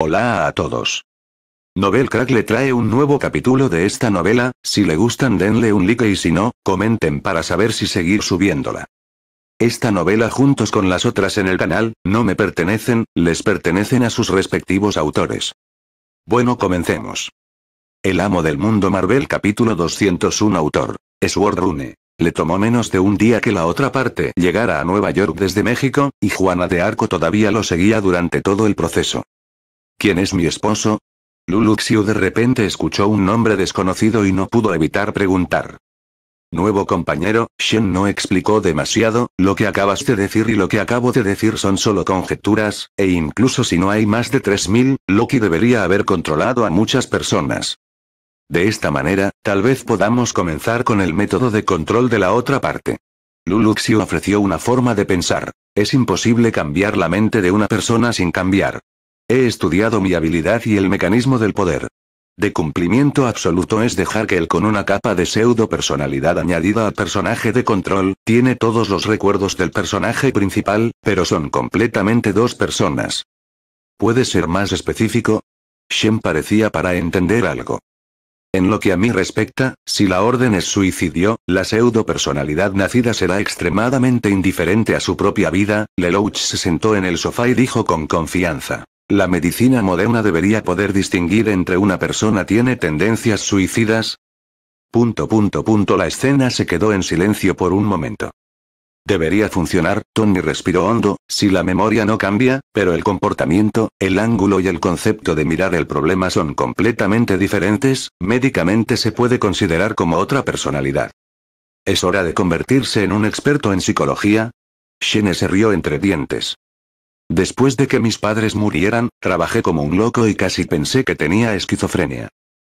Hola a todos. Novel Crack le trae un nuevo capítulo de esta novela, si le gustan denle un like y si no, comenten para saber si seguir subiéndola. Esta novela juntos con las otras en el canal, no me pertenecen, les pertenecen a sus respectivos autores. Bueno comencemos. El amo del mundo Marvel capítulo 201 autor. Sword Rune. Le tomó menos de un día que la otra parte llegara a Nueva York desde México, y Juana de Arco todavía lo seguía durante todo el proceso. ¿Quién es mi esposo? Luluxiu de repente escuchó un nombre desconocido y no pudo evitar preguntar. Nuevo compañero, Shen no explicó demasiado, lo que acabas de decir y lo que acabo de decir son solo conjeturas, e incluso si no hay más de 3.000, Loki debería haber controlado a muchas personas. De esta manera, tal vez podamos comenzar con el método de control de la otra parte. Luluxio ofreció una forma de pensar. Es imposible cambiar la mente de una persona sin cambiar He estudiado mi habilidad y el mecanismo del poder. De cumplimiento absoluto es dejar que él con una capa de pseudo personalidad añadida a personaje de control, tiene todos los recuerdos del personaje principal, pero son completamente dos personas. ¿Puede ser más específico? Shen parecía para entender algo. En lo que a mí respecta, si la orden es suicidio, la pseudo personalidad nacida será extremadamente indiferente a su propia vida, Lelouch se sentó en el sofá y dijo con confianza. La medicina moderna debería poder distinguir entre una persona tiene tendencias suicidas. Punto punto punto la escena se quedó en silencio por un momento. Debería funcionar, Tony respiró hondo, si la memoria no cambia, pero el comportamiento, el ángulo y el concepto de mirar el problema son completamente diferentes, médicamente se puede considerar como otra personalidad. ¿Es hora de convertirse en un experto en psicología? Shene se rió entre dientes. Después de que mis padres murieran, trabajé como un loco y casi pensé que tenía esquizofrenia.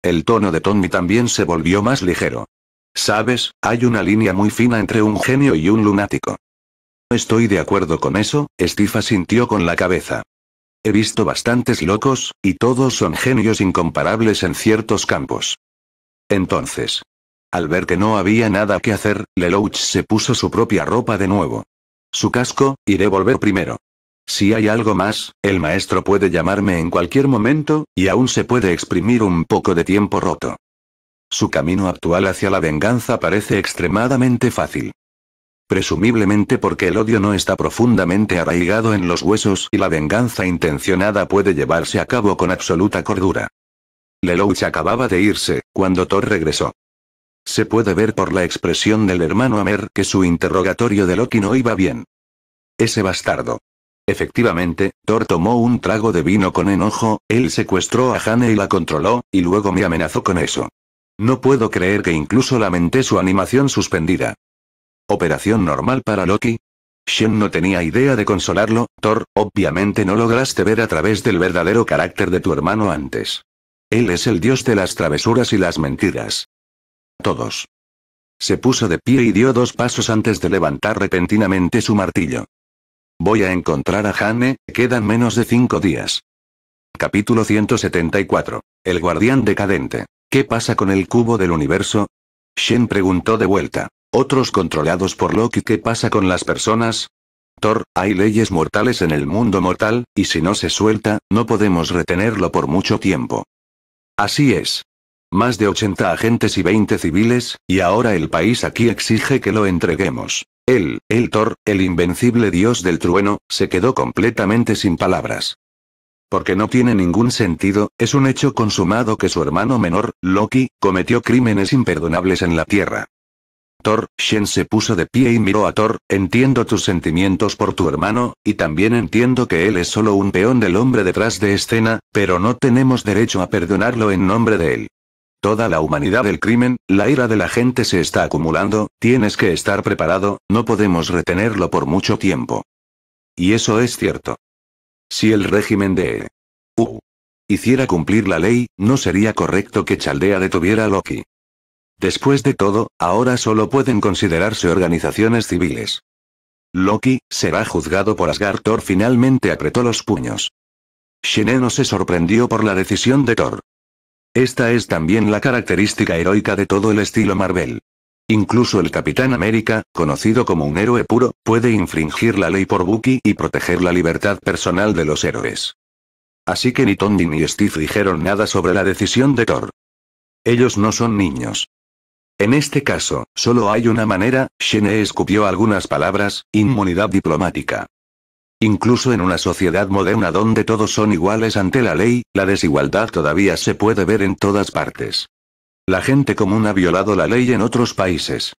El tono de Tommy también se volvió más ligero. Sabes, hay una línea muy fina entre un genio y un lunático. Estoy de acuerdo con eso, Steve sintió con la cabeza. He visto bastantes locos, y todos son genios incomparables en ciertos campos. Entonces. Al ver que no había nada que hacer, Lelouch se puso su propia ropa de nuevo. Su casco, iré volver primero. Si hay algo más, el maestro puede llamarme en cualquier momento, y aún se puede exprimir un poco de tiempo roto. Su camino actual hacia la venganza parece extremadamente fácil. Presumiblemente porque el odio no está profundamente arraigado en los huesos y la venganza intencionada puede llevarse a cabo con absoluta cordura. Lelouch acababa de irse, cuando Thor regresó. Se puede ver por la expresión del hermano Amer que su interrogatorio de Loki no iba bien. Ese bastardo. Efectivamente, Thor tomó un trago de vino con enojo, él secuestró a Jane y la controló, y luego me amenazó con eso. No puedo creer que incluso lamenté su animación suspendida. Operación normal para Loki. Shen no tenía idea de consolarlo, Thor, obviamente no lograste ver a través del verdadero carácter de tu hermano antes. Él es el dios de las travesuras y las mentiras. Todos. Se puso de pie y dio dos pasos antes de levantar repentinamente su martillo. Voy a encontrar a Hane, quedan menos de cinco días. Capítulo 174. El guardián decadente. ¿Qué pasa con el cubo del universo? Shen preguntó de vuelta. Otros controlados por Loki. ¿Qué pasa con las personas? Thor, hay leyes mortales en el mundo mortal, y si no se suelta, no podemos retenerlo por mucho tiempo. Así es. Más de 80 agentes y 20 civiles, y ahora el país aquí exige que lo entreguemos. Él, el Thor, el invencible dios del trueno, se quedó completamente sin palabras. Porque no tiene ningún sentido, es un hecho consumado que su hermano menor, Loki, cometió crímenes imperdonables en la Tierra. Thor, Shen se puso de pie y miró a Thor, entiendo tus sentimientos por tu hermano, y también entiendo que él es solo un peón del hombre detrás de escena, pero no tenemos derecho a perdonarlo en nombre de él. Toda la humanidad del crimen, la ira de la gente se está acumulando, tienes que estar preparado, no podemos retenerlo por mucho tiempo. Y eso es cierto. Si el régimen de... U. hiciera cumplir la ley, no sería correcto que Chaldea detuviera a Loki. Después de todo, ahora solo pueden considerarse organizaciones civiles. Loki, será juzgado por Asgard. Thor finalmente apretó los puños. no se sorprendió por la decisión de Thor. Esta es también la característica heroica de todo el estilo Marvel. Incluso el Capitán América, conocido como un héroe puro, puede infringir la ley por Bucky y proteger la libertad personal de los héroes. Así que ni Tony ni Steve dijeron nada sobre la decisión de Thor. Ellos no son niños. En este caso, solo hay una manera, Shane escupió algunas palabras, inmunidad diplomática. Incluso en una sociedad moderna donde todos son iguales ante la ley, la desigualdad todavía se puede ver en todas partes. La gente común ha violado la ley en otros países.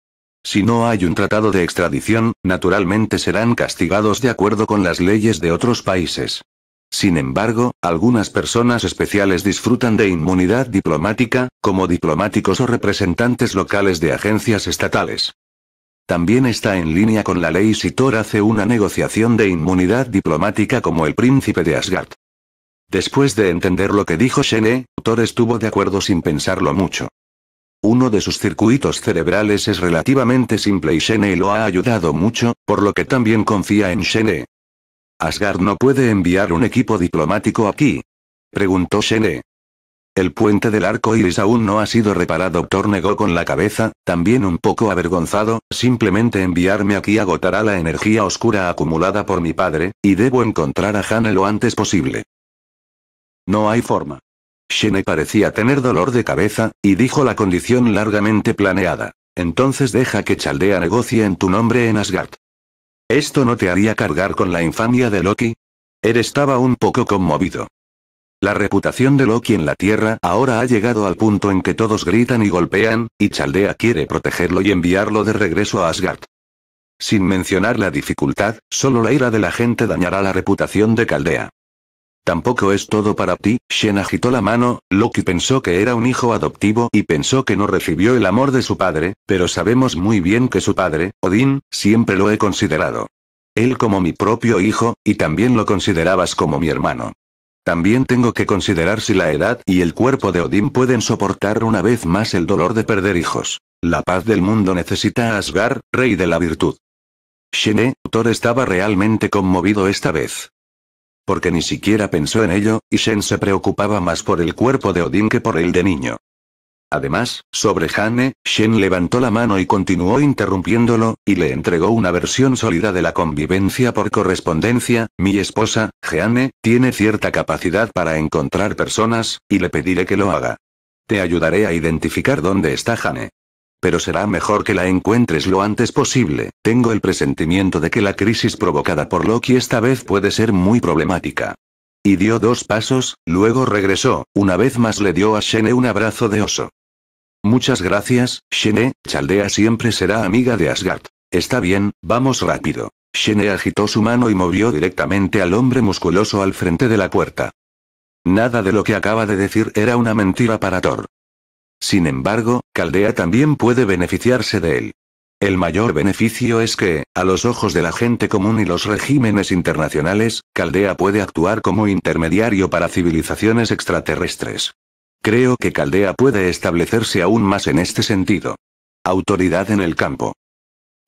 Si no hay un tratado de extradición, naturalmente serán castigados de acuerdo con las leyes de otros países. Sin embargo, algunas personas especiales disfrutan de inmunidad diplomática, como diplomáticos o representantes locales de agencias estatales. También está en línea con la ley si Thor hace una negociación de inmunidad diplomática como el príncipe de Asgard. Después de entender lo que dijo Shene, Thor estuvo de acuerdo sin pensarlo mucho. Uno de sus circuitos cerebrales es relativamente simple y Shene lo ha ayudado mucho, por lo que también confía en Shene. Asgard no puede enviar un equipo diplomático aquí. Preguntó Shene. El puente del arco iris aún no ha sido reparado. Thor negó con la cabeza, también un poco avergonzado, simplemente enviarme aquí agotará la energía oscura acumulada por mi padre, y debo encontrar a Hane lo antes posible. No hay forma. Shene parecía tener dolor de cabeza, y dijo la condición largamente planeada. Entonces deja que Chaldea negocie en tu nombre en Asgard. ¿Esto no te haría cargar con la infamia de Loki? Él estaba un poco conmovido. La reputación de Loki en la Tierra ahora ha llegado al punto en que todos gritan y golpean, y Chaldea quiere protegerlo y enviarlo de regreso a Asgard. Sin mencionar la dificultad, solo la ira de la gente dañará la reputación de Caldea. Tampoco es todo para ti, Shen agitó la mano, Loki pensó que era un hijo adoptivo y pensó que no recibió el amor de su padre, pero sabemos muy bien que su padre, Odín, siempre lo he considerado. Él como mi propio hijo, y también lo considerabas como mi hermano. También tengo que considerar si la edad y el cuerpo de Odín pueden soportar una vez más el dolor de perder hijos. La paz del mundo necesita a Asgard, rey de la virtud. Shene, Thor estaba realmente conmovido esta vez. Porque ni siquiera pensó en ello, y Shen se preocupaba más por el cuerpo de Odín que por el de niño. Además, sobre Jane, Shen levantó la mano y continuó interrumpiéndolo, y le entregó una versión sólida de la convivencia por correspondencia, mi esposa, Jane, tiene cierta capacidad para encontrar personas, y le pediré que lo haga. Te ayudaré a identificar dónde está Jane. Pero será mejor que la encuentres lo antes posible, tengo el presentimiento de que la crisis provocada por Loki esta vez puede ser muy problemática y dio dos pasos, luego regresó, una vez más le dio a Shen un abrazo de oso. Muchas gracias, Shene, Chaldea siempre será amiga de Asgard. Está bien, vamos rápido. Shene agitó su mano y movió directamente al hombre musculoso al frente de la puerta. Nada de lo que acaba de decir era una mentira para Thor. Sin embargo, Caldea también puede beneficiarse de él. El mayor beneficio es que, a los ojos de la gente común y los regímenes internacionales, Caldea puede actuar como intermediario para civilizaciones extraterrestres. Creo que Caldea puede establecerse aún más en este sentido. Autoridad en el campo.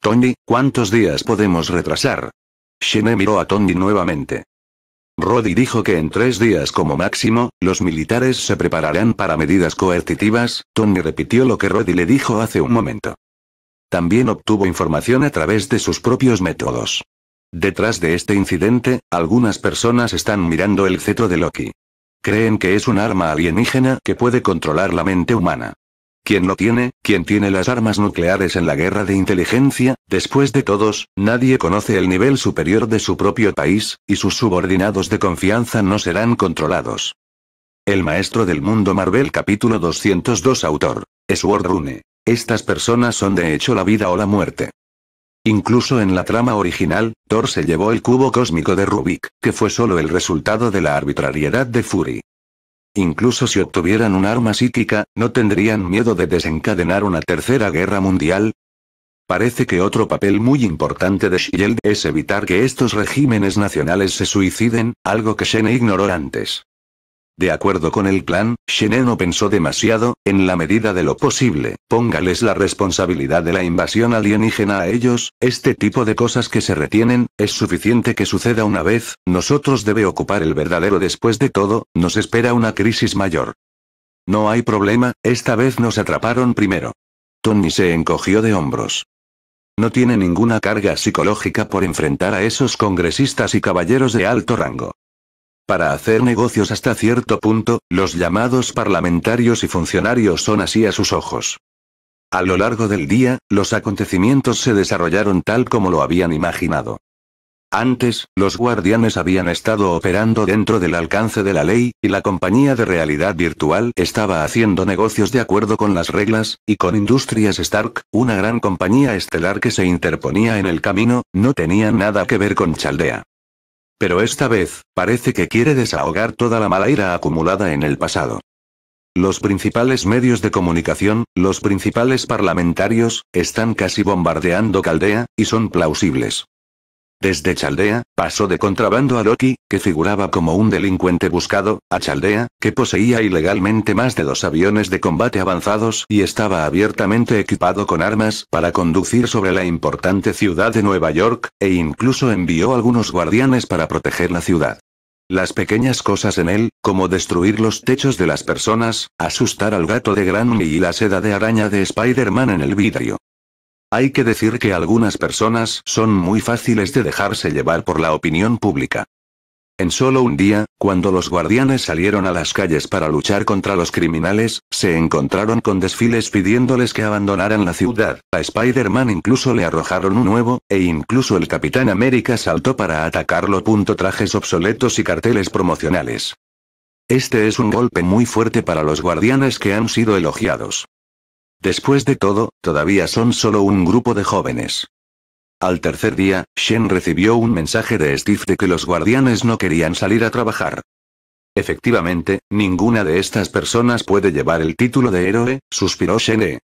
Tony, ¿cuántos días podemos retrasar? Shene miró a Tony nuevamente. Roddy dijo que en tres días como máximo, los militares se prepararán para medidas coercitivas, Tony repitió lo que Roddy le dijo hace un momento. También obtuvo información a través de sus propios métodos. Detrás de este incidente, algunas personas están mirando el cetro de Loki. Creen que es un arma alienígena que puede controlar la mente humana. Quien lo tiene, quien tiene las armas nucleares en la guerra de inteligencia, después de todos, nadie conoce el nivel superior de su propio país, y sus subordinados de confianza no serán controlados. El maestro del mundo Marvel capítulo 202 autor. Sword Rune. Estas personas son de hecho la vida o la muerte. Incluso en la trama original, Thor se llevó el cubo cósmico de Rubik, que fue solo el resultado de la arbitrariedad de Fury. Incluso si obtuvieran un arma psíquica, ¿no tendrían miedo de desencadenar una tercera guerra mundial? Parece que otro papel muy importante de Shield es evitar que estos regímenes nacionales se suiciden, algo que Shane ignoró antes. De acuerdo con el plan, Shenen no pensó demasiado, en la medida de lo posible, póngales la responsabilidad de la invasión alienígena a ellos, este tipo de cosas que se retienen, es suficiente que suceda una vez, nosotros debe ocupar el verdadero después de todo, nos espera una crisis mayor. No hay problema, esta vez nos atraparon primero. Tony se encogió de hombros. No tiene ninguna carga psicológica por enfrentar a esos congresistas y caballeros de alto rango. Para hacer negocios hasta cierto punto, los llamados parlamentarios y funcionarios son así a sus ojos. A lo largo del día, los acontecimientos se desarrollaron tal como lo habían imaginado. Antes, los guardianes habían estado operando dentro del alcance de la ley, y la compañía de realidad virtual estaba haciendo negocios de acuerdo con las reglas, y con Industrias Stark, una gran compañía estelar que se interponía en el camino, no tenía nada que ver con Chaldea. Pero esta vez, parece que quiere desahogar toda la mala ira acumulada en el pasado. Los principales medios de comunicación, los principales parlamentarios, están casi bombardeando Caldea, y son plausibles. Desde Chaldea, pasó de contrabando a Loki, que figuraba como un delincuente buscado, a Chaldea, que poseía ilegalmente más de dos aviones de combate avanzados y estaba abiertamente equipado con armas para conducir sobre la importante ciudad de Nueva York, e incluso envió algunos guardianes para proteger la ciudad. Las pequeñas cosas en él, como destruir los techos de las personas, asustar al gato de Granny y la seda de araña de Spider-Man en el vidrio hay que decir que algunas personas son muy fáciles de dejarse llevar por la opinión pública. En solo un día, cuando los guardianes salieron a las calles para luchar contra los criminales, se encontraron con desfiles pidiéndoles que abandonaran la ciudad. A Spider-Man incluso le arrojaron un nuevo, e incluso el Capitán América saltó para atacarlo. Trajes obsoletos y carteles promocionales. Este es un golpe muy fuerte para los guardianes que han sido elogiados. Después de todo, todavía son solo un grupo de jóvenes. Al tercer día, Shen recibió un mensaje de Steve de que los guardianes no querían salir a trabajar. Efectivamente, ninguna de estas personas puede llevar el título de héroe, suspiró Shen E.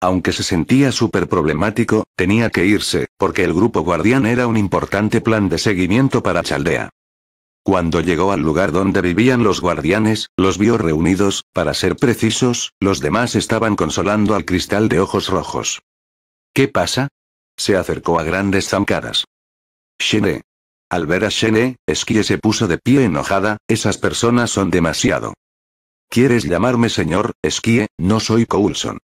Aunque se sentía súper problemático, tenía que irse, porque el grupo guardián era un importante plan de seguimiento para Chaldea. Cuando llegó al lugar donde vivían los guardianes, los vio reunidos, para ser precisos, los demás estaban consolando al cristal de ojos rojos. ¿Qué pasa? Se acercó a grandes zancadas. Shene. Al ver a Shene, Esquie se puso de pie enojada, esas personas son demasiado. ¿Quieres llamarme señor, Esquie? No soy Coulson.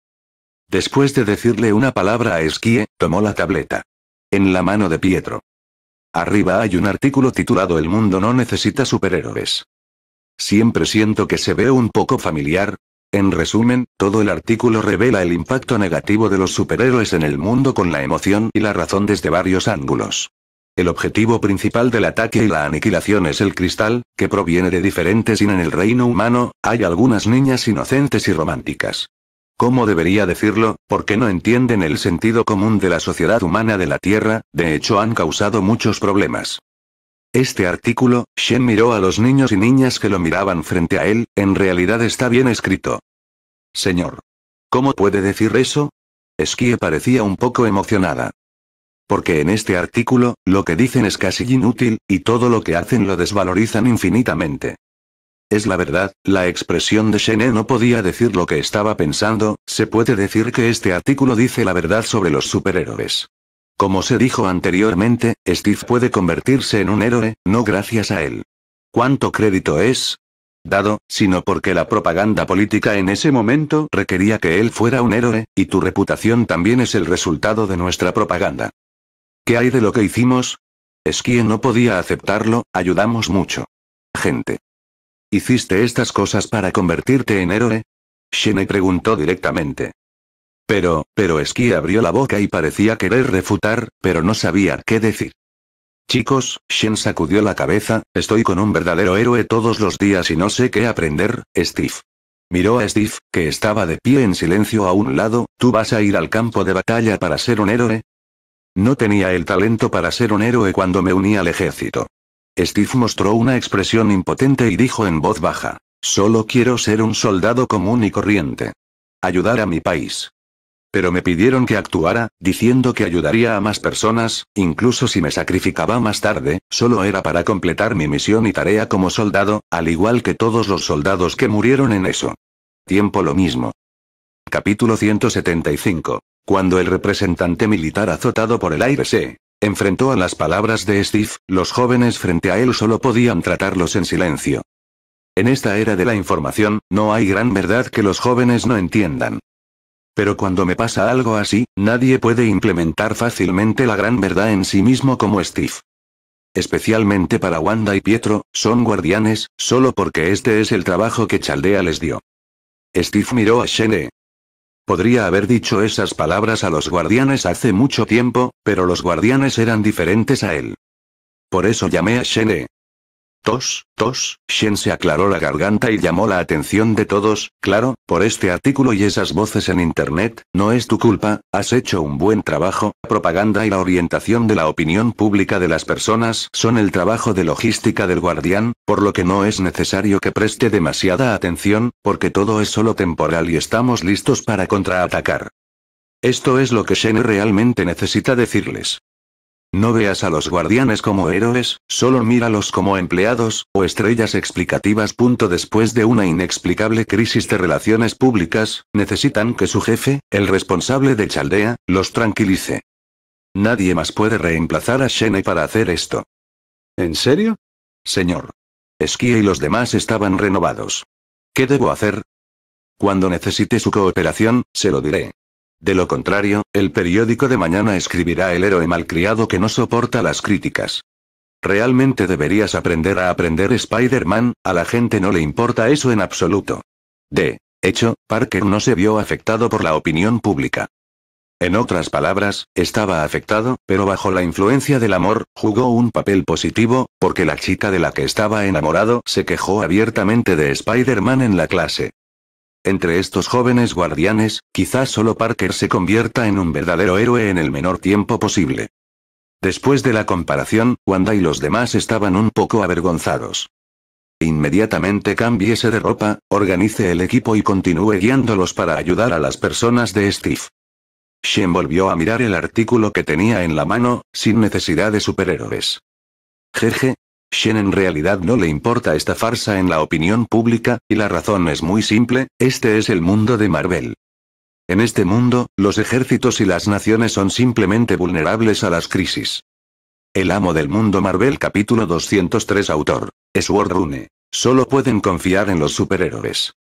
Después de decirle una palabra a Esquie, tomó la tableta. En la mano de Pietro. Arriba hay un artículo titulado El mundo no necesita superhéroes. Siempre siento que se ve un poco familiar. En resumen, todo el artículo revela el impacto negativo de los superhéroes en el mundo con la emoción y la razón desde varios ángulos. El objetivo principal del ataque y la aniquilación es el cristal, que proviene de diferentes y en el reino humano, hay algunas niñas inocentes y románticas. ¿Cómo debería decirlo? Porque no entienden el sentido común de la sociedad humana de la Tierra, de hecho han causado muchos problemas. Este artículo, Shen miró a los niños y niñas que lo miraban frente a él, en realidad está bien escrito. Señor. ¿Cómo puede decir eso? Esquie parecía un poco emocionada. Porque en este artículo, lo que dicen es casi inútil, y todo lo que hacen lo desvalorizan infinitamente. Es la verdad, la expresión de Shene no podía decir lo que estaba pensando, se puede decir que este artículo dice la verdad sobre los superhéroes. Como se dijo anteriormente, Steve puede convertirse en un héroe, no gracias a él. ¿Cuánto crédito es? Dado, sino porque la propaganda política en ese momento requería que él fuera un héroe, y tu reputación también es el resultado de nuestra propaganda. ¿Qué hay de lo que hicimos? quien no podía aceptarlo, ayudamos mucho. Gente. ¿Hiciste estas cosas para convertirte en héroe? Shene preguntó directamente. Pero, pero Ski abrió la boca y parecía querer refutar, pero no sabía qué decir. Chicos, Shen sacudió la cabeza, estoy con un verdadero héroe todos los días y no sé qué aprender, Steve. Miró a Steve, que estaba de pie en silencio a un lado, ¿tú vas a ir al campo de batalla para ser un héroe? No tenía el talento para ser un héroe cuando me uní al ejército. Steve mostró una expresión impotente y dijo en voz baja. Solo quiero ser un soldado común y corriente. Ayudar a mi país. Pero me pidieron que actuara, diciendo que ayudaría a más personas, incluso si me sacrificaba más tarde, solo era para completar mi misión y tarea como soldado, al igual que todos los soldados que murieron en eso. Tiempo lo mismo. Capítulo 175. Cuando el representante militar azotado por el aire se Enfrentó a las palabras de Steve, los jóvenes frente a él solo podían tratarlos en silencio. En esta era de la información, no hay gran verdad que los jóvenes no entiendan. Pero cuando me pasa algo así, nadie puede implementar fácilmente la gran verdad en sí mismo como Steve. Especialmente para Wanda y Pietro, son guardianes, solo porque este es el trabajo que Chaldea les dio. Steve miró a Shene, Podría haber dicho esas palabras a los guardianes hace mucho tiempo, pero los guardianes eran diferentes a él. Por eso llamé a Shene, Tos, tos, Shen se aclaró la garganta y llamó la atención de todos, claro, por este artículo y esas voces en internet, no es tu culpa, has hecho un buen trabajo, propaganda y la orientación de la opinión pública de las personas son el trabajo de logística del guardián, por lo que no es necesario que preste demasiada atención, porque todo es solo temporal y estamos listos para contraatacar. Esto es lo que Shen realmente necesita decirles. No veas a los guardianes como héroes, solo míralos como empleados, o estrellas explicativas. Después de una inexplicable crisis de relaciones públicas, necesitan que su jefe, el responsable de Chaldea, los tranquilice. Nadie más puede reemplazar a Shene para hacer esto. ¿En serio? Señor. Esquia y los demás estaban renovados. ¿Qué debo hacer? Cuando necesite su cooperación, se lo diré. De lo contrario, el periódico de mañana escribirá el héroe malcriado que no soporta las críticas. Realmente deberías aprender a aprender Spider-Man, a la gente no le importa eso en absoluto. De hecho, Parker no se vio afectado por la opinión pública. En otras palabras, estaba afectado, pero bajo la influencia del amor, jugó un papel positivo, porque la chica de la que estaba enamorado se quejó abiertamente de Spider-Man en la clase. Entre estos jóvenes guardianes, quizás solo Parker se convierta en un verdadero héroe en el menor tiempo posible. Después de la comparación, Wanda y los demás estaban un poco avergonzados. Inmediatamente cambiese de ropa, organice el equipo y continúe guiándolos para ayudar a las personas de Steve. Shen volvió a mirar el artículo que tenía en la mano, sin necesidad de superhéroes. Jeje, Shen en realidad no le importa esta farsa en la opinión pública, y la razón es muy simple, este es el mundo de Marvel. En este mundo, los ejércitos y las naciones son simplemente vulnerables a las crisis. El amo del mundo Marvel capítulo 203 autor. Sword Rune. Solo pueden confiar en los superhéroes.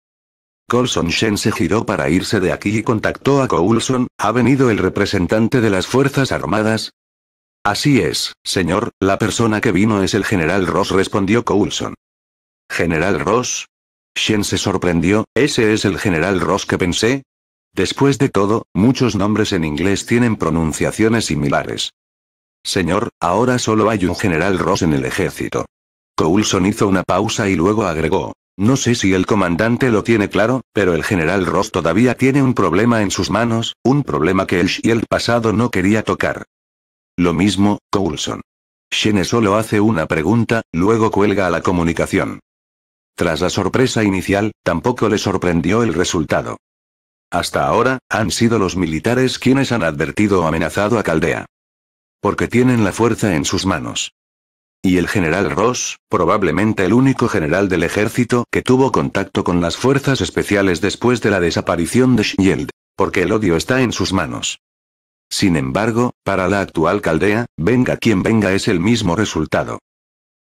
Colson Shen se giró para irse de aquí y contactó a Coulson, ha venido el representante de las Fuerzas Armadas, Así es, señor, la persona que vino es el general Ross, respondió Coulson. ¿General Ross? Shen se sorprendió, ¿ese es el general Ross que pensé? Después de todo, muchos nombres en inglés tienen pronunciaciones similares. Señor, ahora solo hay un general Ross en el ejército. Coulson hizo una pausa y luego agregó, no sé si el comandante lo tiene claro, pero el general Ross todavía tiene un problema en sus manos, un problema que el y el pasado no quería tocar. Lo mismo, Coulson. Shane solo hace una pregunta, luego cuelga a la comunicación. Tras la sorpresa inicial, tampoco le sorprendió el resultado. Hasta ahora, han sido los militares quienes han advertido o amenazado a Caldea. Porque tienen la fuerza en sus manos. Y el general Ross, probablemente el único general del ejército que tuvo contacto con las fuerzas especiales después de la desaparición de Shield, porque el odio está en sus manos. Sin embargo, para la actual caldea, venga quien venga es el mismo resultado.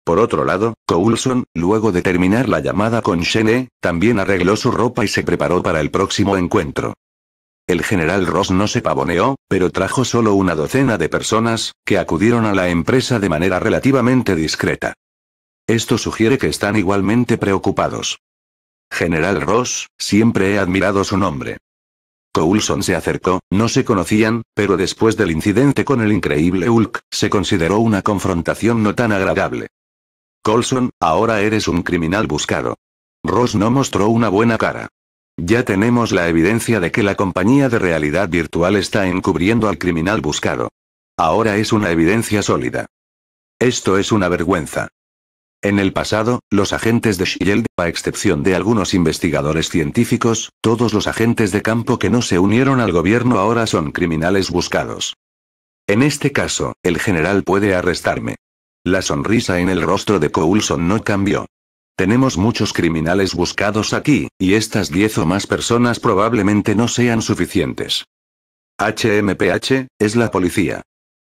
Por otro lado, Coulson, luego de terminar la llamada con Shene, también arregló su ropa y se preparó para el próximo encuentro. El general Ross no se pavoneó, pero trajo solo una docena de personas, que acudieron a la empresa de manera relativamente discreta. Esto sugiere que están igualmente preocupados. General Ross, siempre he admirado su nombre. Olson se acercó, no se conocían, pero después del incidente con el increíble Hulk, se consideró una confrontación no tan agradable. Colson, ahora eres un criminal buscado. Ross no mostró una buena cara. Ya tenemos la evidencia de que la compañía de realidad virtual está encubriendo al criminal buscado. Ahora es una evidencia sólida. Esto es una vergüenza. En el pasado, los agentes de Shield, a excepción de algunos investigadores científicos, todos los agentes de campo que no se unieron al gobierno ahora son criminales buscados. En este caso, el general puede arrestarme. La sonrisa en el rostro de Coulson no cambió. Tenemos muchos criminales buscados aquí, y estas 10 o más personas probablemente no sean suficientes. HMPH, es la policía.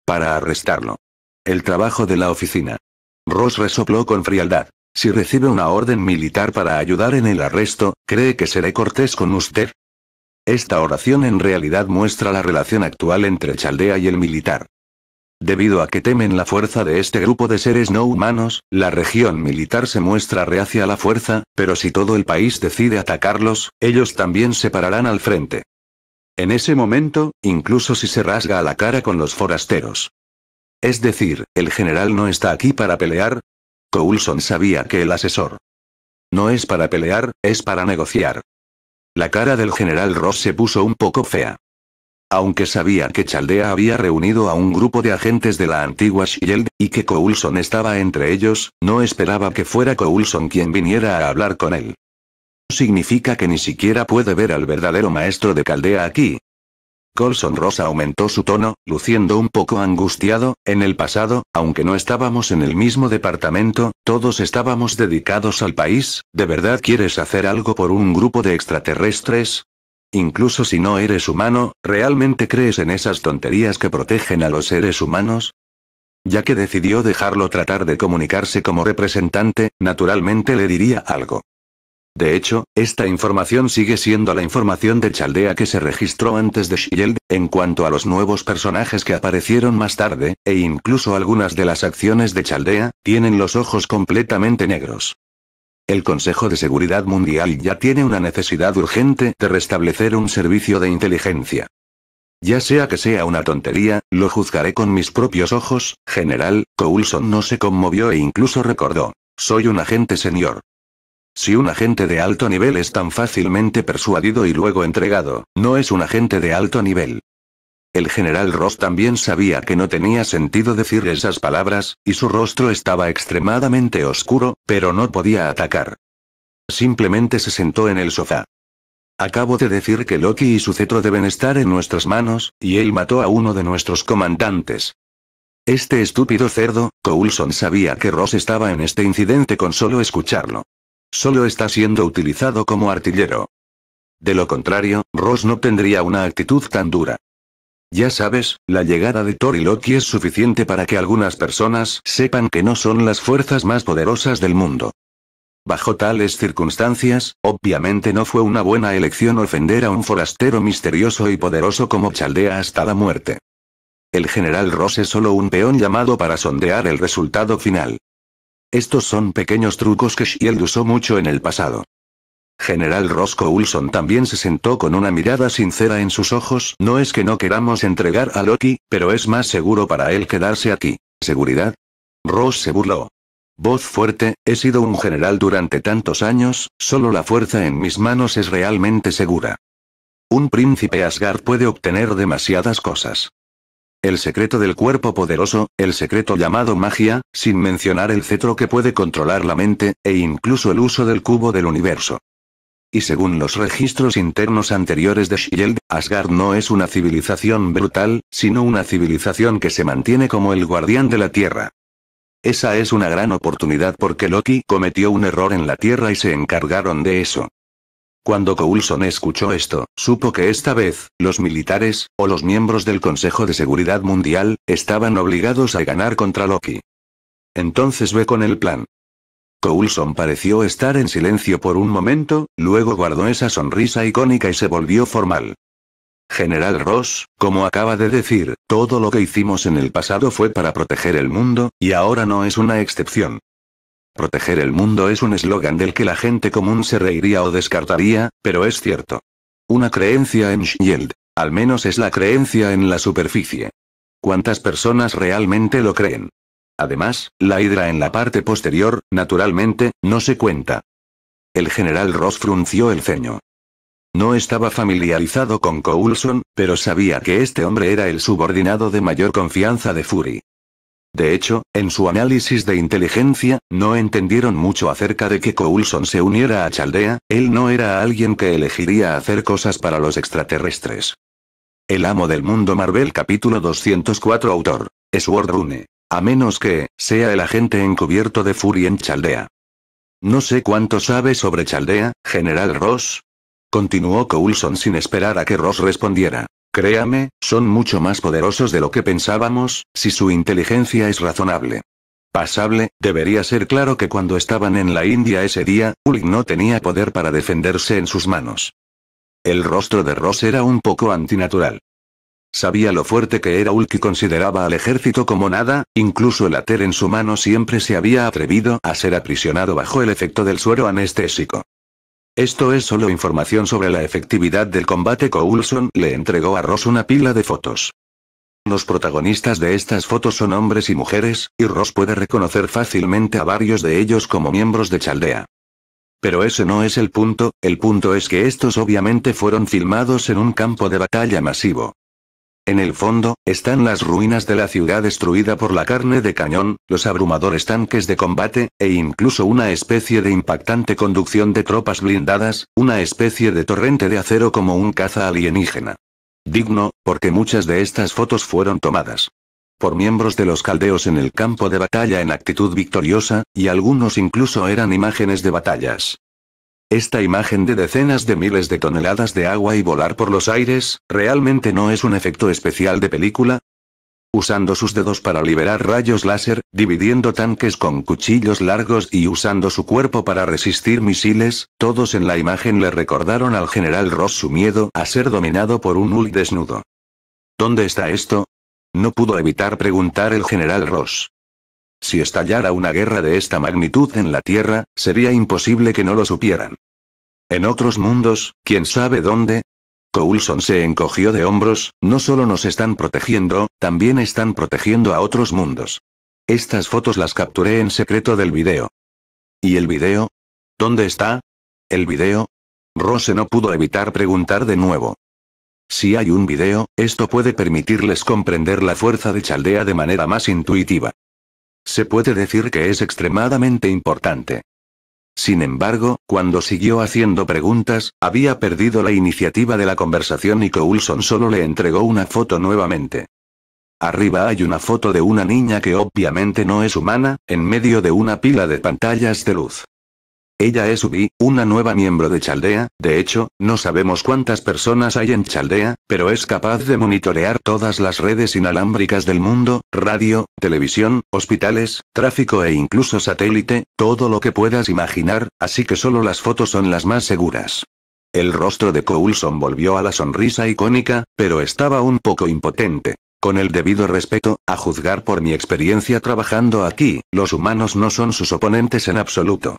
Para arrestarlo. El trabajo de la oficina. Ross resopló con frialdad. Si recibe una orden militar para ayudar en el arresto, ¿cree que seré cortés con usted? Esta oración en realidad muestra la relación actual entre Chaldea y el militar. Debido a que temen la fuerza de este grupo de seres no humanos, la región militar se muestra reacia a la fuerza, pero si todo el país decide atacarlos, ellos también se pararán al frente. En ese momento, incluso si se rasga a la cara con los forasteros. Es decir, el general no está aquí para pelear. Coulson sabía que el asesor. No es para pelear, es para negociar. La cara del general Ross se puso un poco fea. Aunque sabía que Chaldea había reunido a un grupo de agentes de la antigua Shield, y que Coulson estaba entre ellos, no esperaba que fuera Coulson quien viniera a hablar con él. Significa que ni siquiera puede ver al verdadero maestro de Caldea aquí, Golson Rosa aumentó su tono, luciendo un poco angustiado, en el pasado, aunque no estábamos en el mismo departamento, todos estábamos dedicados al país, ¿de verdad quieres hacer algo por un grupo de extraterrestres? Incluso si no eres humano, ¿realmente crees en esas tonterías que protegen a los seres humanos? Ya que decidió dejarlo tratar de comunicarse como representante, naturalmente le diría algo. De hecho, esta información sigue siendo la información de Chaldea que se registró antes de Shield, en cuanto a los nuevos personajes que aparecieron más tarde, e incluso algunas de las acciones de Chaldea, tienen los ojos completamente negros. El Consejo de Seguridad Mundial ya tiene una necesidad urgente de restablecer un servicio de inteligencia. Ya sea que sea una tontería, lo juzgaré con mis propios ojos, general, Coulson no se conmovió e incluso recordó. Soy un agente señor. Si un agente de alto nivel es tan fácilmente persuadido y luego entregado, no es un agente de alto nivel. El general Ross también sabía que no tenía sentido decir esas palabras, y su rostro estaba extremadamente oscuro, pero no podía atacar. Simplemente se sentó en el sofá. Acabo de decir que Loki y su cetro deben estar en nuestras manos, y él mató a uno de nuestros comandantes. Este estúpido cerdo, Coulson sabía que Ross estaba en este incidente con solo escucharlo. Solo está siendo utilizado como artillero. De lo contrario, Ross no tendría una actitud tan dura. Ya sabes, la llegada de Thor Loki es suficiente para que algunas personas sepan que no son las fuerzas más poderosas del mundo. Bajo tales circunstancias, obviamente no fue una buena elección ofender a un forastero misterioso y poderoso como Chaldea hasta la muerte. El general Ross es solo un peón llamado para sondear el resultado final. Estos son pequeños trucos que Shield usó mucho en el pasado. General Roscoe Olson también se sentó con una mirada sincera en sus ojos. No es que no queramos entregar a Loki, pero es más seguro para él quedarse aquí. ¿Seguridad? Ross se burló. Voz fuerte, he sido un general durante tantos años, solo la fuerza en mis manos es realmente segura. Un príncipe Asgard puede obtener demasiadas cosas. El secreto del cuerpo poderoso, el secreto llamado magia, sin mencionar el cetro que puede controlar la mente, e incluso el uso del cubo del universo. Y según los registros internos anteriores de Shield, Asgard no es una civilización brutal, sino una civilización que se mantiene como el guardián de la Tierra. Esa es una gran oportunidad porque Loki cometió un error en la Tierra y se encargaron de eso. Cuando Coulson escuchó esto, supo que esta vez, los militares, o los miembros del Consejo de Seguridad Mundial, estaban obligados a ganar contra Loki. Entonces ve con el plan. Coulson pareció estar en silencio por un momento, luego guardó esa sonrisa icónica y se volvió formal. General Ross, como acaba de decir, todo lo que hicimos en el pasado fue para proteger el mundo, y ahora no es una excepción. Proteger el mundo es un eslogan del que la gente común se reiría o descartaría, pero es cierto. Una creencia en Shield, al menos es la creencia en la superficie. ¿Cuántas personas realmente lo creen? Además, la hidra en la parte posterior, naturalmente, no se cuenta. El general Ross frunció el ceño. No estaba familiarizado con Coulson, pero sabía que este hombre era el subordinado de mayor confianza de Fury. De hecho, en su análisis de inteligencia, no entendieron mucho acerca de que Coulson se uniera a Chaldea, él no era alguien que elegiría hacer cosas para los extraterrestres. El amo del mundo Marvel capítulo 204 autor. Es Rune. A menos que, sea el agente encubierto de Fury en Chaldea. No sé cuánto sabe sobre Chaldea, General Ross. Continuó Coulson sin esperar a que Ross respondiera. Créame, son mucho más poderosos de lo que pensábamos, si su inteligencia es razonable. Pasable, debería ser claro que cuando estaban en la India ese día, Ulk no tenía poder para defenderse en sus manos. El rostro de Ross era un poco antinatural. Sabía lo fuerte que era Ulk y consideraba al ejército como nada, incluso el ater en su mano siempre se había atrevido a ser aprisionado bajo el efecto del suero anestésico. Esto es solo información sobre la efectividad del combate. Coulson le entregó a Ross una pila de fotos. Los protagonistas de estas fotos son hombres y mujeres, y Ross puede reconocer fácilmente a varios de ellos como miembros de Chaldea. Pero ese no es el punto, el punto es que estos obviamente fueron filmados en un campo de batalla masivo. En el fondo, están las ruinas de la ciudad destruida por la carne de cañón, los abrumadores tanques de combate, e incluso una especie de impactante conducción de tropas blindadas, una especie de torrente de acero como un caza alienígena. Digno, porque muchas de estas fotos fueron tomadas por miembros de los caldeos en el campo de batalla en actitud victoriosa, y algunos incluso eran imágenes de batallas. Esta imagen de decenas de miles de toneladas de agua y volar por los aires, ¿realmente no es un efecto especial de película? Usando sus dedos para liberar rayos láser, dividiendo tanques con cuchillos largos y usando su cuerpo para resistir misiles, todos en la imagen le recordaron al general Ross su miedo a ser dominado por un Hulk desnudo. ¿Dónde está esto? No pudo evitar preguntar el general Ross. Si estallara una guerra de esta magnitud en la Tierra, sería imposible que no lo supieran. En otros mundos, quién sabe dónde, Coulson se encogió de hombros, no solo nos están protegiendo, también están protegiendo a otros mundos. Estas fotos las capturé en secreto del video. ¿Y el video? ¿Dónde está? ¿El video? Rose no pudo evitar preguntar de nuevo. Si hay un video, esto puede permitirles comprender la fuerza de Chaldea de manera más intuitiva. Se puede decir que es extremadamente importante. Sin embargo, cuando siguió haciendo preguntas, había perdido la iniciativa de la conversación y Coulson solo le entregó una foto nuevamente. Arriba hay una foto de una niña que obviamente no es humana, en medio de una pila de pantallas de luz. Ella es Ubi, una nueva miembro de Chaldea, de hecho, no sabemos cuántas personas hay en Chaldea, pero es capaz de monitorear todas las redes inalámbricas del mundo, radio, televisión, hospitales, tráfico e incluso satélite, todo lo que puedas imaginar, así que solo las fotos son las más seguras. El rostro de Coulson volvió a la sonrisa icónica, pero estaba un poco impotente. Con el debido respeto, a juzgar por mi experiencia trabajando aquí, los humanos no son sus oponentes en absoluto.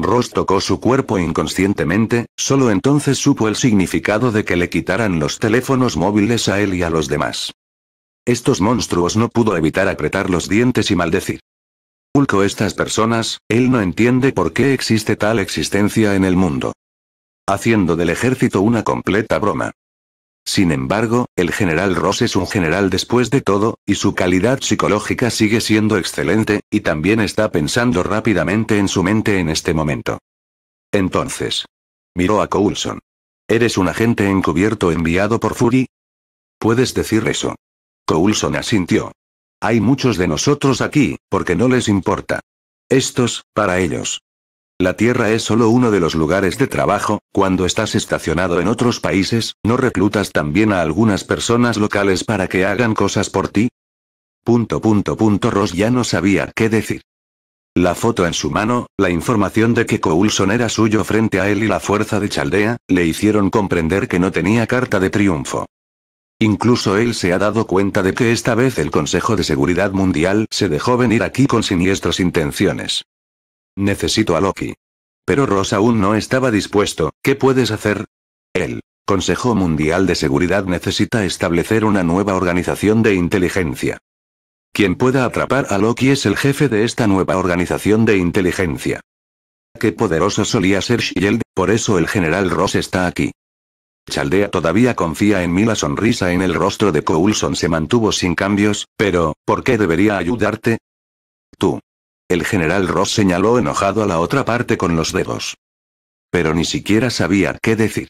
Ross tocó su cuerpo inconscientemente, solo entonces supo el significado de que le quitaran los teléfonos móviles a él y a los demás. Estos monstruos no pudo evitar apretar los dientes y maldecir. Pulco estas personas, él no entiende por qué existe tal existencia en el mundo. Haciendo del ejército una completa broma. Sin embargo, el general Ross es un general después de todo, y su calidad psicológica sigue siendo excelente, y también está pensando rápidamente en su mente en este momento. Entonces. Miró a Coulson. ¿Eres un agente encubierto enviado por Fury? Puedes decir eso. Coulson asintió. Hay muchos de nosotros aquí, porque no les importa. Estos, para ellos, la Tierra es solo uno de los lugares de trabajo, cuando estás estacionado en otros países, ¿no reclutas también a algunas personas locales para que hagan cosas por ti? Punto punto Ross ya no sabía qué decir. La foto en su mano, la información de que Coulson era suyo frente a él y la fuerza de Chaldea, le hicieron comprender que no tenía carta de triunfo. Incluso él se ha dado cuenta de que esta vez el Consejo de Seguridad Mundial se dejó venir aquí con siniestras intenciones. Necesito a Loki. Pero Ross aún no estaba dispuesto, ¿qué puedes hacer? El Consejo Mundial de Seguridad necesita establecer una nueva organización de inteligencia. Quien pueda atrapar a Loki es el jefe de esta nueva organización de inteligencia. Qué poderoso solía ser Shield, por eso el general Ross está aquí. Chaldea todavía confía en mí. La sonrisa en el rostro de Coulson se mantuvo sin cambios, pero, ¿por qué debería ayudarte? Tú, el general Ross señaló enojado a la otra parte con los dedos. Pero ni siquiera sabía qué decir.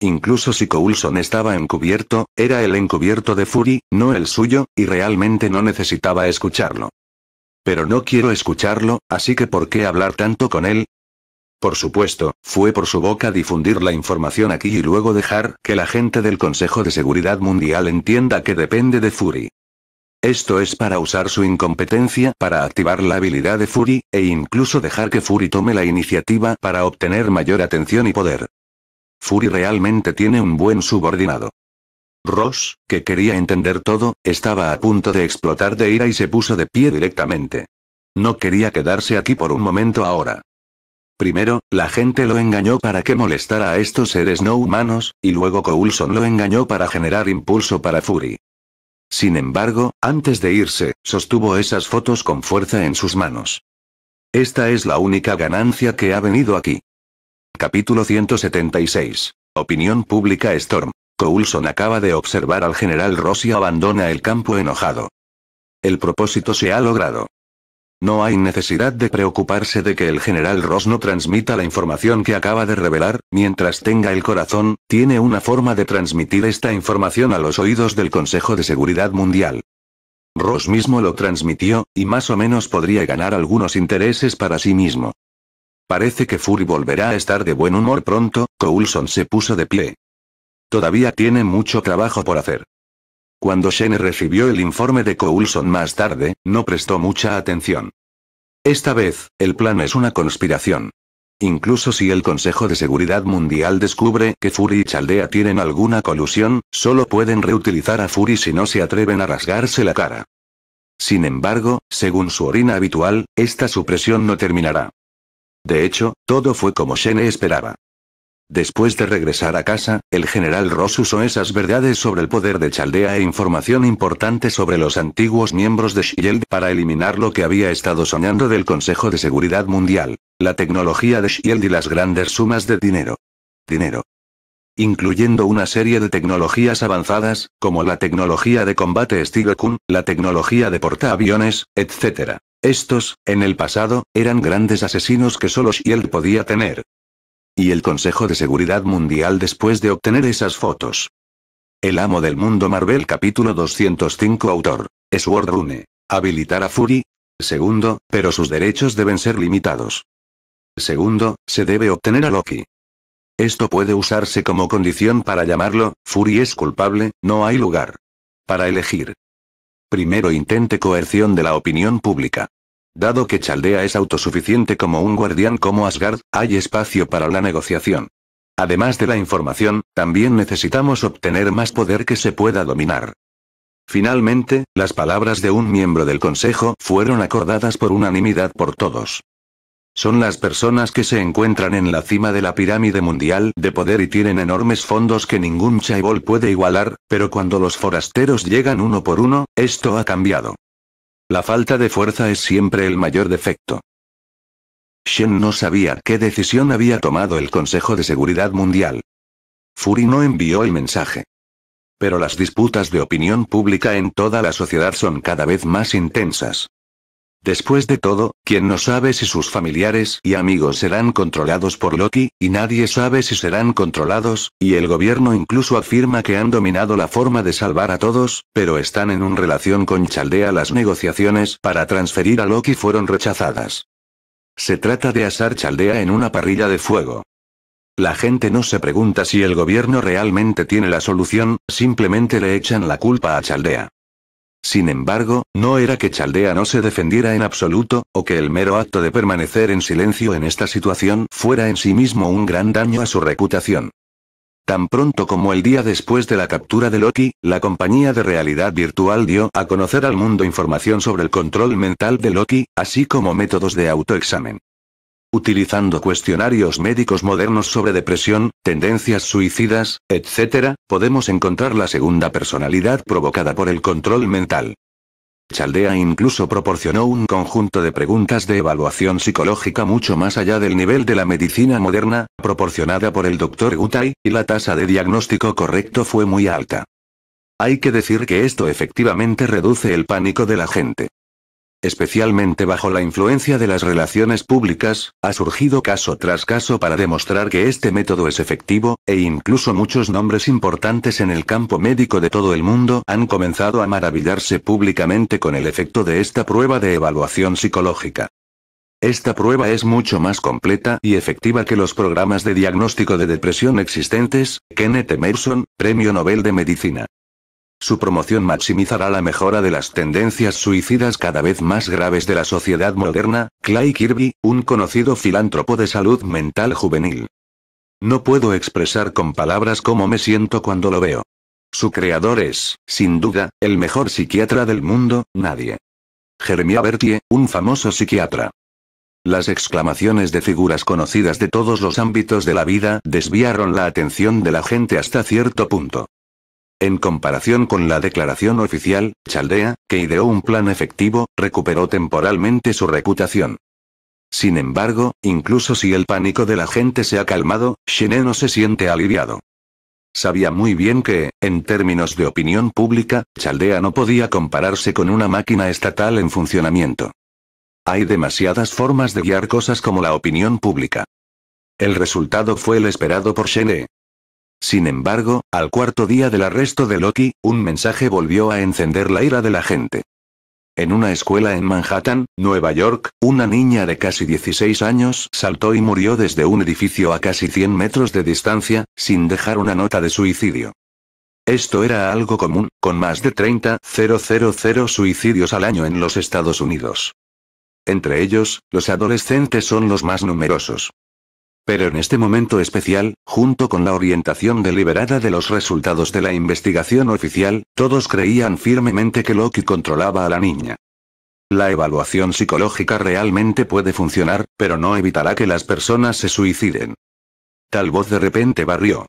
Incluso si Coulson estaba encubierto, era el encubierto de Fury, no el suyo, y realmente no necesitaba escucharlo. Pero no quiero escucharlo, así que ¿por qué hablar tanto con él? Por supuesto, fue por su boca difundir la información aquí y luego dejar que la gente del Consejo de Seguridad Mundial entienda que depende de Fury. Esto es para usar su incompetencia para activar la habilidad de Fury, e incluso dejar que Fury tome la iniciativa para obtener mayor atención y poder. Fury realmente tiene un buen subordinado. Ross, que quería entender todo, estaba a punto de explotar de ira y se puso de pie directamente. No quería quedarse aquí por un momento ahora. Primero, la gente lo engañó para que molestara a estos seres no humanos, y luego Coulson lo engañó para generar impulso para Fury. Sin embargo, antes de irse, sostuvo esas fotos con fuerza en sus manos. Esta es la única ganancia que ha venido aquí. Capítulo 176. Opinión pública Storm. Coulson acaba de observar al general Rossi abandona el campo enojado. El propósito se ha logrado. No hay necesidad de preocuparse de que el general Ross no transmita la información que acaba de revelar, mientras tenga el corazón, tiene una forma de transmitir esta información a los oídos del Consejo de Seguridad Mundial. Ross mismo lo transmitió, y más o menos podría ganar algunos intereses para sí mismo. Parece que Fury volverá a estar de buen humor pronto, Coulson se puso de pie. Todavía tiene mucho trabajo por hacer. Cuando Shane recibió el informe de Coulson más tarde, no prestó mucha atención. Esta vez, el plan es una conspiración. Incluso si el Consejo de Seguridad Mundial descubre que Fury y Chaldea tienen alguna colusión, solo pueden reutilizar a Fury si no se atreven a rasgarse la cara. Sin embargo, según su orina habitual, esta supresión no terminará. De hecho, todo fue como Shene esperaba. Después de regresar a casa, el general Ross usó esas verdades sobre el poder de Chaldea e información importante sobre los antiguos miembros de Shield para eliminar lo que había estado soñando del Consejo de Seguridad Mundial, la tecnología de Shield y las grandes sumas de dinero. Dinero. Incluyendo una serie de tecnologías avanzadas, como la tecnología de combate Steel Kun, la tecnología de portaaviones, etc. Estos, en el pasado, eran grandes asesinos que solo Shield podía tener, y el Consejo de Seguridad Mundial después de obtener esas fotos. El amo del mundo Marvel capítulo 205 autor. Sword Rune. Habilitar a Fury. Segundo, pero sus derechos deben ser limitados. Segundo, se debe obtener a Loki. Esto puede usarse como condición para llamarlo, Fury es culpable, no hay lugar. Para elegir. Primero intente coerción de la opinión pública. Dado que Chaldea es autosuficiente como un guardián como Asgard, hay espacio para la negociación. Además de la información, también necesitamos obtener más poder que se pueda dominar. Finalmente, las palabras de un miembro del Consejo fueron acordadas por unanimidad por todos. Son las personas que se encuentran en la cima de la pirámide mundial de poder y tienen enormes fondos que ningún chaibol puede igualar, pero cuando los forasteros llegan uno por uno, esto ha cambiado. La falta de fuerza es siempre el mayor defecto. Shen no sabía qué decisión había tomado el Consejo de Seguridad Mundial. Fury no envió el mensaje. Pero las disputas de opinión pública en toda la sociedad son cada vez más intensas. Después de todo, quien no sabe si sus familiares y amigos serán controlados por Loki, y nadie sabe si serán controlados, y el gobierno incluso afirma que han dominado la forma de salvar a todos, pero están en una relación con Chaldea. Las negociaciones para transferir a Loki fueron rechazadas. Se trata de asar Chaldea en una parrilla de fuego. La gente no se pregunta si el gobierno realmente tiene la solución, simplemente le echan la culpa a Chaldea. Sin embargo, no era que Chaldea no se defendiera en absoluto, o que el mero acto de permanecer en silencio en esta situación fuera en sí mismo un gran daño a su reputación. Tan pronto como el día después de la captura de Loki, la compañía de realidad virtual dio a conocer al mundo información sobre el control mental de Loki, así como métodos de autoexamen utilizando cuestionarios médicos modernos sobre depresión, tendencias suicidas, etc., podemos encontrar la segunda personalidad provocada por el control mental. Chaldea incluso proporcionó un conjunto de preguntas de evaluación psicológica mucho más allá del nivel de la medicina moderna, proporcionada por el doctor Gutai, y la tasa de diagnóstico correcto fue muy alta. Hay que decir que esto efectivamente reduce el pánico de la gente especialmente bajo la influencia de las relaciones públicas, ha surgido caso tras caso para demostrar que este método es efectivo, e incluso muchos nombres importantes en el campo médico de todo el mundo han comenzado a maravillarse públicamente con el efecto de esta prueba de evaluación psicológica. Esta prueba es mucho más completa y efectiva que los programas de diagnóstico de depresión existentes, Kenneth Emerson, Premio Nobel de Medicina. Su promoción maximizará la mejora de las tendencias suicidas cada vez más graves de la sociedad moderna, Clay Kirby, un conocido filántropo de salud mental juvenil. No puedo expresar con palabras cómo me siento cuando lo veo. Su creador es, sin duda, el mejor psiquiatra del mundo, nadie. Jeremia Bertie, un famoso psiquiatra. Las exclamaciones de figuras conocidas de todos los ámbitos de la vida desviaron la atención de la gente hasta cierto punto. En comparación con la declaración oficial, Chaldea, que ideó un plan efectivo, recuperó temporalmente su reputación. Sin embargo, incluso si el pánico de la gente se ha calmado, Shine no se siente aliviado. Sabía muy bien que, en términos de opinión pública, Chaldea no podía compararse con una máquina estatal en funcionamiento. Hay demasiadas formas de guiar cosas como la opinión pública. El resultado fue el esperado por Shene, sin embargo, al cuarto día del arresto de Loki, un mensaje volvió a encender la ira de la gente. En una escuela en Manhattan, Nueva York, una niña de casi 16 años saltó y murió desde un edificio a casi 100 metros de distancia, sin dejar una nota de suicidio. Esto era algo común, con más de 30.000 suicidios al año en los Estados Unidos. Entre ellos, los adolescentes son los más numerosos. Pero en este momento especial, junto con la orientación deliberada de los resultados de la investigación oficial, todos creían firmemente que Loki controlaba a la niña. La evaluación psicológica realmente puede funcionar, pero no evitará que las personas se suiciden. Tal voz de repente barrió.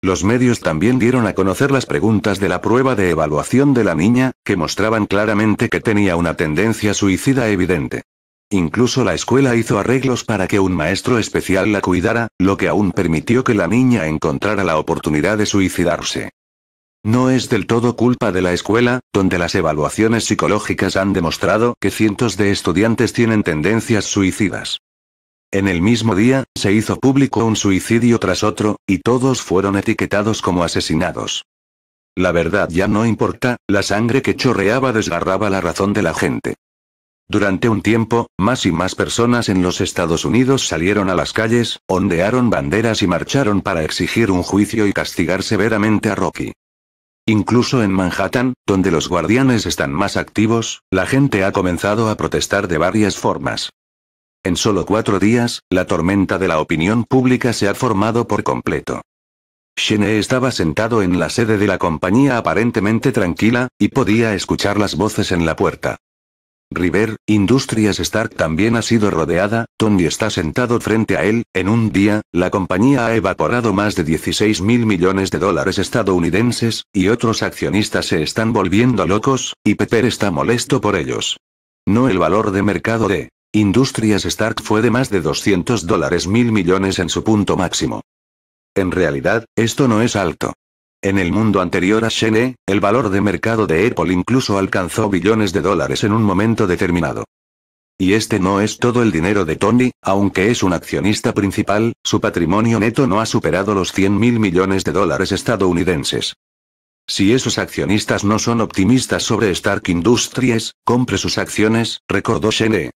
Los medios también dieron a conocer las preguntas de la prueba de evaluación de la niña, que mostraban claramente que tenía una tendencia suicida evidente. Incluso la escuela hizo arreglos para que un maestro especial la cuidara, lo que aún permitió que la niña encontrara la oportunidad de suicidarse. No es del todo culpa de la escuela, donde las evaluaciones psicológicas han demostrado que cientos de estudiantes tienen tendencias suicidas. En el mismo día, se hizo público un suicidio tras otro, y todos fueron etiquetados como asesinados. La verdad ya no importa, la sangre que chorreaba desgarraba la razón de la gente. Durante un tiempo, más y más personas en los Estados Unidos salieron a las calles, ondearon banderas y marcharon para exigir un juicio y castigar severamente a Rocky. Incluso en Manhattan, donde los guardianes están más activos, la gente ha comenzado a protestar de varias formas. En solo cuatro días, la tormenta de la opinión pública se ha formado por completo. Shene estaba sentado en la sede de la compañía aparentemente tranquila, y podía escuchar las voces en la puerta. River, Industrias Stark también ha sido rodeada, Tony está sentado frente a él, en un día, la compañía ha evaporado más de 16 mil millones de dólares estadounidenses, y otros accionistas se están volviendo locos, y Pepper está molesto por ellos. No el valor de mercado de Industrias Stark fue de más de 200 dólares mil millones en su punto máximo. En realidad, esto no es alto. En el mundo anterior a Shene, el valor de mercado de Apple incluso alcanzó billones de dólares en un momento determinado. Y este no es todo el dinero de Tony, aunque es un accionista principal, su patrimonio neto no ha superado los 100 mil millones de dólares estadounidenses. Si esos accionistas no son optimistas sobre Stark Industries, compre sus acciones, recordó Shene.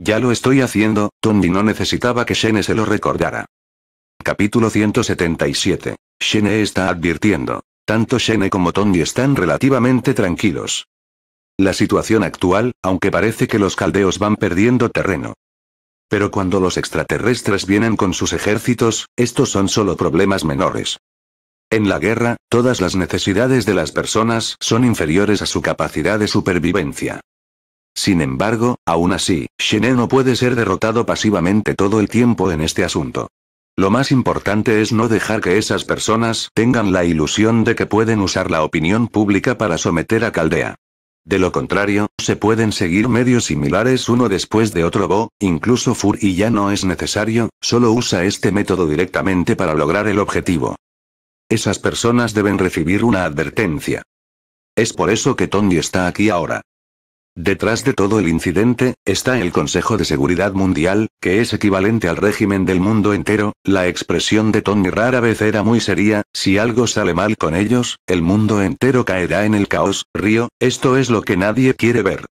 Ya lo estoy haciendo, Tony no necesitaba que Shene se lo recordara. Capítulo 177. Shene está advirtiendo. Tanto Shene como Tony están relativamente tranquilos. La situación actual, aunque parece que los caldeos van perdiendo terreno. Pero cuando los extraterrestres vienen con sus ejércitos, estos son solo problemas menores. En la guerra, todas las necesidades de las personas son inferiores a su capacidad de supervivencia. Sin embargo, aún así, Shene no puede ser derrotado pasivamente todo el tiempo en este asunto. Lo más importante es no dejar que esas personas tengan la ilusión de que pueden usar la opinión pública para someter a Caldea. De lo contrario, se pueden seguir medios similares uno después de otro Bo, incluso Fur y ya no es necesario, solo usa este método directamente para lograr el objetivo. Esas personas deben recibir una advertencia. Es por eso que Tony está aquí ahora. Detrás de todo el incidente, está el Consejo de Seguridad Mundial, que es equivalente al régimen del mundo entero, la expresión de Tony rara vez era muy seria, si algo sale mal con ellos, el mundo entero caerá en el caos, Río, esto es lo que nadie quiere ver.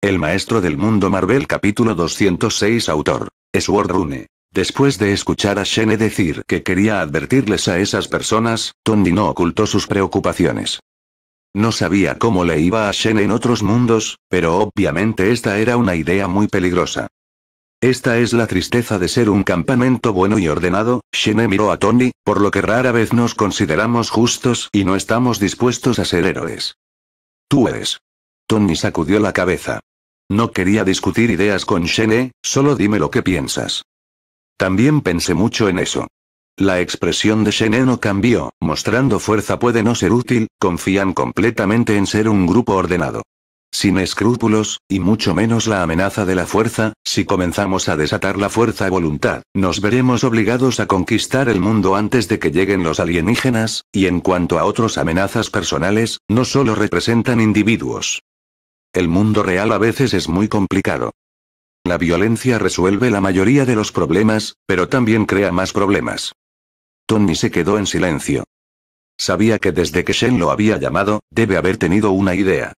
El Maestro del Mundo Marvel capítulo 206 autor. Sword Rune. Después de escuchar a Shane decir que quería advertirles a esas personas, Tony no ocultó sus preocupaciones. No sabía cómo le iba a Shen en otros mundos, pero obviamente esta era una idea muy peligrosa. Esta es la tristeza de ser un campamento bueno y ordenado, Shene miró a Tony, por lo que rara vez nos consideramos justos y no estamos dispuestos a ser héroes. Tú eres. Tony sacudió la cabeza. No quería discutir ideas con Shene, solo dime lo que piensas. También pensé mucho en eso. La expresión de Sheneno cambió, mostrando fuerza puede no ser útil, confían completamente en ser un grupo ordenado. Sin escrúpulos, y mucho menos la amenaza de la fuerza, si comenzamos a desatar la fuerza voluntad, nos veremos obligados a conquistar el mundo antes de que lleguen los alienígenas, y en cuanto a otras amenazas personales, no solo representan individuos. El mundo real a veces es muy complicado. La violencia resuelve la mayoría de los problemas, pero también crea más problemas. Tony se quedó en silencio. Sabía que desde que Shen lo había llamado, debe haber tenido una idea.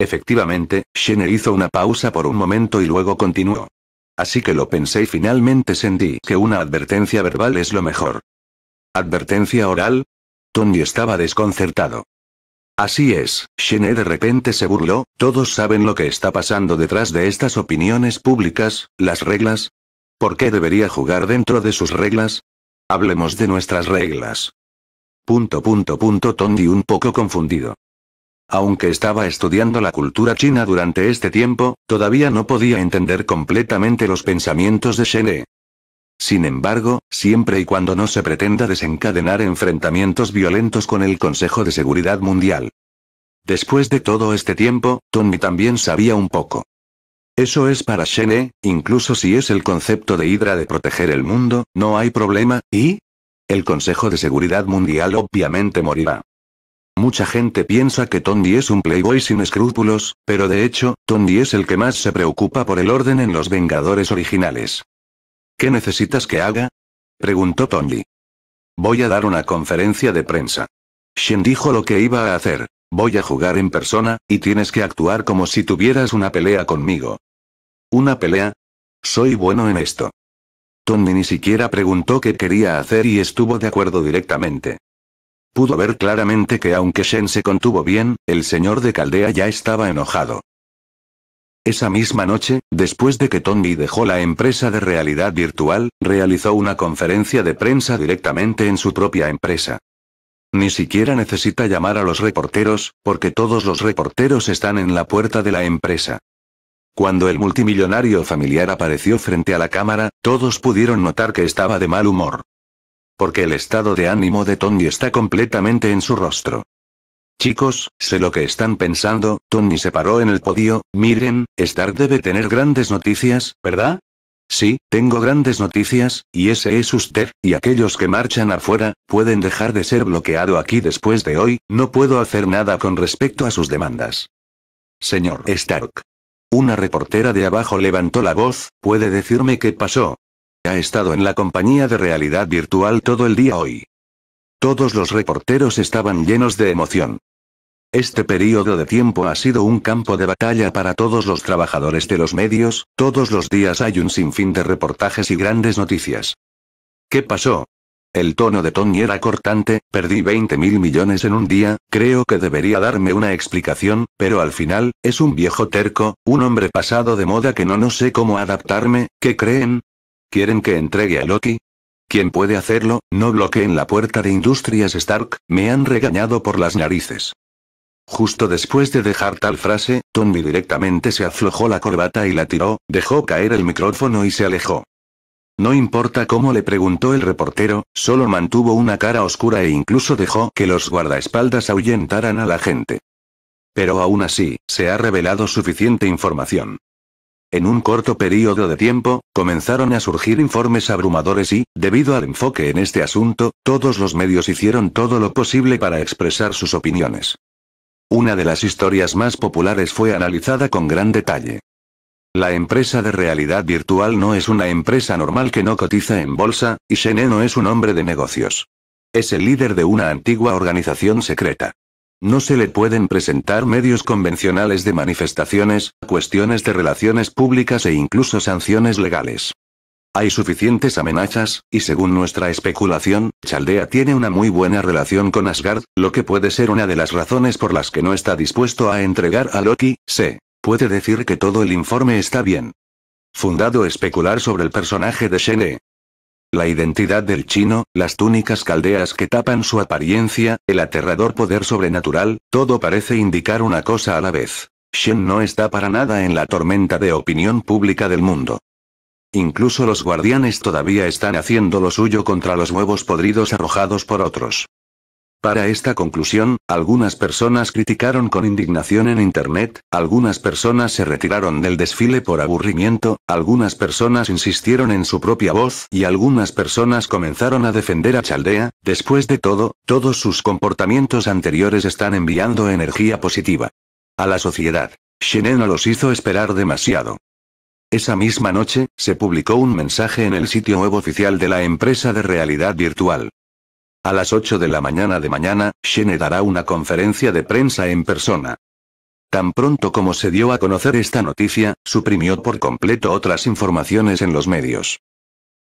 Efectivamente, Shen hizo una pausa por un momento y luego continuó. Así que lo pensé y finalmente sentí que una advertencia verbal es lo mejor. ¿Advertencia oral? Tony estaba desconcertado. Así es, Shen de repente se burló, todos saben lo que está pasando detrás de estas opiniones públicas, las reglas. ¿Por qué debería jugar dentro de sus reglas? Hablemos de nuestras reglas. Punto punto punto un poco confundido. Aunque estaba estudiando la cultura china durante este tiempo, todavía no podía entender completamente los pensamientos de Shen. Sin embargo, siempre y cuando no se pretenda desencadenar enfrentamientos violentos con el Consejo de Seguridad Mundial. Después de todo este tiempo, Tony también sabía un poco. Eso es para Shene, incluso si es el concepto de Hydra de proteger el mundo, no hay problema, y... El Consejo de Seguridad Mundial obviamente morirá. Mucha gente piensa que Tondi es un playboy sin escrúpulos, pero de hecho, Tondi es el que más se preocupa por el orden en los Vengadores originales. ¿Qué necesitas que haga? preguntó Tondi. Voy a dar una conferencia de prensa. Shen dijo lo que iba a hacer. Voy a jugar en persona, y tienes que actuar como si tuvieras una pelea conmigo. ¿Una pelea? Soy bueno en esto. Tommy ni siquiera preguntó qué quería hacer y estuvo de acuerdo directamente. Pudo ver claramente que aunque Shen se contuvo bien, el señor de Caldea ya estaba enojado. Esa misma noche, después de que Tommy dejó la empresa de realidad virtual, realizó una conferencia de prensa directamente en su propia empresa. Ni siquiera necesita llamar a los reporteros, porque todos los reporteros están en la puerta de la empresa. Cuando el multimillonario familiar apareció frente a la cámara, todos pudieron notar que estaba de mal humor. Porque el estado de ánimo de Tony está completamente en su rostro. Chicos, sé lo que están pensando, Tony se paró en el podio, miren, Stark debe tener grandes noticias, ¿verdad? Sí, tengo grandes noticias, y ese es usted, y aquellos que marchan afuera, pueden dejar de ser bloqueado aquí después de hoy, no puedo hacer nada con respecto a sus demandas. Señor Stark. Una reportera de abajo levantó la voz, ¿puede decirme qué pasó? Ha estado en la compañía de realidad virtual todo el día hoy. Todos los reporteros estaban llenos de emoción. Este periodo de tiempo ha sido un campo de batalla para todos los trabajadores de los medios, todos los días hay un sinfín de reportajes y grandes noticias. ¿Qué pasó? El tono de Tony era cortante, perdí 20 mil millones en un día, creo que debería darme una explicación, pero al final, es un viejo terco, un hombre pasado de moda que no no sé cómo adaptarme, ¿qué creen? ¿Quieren que entregue a Loki? ¿Quién puede hacerlo? No bloqueen la puerta de Industrias Stark, me han regañado por las narices. Justo después de dejar tal frase, Tony directamente se aflojó la corbata y la tiró, dejó caer el micrófono y se alejó. No importa cómo le preguntó el reportero, solo mantuvo una cara oscura e incluso dejó que los guardaespaldas ahuyentaran a la gente. Pero aún así, se ha revelado suficiente información. En un corto periodo de tiempo, comenzaron a surgir informes abrumadores y, debido al enfoque en este asunto, todos los medios hicieron todo lo posible para expresar sus opiniones. Una de las historias más populares fue analizada con gran detalle. La empresa de realidad virtual no es una empresa normal que no cotiza en bolsa, y Shene no es un hombre de negocios. Es el líder de una antigua organización secreta. No se le pueden presentar medios convencionales de manifestaciones, cuestiones de relaciones públicas e incluso sanciones legales. Hay suficientes amenazas, y según nuestra especulación, Chaldea tiene una muy buena relación con Asgard, lo que puede ser una de las razones por las que no está dispuesto a entregar a Loki, C puede decir que todo el informe está bien. Fundado especular sobre el personaje de Shene. La identidad del chino, las túnicas caldeas que tapan su apariencia, el aterrador poder sobrenatural, todo parece indicar una cosa a la vez. Shen no está para nada en la tormenta de opinión pública del mundo. Incluso los guardianes todavía están haciendo lo suyo contra los huevos podridos arrojados por otros. Para esta conclusión, algunas personas criticaron con indignación en Internet, algunas personas se retiraron del desfile por aburrimiento, algunas personas insistieron en su propia voz y algunas personas comenzaron a defender a Chaldea, después de todo, todos sus comportamientos anteriores están enviando energía positiva. A la sociedad. Shenena los hizo esperar demasiado. Esa misma noche, se publicó un mensaje en el sitio web oficial de la empresa de realidad virtual. A las 8 de la mañana de mañana, Shene dará una conferencia de prensa en persona. Tan pronto como se dio a conocer esta noticia, suprimió por completo otras informaciones en los medios.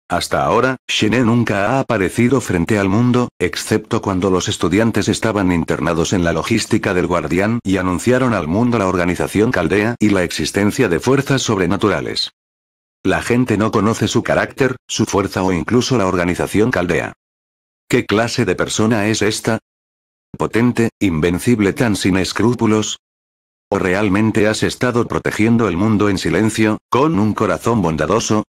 Hasta ahora, Shene nunca ha aparecido frente al mundo, excepto cuando los estudiantes estaban internados en la logística del Guardián y anunciaron al mundo la organización Caldea y la existencia de fuerzas sobrenaturales. La gente no conoce su carácter, su fuerza o incluso la organización Caldea. ¿Qué clase de persona es esta? ¿Potente, invencible tan sin escrúpulos? ¿O realmente has estado protegiendo el mundo en silencio, con un corazón bondadoso?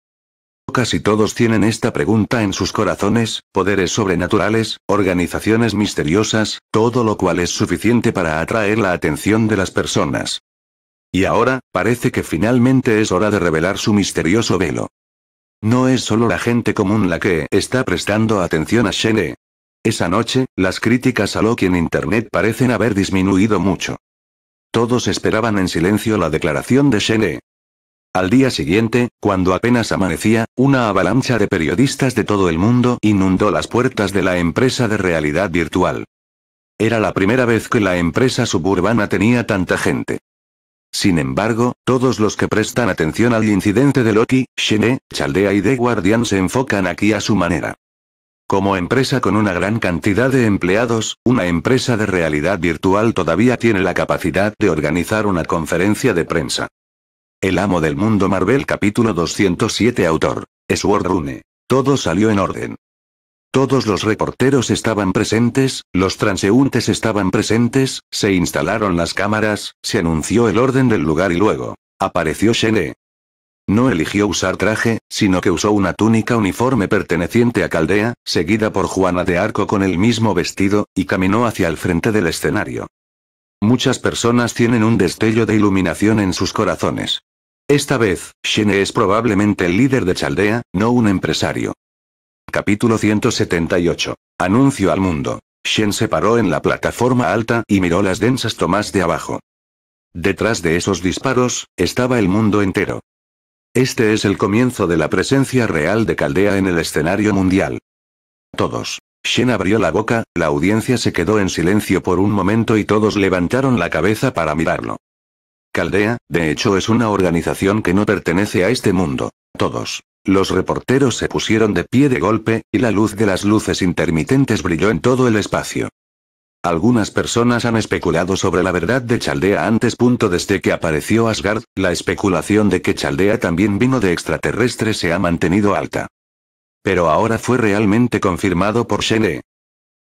Casi todos tienen esta pregunta en sus corazones, poderes sobrenaturales, organizaciones misteriosas, todo lo cual es suficiente para atraer la atención de las personas. Y ahora, parece que finalmente es hora de revelar su misterioso velo. No es solo la gente común la que está prestando atención a Shene. Esa noche, las críticas a Loki en Internet parecen haber disminuido mucho. Todos esperaban en silencio la declaración de Shene. Al día siguiente, cuando apenas amanecía, una avalancha de periodistas de todo el mundo inundó las puertas de la empresa de realidad virtual. Era la primera vez que la empresa suburbana tenía tanta gente. Sin embargo, todos los que prestan atención al incidente de Loki, Shene, Chaldea y The Guardian se enfocan aquí a su manera. Como empresa con una gran cantidad de empleados, una empresa de realidad virtual todavía tiene la capacidad de organizar una conferencia de prensa. El amo del mundo Marvel capítulo 207 autor. Es Rune. Todo salió en orden. Todos los reporteros estaban presentes, los transeúntes estaban presentes, se instalaron las cámaras, se anunció el orden del lugar y luego apareció Shene. No eligió usar traje, sino que usó una túnica uniforme perteneciente a Caldea, seguida por Juana de Arco con el mismo vestido, y caminó hacia el frente del escenario. Muchas personas tienen un destello de iluminación en sus corazones. Esta vez, Shene es probablemente el líder de Chaldea, no un empresario. Capítulo 178. Anuncio al mundo. Shen se paró en la plataforma alta y miró las densas tomas de abajo. Detrás de esos disparos, estaba el mundo entero. Este es el comienzo de la presencia real de Caldea en el escenario mundial. Todos. Shen abrió la boca, la audiencia se quedó en silencio por un momento y todos levantaron la cabeza para mirarlo. Caldea, de hecho, es una organización que no pertenece a este mundo. Todos. Los reporteros se pusieron de pie de golpe, y la luz de las luces intermitentes brilló en todo el espacio. Algunas personas han especulado sobre la verdad de Chaldea antes. Desde que apareció Asgard, la especulación de que Chaldea también vino de extraterrestre se ha mantenido alta. Pero ahora fue realmente confirmado por Shene.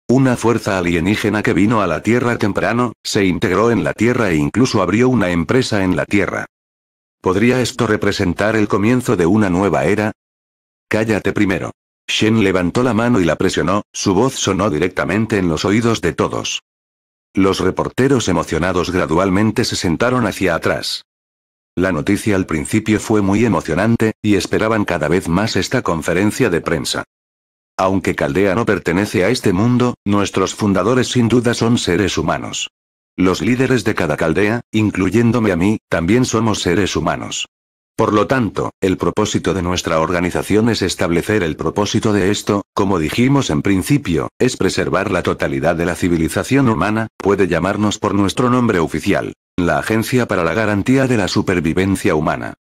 Una fuerza alienígena que vino a la Tierra temprano, se integró en la Tierra e incluso abrió una empresa en la Tierra. ¿Podría esto representar el comienzo de una nueva era? Cállate primero. Shen levantó la mano y la presionó, su voz sonó directamente en los oídos de todos. Los reporteros emocionados gradualmente se sentaron hacia atrás. La noticia al principio fue muy emocionante, y esperaban cada vez más esta conferencia de prensa. Aunque Caldea no pertenece a este mundo, nuestros fundadores sin duda son seres humanos. Los líderes de cada caldea, incluyéndome a mí, también somos seres humanos. Por lo tanto, el propósito de nuestra organización es establecer el propósito de esto, como dijimos en principio, es preservar la totalidad de la civilización humana, puede llamarnos por nuestro nombre oficial, la Agencia para la Garantía de la Supervivencia Humana.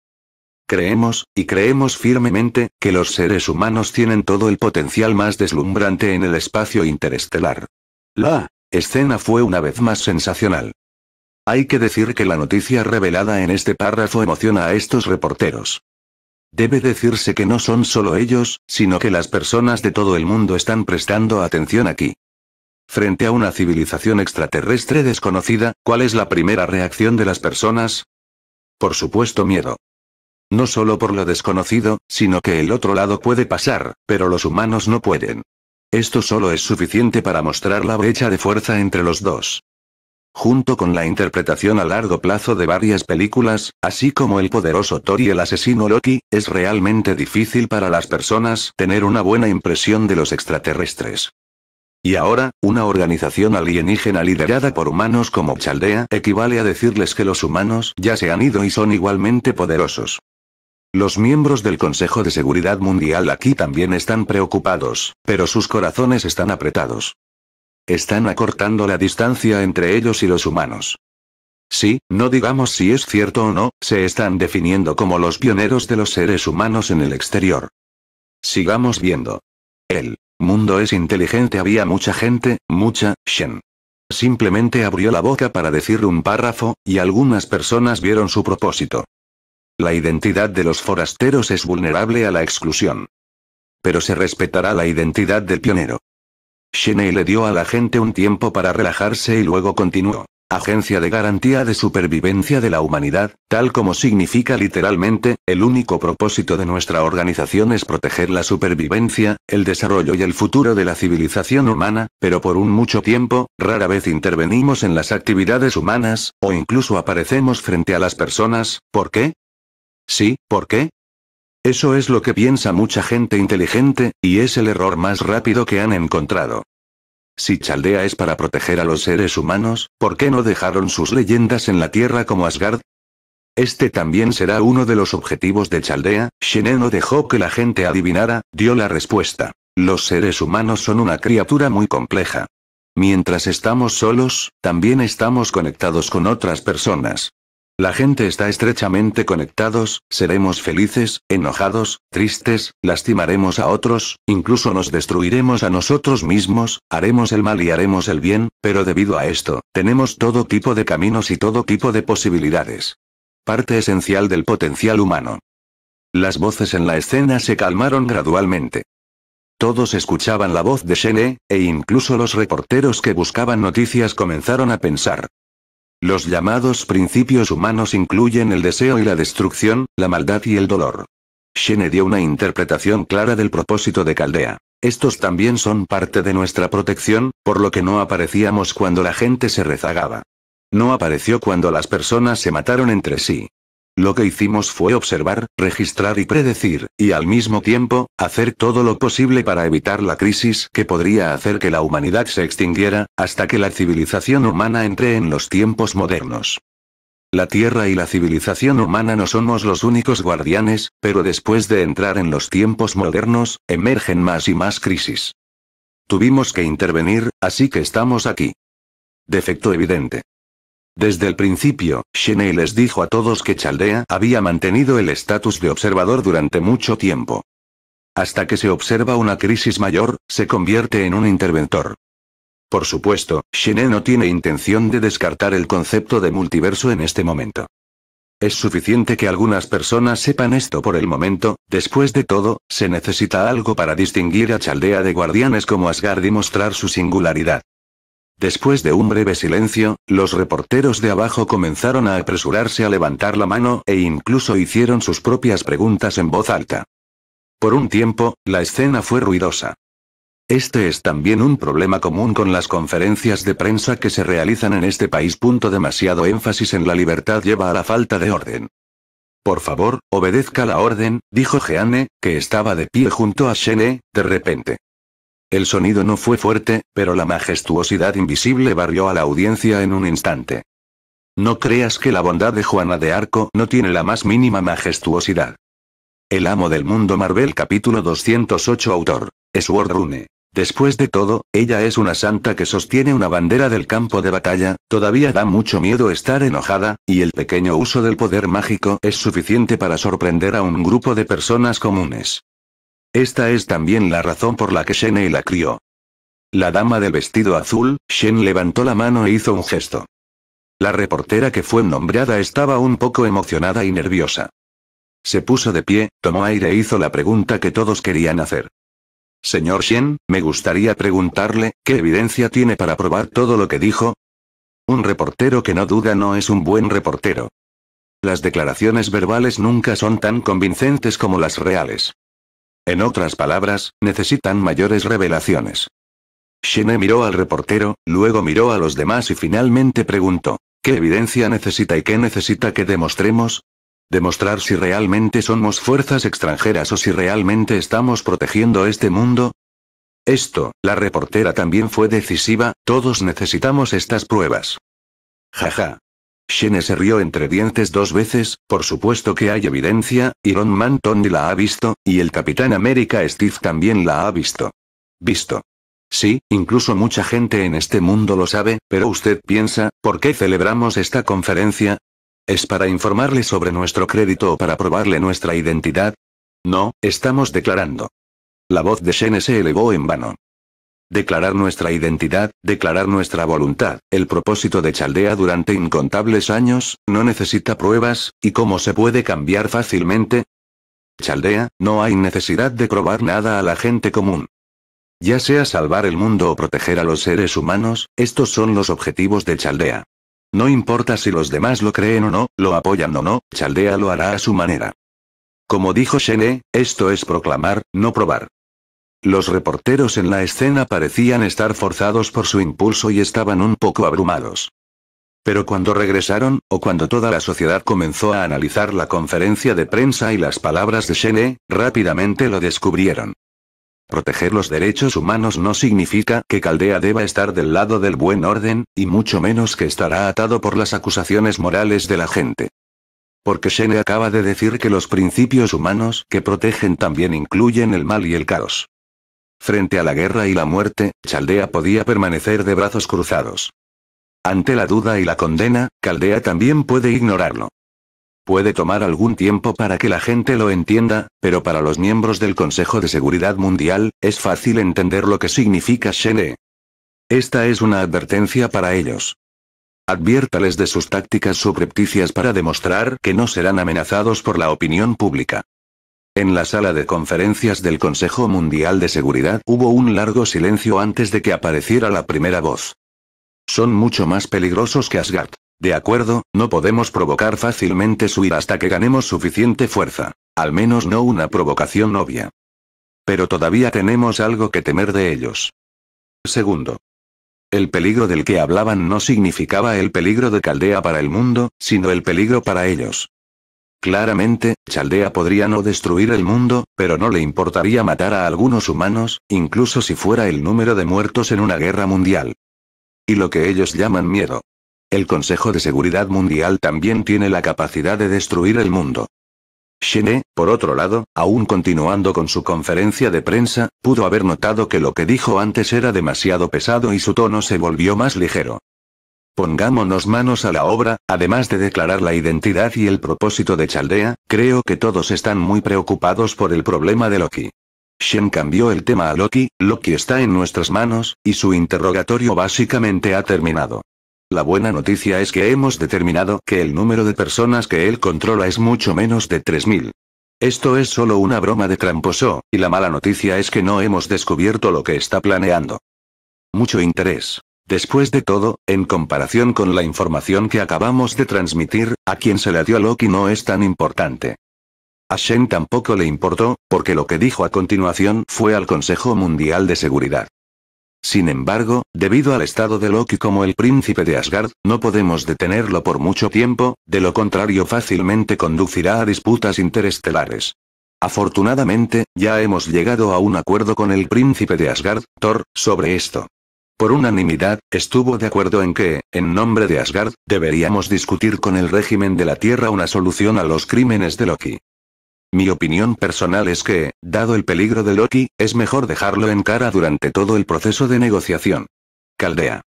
Creemos, y creemos firmemente, que los seres humanos tienen todo el potencial más deslumbrante en el espacio interestelar. La escena fue una vez más sensacional. Hay que decir que la noticia revelada en este párrafo emociona a estos reporteros. Debe decirse que no son solo ellos, sino que las personas de todo el mundo están prestando atención aquí. Frente a una civilización extraterrestre desconocida, ¿cuál es la primera reacción de las personas? Por supuesto miedo. No solo por lo desconocido, sino que el otro lado puede pasar, pero los humanos no pueden. Esto solo es suficiente para mostrar la brecha de fuerza entre los dos. Junto con la interpretación a largo plazo de varias películas, así como el poderoso Thor y el asesino Loki, es realmente difícil para las personas tener una buena impresión de los extraterrestres. Y ahora, una organización alienígena liderada por humanos como Chaldea equivale a decirles que los humanos ya se han ido y son igualmente poderosos. Los miembros del Consejo de Seguridad Mundial aquí también están preocupados, pero sus corazones están apretados. Están acortando la distancia entre ellos y los humanos. Sí, no digamos si es cierto o no, se están definiendo como los pioneros de los seres humanos en el exterior. Sigamos viendo. El mundo es inteligente. Había mucha gente, mucha, Shen. Simplemente abrió la boca para decir un párrafo, y algunas personas vieron su propósito. La identidad de los forasteros es vulnerable a la exclusión. Pero se respetará la identidad del pionero. Cheney le dio a la gente un tiempo para relajarse y luego continuó. Agencia de Garantía de Supervivencia de la Humanidad, tal como significa literalmente, el único propósito de nuestra organización es proteger la supervivencia, el desarrollo y el futuro de la civilización humana, pero por un mucho tiempo, rara vez intervenimos en las actividades humanas, o incluso aparecemos frente a las personas, ¿por qué? Sí, ¿por qué? Eso es lo que piensa mucha gente inteligente, y es el error más rápido que han encontrado. Si Chaldea es para proteger a los seres humanos, ¿por qué no dejaron sus leyendas en la Tierra como Asgard? Este también será uno de los objetivos de Chaldea, Shenen no dejó que la gente adivinara, dio la respuesta. Los seres humanos son una criatura muy compleja. Mientras estamos solos, también estamos conectados con otras personas. La gente está estrechamente conectados, seremos felices, enojados, tristes, lastimaremos a otros, incluso nos destruiremos a nosotros mismos, haremos el mal y haremos el bien, pero debido a esto, tenemos todo tipo de caminos y todo tipo de posibilidades. Parte esencial del potencial humano. Las voces en la escena se calmaron gradualmente. Todos escuchaban la voz de Shene, e incluso los reporteros que buscaban noticias comenzaron a pensar, los llamados principios humanos incluyen el deseo y la destrucción, la maldad y el dolor. Shene dio una interpretación clara del propósito de Caldea. Estos también son parte de nuestra protección, por lo que no aparecíamos cuando la gente se rezagaba. No apareció cuando las personas se mataron entre sí. Lo que hicimos fue observar, registrar y predecir, y al mismo tiempo, hacer todo lo posible para evitar la crisis que podría hacer que la humanidad se extinguiera, hasta que la civilización humana entre en los tiempos modernos. La Tierra y la civilización humana no somos los únicos guardianes, pero después de entrar en los tiempos modernos, emergen más y más crisis. Tuvimos que intervenir, así que estamos aquí. Defecto evidente. Desde el principio, Cheney les dijo a todos que Chaldea había mantenido el estatus de observador durante mucho tiempo. Hasta que se observa una crisis mayor, se convierte en un interventor. Por supuesto, Cheney no tiene intención de descartar el concepto de multiverso en este momento. Es suficiente que algunas personas sepan esto por el momento, después de todo, se necesita algo para distinguir a Chaldea de guardianes como Asgard y mostrar su singularidad. Después de un breve silencio, los reporteros de abajo comenzaron a apresurarse a levantar la mano e incluso hicieron sus propias preguntas en voz alta. Por un tiempo, la escena fue ruidosa. Este es también un problema común con las conferencias de prensa que se realizan en este país. Punto demasiado énfasis en la libertad lleva a la falta de orden. Por favor, obedezca la orden, dijo Jeanne, que estaba de pie junto a Shene, de repente. El sonido no fue fuerte, pero la majestuosidad invisible barrió a la audiencia en un instante. No creas que la bondad de Juana de Arco no tiene la más mínima majestuosidad. El amo del mundo Marvel capítulo 208 autor. Sword Rune. Después de todo, ella es una santa que sostiene una bandera del campo de batalla, todavía da mucho miedo estar enojada, y el pequeño uso del poder mágico es suficiente para sorprender a un grupo de personas comunes. Esta es también la razón por la que Shene la crió. La dama del vestido azul, Shen levantó la mano e hizo un gesto. La reportera que fue nombrada estaba un poco emocionada y nerviosa. Se puso de pie, tomó aire e hizo la pregunta que todos querían hacer. Señor Shen, me gustaría preguntarle, ¿qué evidencia tiene para probar todo lo que dijo? Un reportero que no duda no es un buen reportero. Las declaraciones verbales nunca son tan convincentes como las reales. En otras palabras, necesitan mayores revelaciones. Shene miró al reportero, luego miró a los demás y finalmente preguntó, ¿qué evidencia necesita y qué necesita que demostremos? Demostrar si realmente somos fuerzas extranjeras o si realmente estamos protegiendo este mundo. Esto, la reportera también fue decisiva, todos necesitamos estas pruebas. Jaja, Shene se rió entre dientes dos veces, por supuesto que hay evidencia, Iron Man Tony la ha visto, y el Capitán América Steve también la ha visto. Visto. Sí, incluso mucha gente en este mundo lo sabe, pero usted piensa, ¿por qué celebramos esta conferencia? ¿Es para informarle sobre nuestro crédito o para probarle nuestra identidad? No, estamos declarando. La voz de Shene se elevó en vano declarar nuestra identidad, declarar nuestra voluntad, el propósito de Chaldea durante incontables años, no necesita pruebas, y cómo se puede cambiar fácilmente. Chaldea, no hay necesidad de probar nada a la gente común. Ya sea salvar el mundo o proteger a los seres humanos, estos son los objetivos de Chaldea. No importa si los demás lo creen o no, lo apoyan o no, Chaldea lo hará a su manera. Como dijo Shene, esto es proclamar, no probar. Los reporteros en la escena parecían estar forzados por su impulso y estaban un poco abrumados. Pero cuando regresaron, o cuando toda la sociedad comenzó a analizar la conferencia de prensa y las palabras de Shene, rápidamente lo descubrieron. Proteger los derechos humanos no significa que Caldea deba estar del lado del buen orden, y mucho menos que estará atado por las acusaciones morales de la gente. Porque Shene acaba de decir que los principios humanos que protegen también incluyen el mal y el caos. Frente a la guerra y la muerte, Chaldea podía permanecer de brazos cruzados. Ante la duda y la condena, Caldea también puede ignorarlo. Puede tomar algún tiempo para que la gente lo entienda, pero para los miembros del Consejo de Seguridad Mundial, es fácil entender lo que significa Shene. Esta es una advertencia para ellos. Adviértales de sus tácticas subrepticias para demostrar que no serán amenazados por la opinión pública. En la sala de conferencias del Consejo Mundial de Seguridad hubo un largo silencio antes de que apareciera la primera voz. Son mucho más peligrosos que Asgard. De acuerdo, no podemos provocar fácilmente su ira hasta que ganemos suficiente fuerza. Al menos no una provocación obvia. Pero todavía tenemos algo que temer de ellos. Segundo. El peligro del que hablaban no significaba el peligro de Caldea para el mundo, sino el peligro para ellos. Claramente, Chaldea podría no destruir el mundo, pero no le importaría matar a algunos humanos, incluso si fuera el número de muertos en una guerra mundial. Y lo que ellos llaman miedo. El Consejo de Seguridad Mundial también tiene la capacidad de destruir el mundo. Shene, por otro lado, aún continuando con su conferencia de prensa, pudo haber notado que lo que dijo antes era demasiado pesado y su tono se volvió más ligero. Pongámonos manos a la obra, además de declarar la identidad y el propósito de Chaldea, creo que todos están muy preocupados por el problema de Loki. Shen cambió el tema a Loki, Loki está en nuestras manos, y su interrogatorio básicamente ha terminado. La buena noticia es que hemos determinado que el número de personas que él controla es mucho menos de 3.000. Esto es solo una broma de tramposo, y la mala noticia es que no hemos descubierto lo que está planeando. Mucho interés. Después de todo, en comparación con la información que acabamos de transmitir, a quien se la dio a Loki no es tan importante. A Shen tampoco le importó, porque lo que dijo a continuación fue al Consejo Mundial de Seguridad. Sin embargo, debido al estado de Loki como el príncipe de Asgard, no podemos detenerlo por mucho tiempo, de lo contrario fácilmente conducirá a disputas interestelares. Afortunadamente, ya hemos llegado a un acuerdo con el príncipe de Asgard, Thor, sobre esto. Por unanimidad, estuvo de acuerdo en que, en nombre de Asgard, deberíamos discutir con el régimen de la Tierra una solución a los crímenes de Loki. Mi opinión personal es que, dado el peligro de Loki, es mejor dejarlo en cara durante todo el proceso de negociación. Caldea.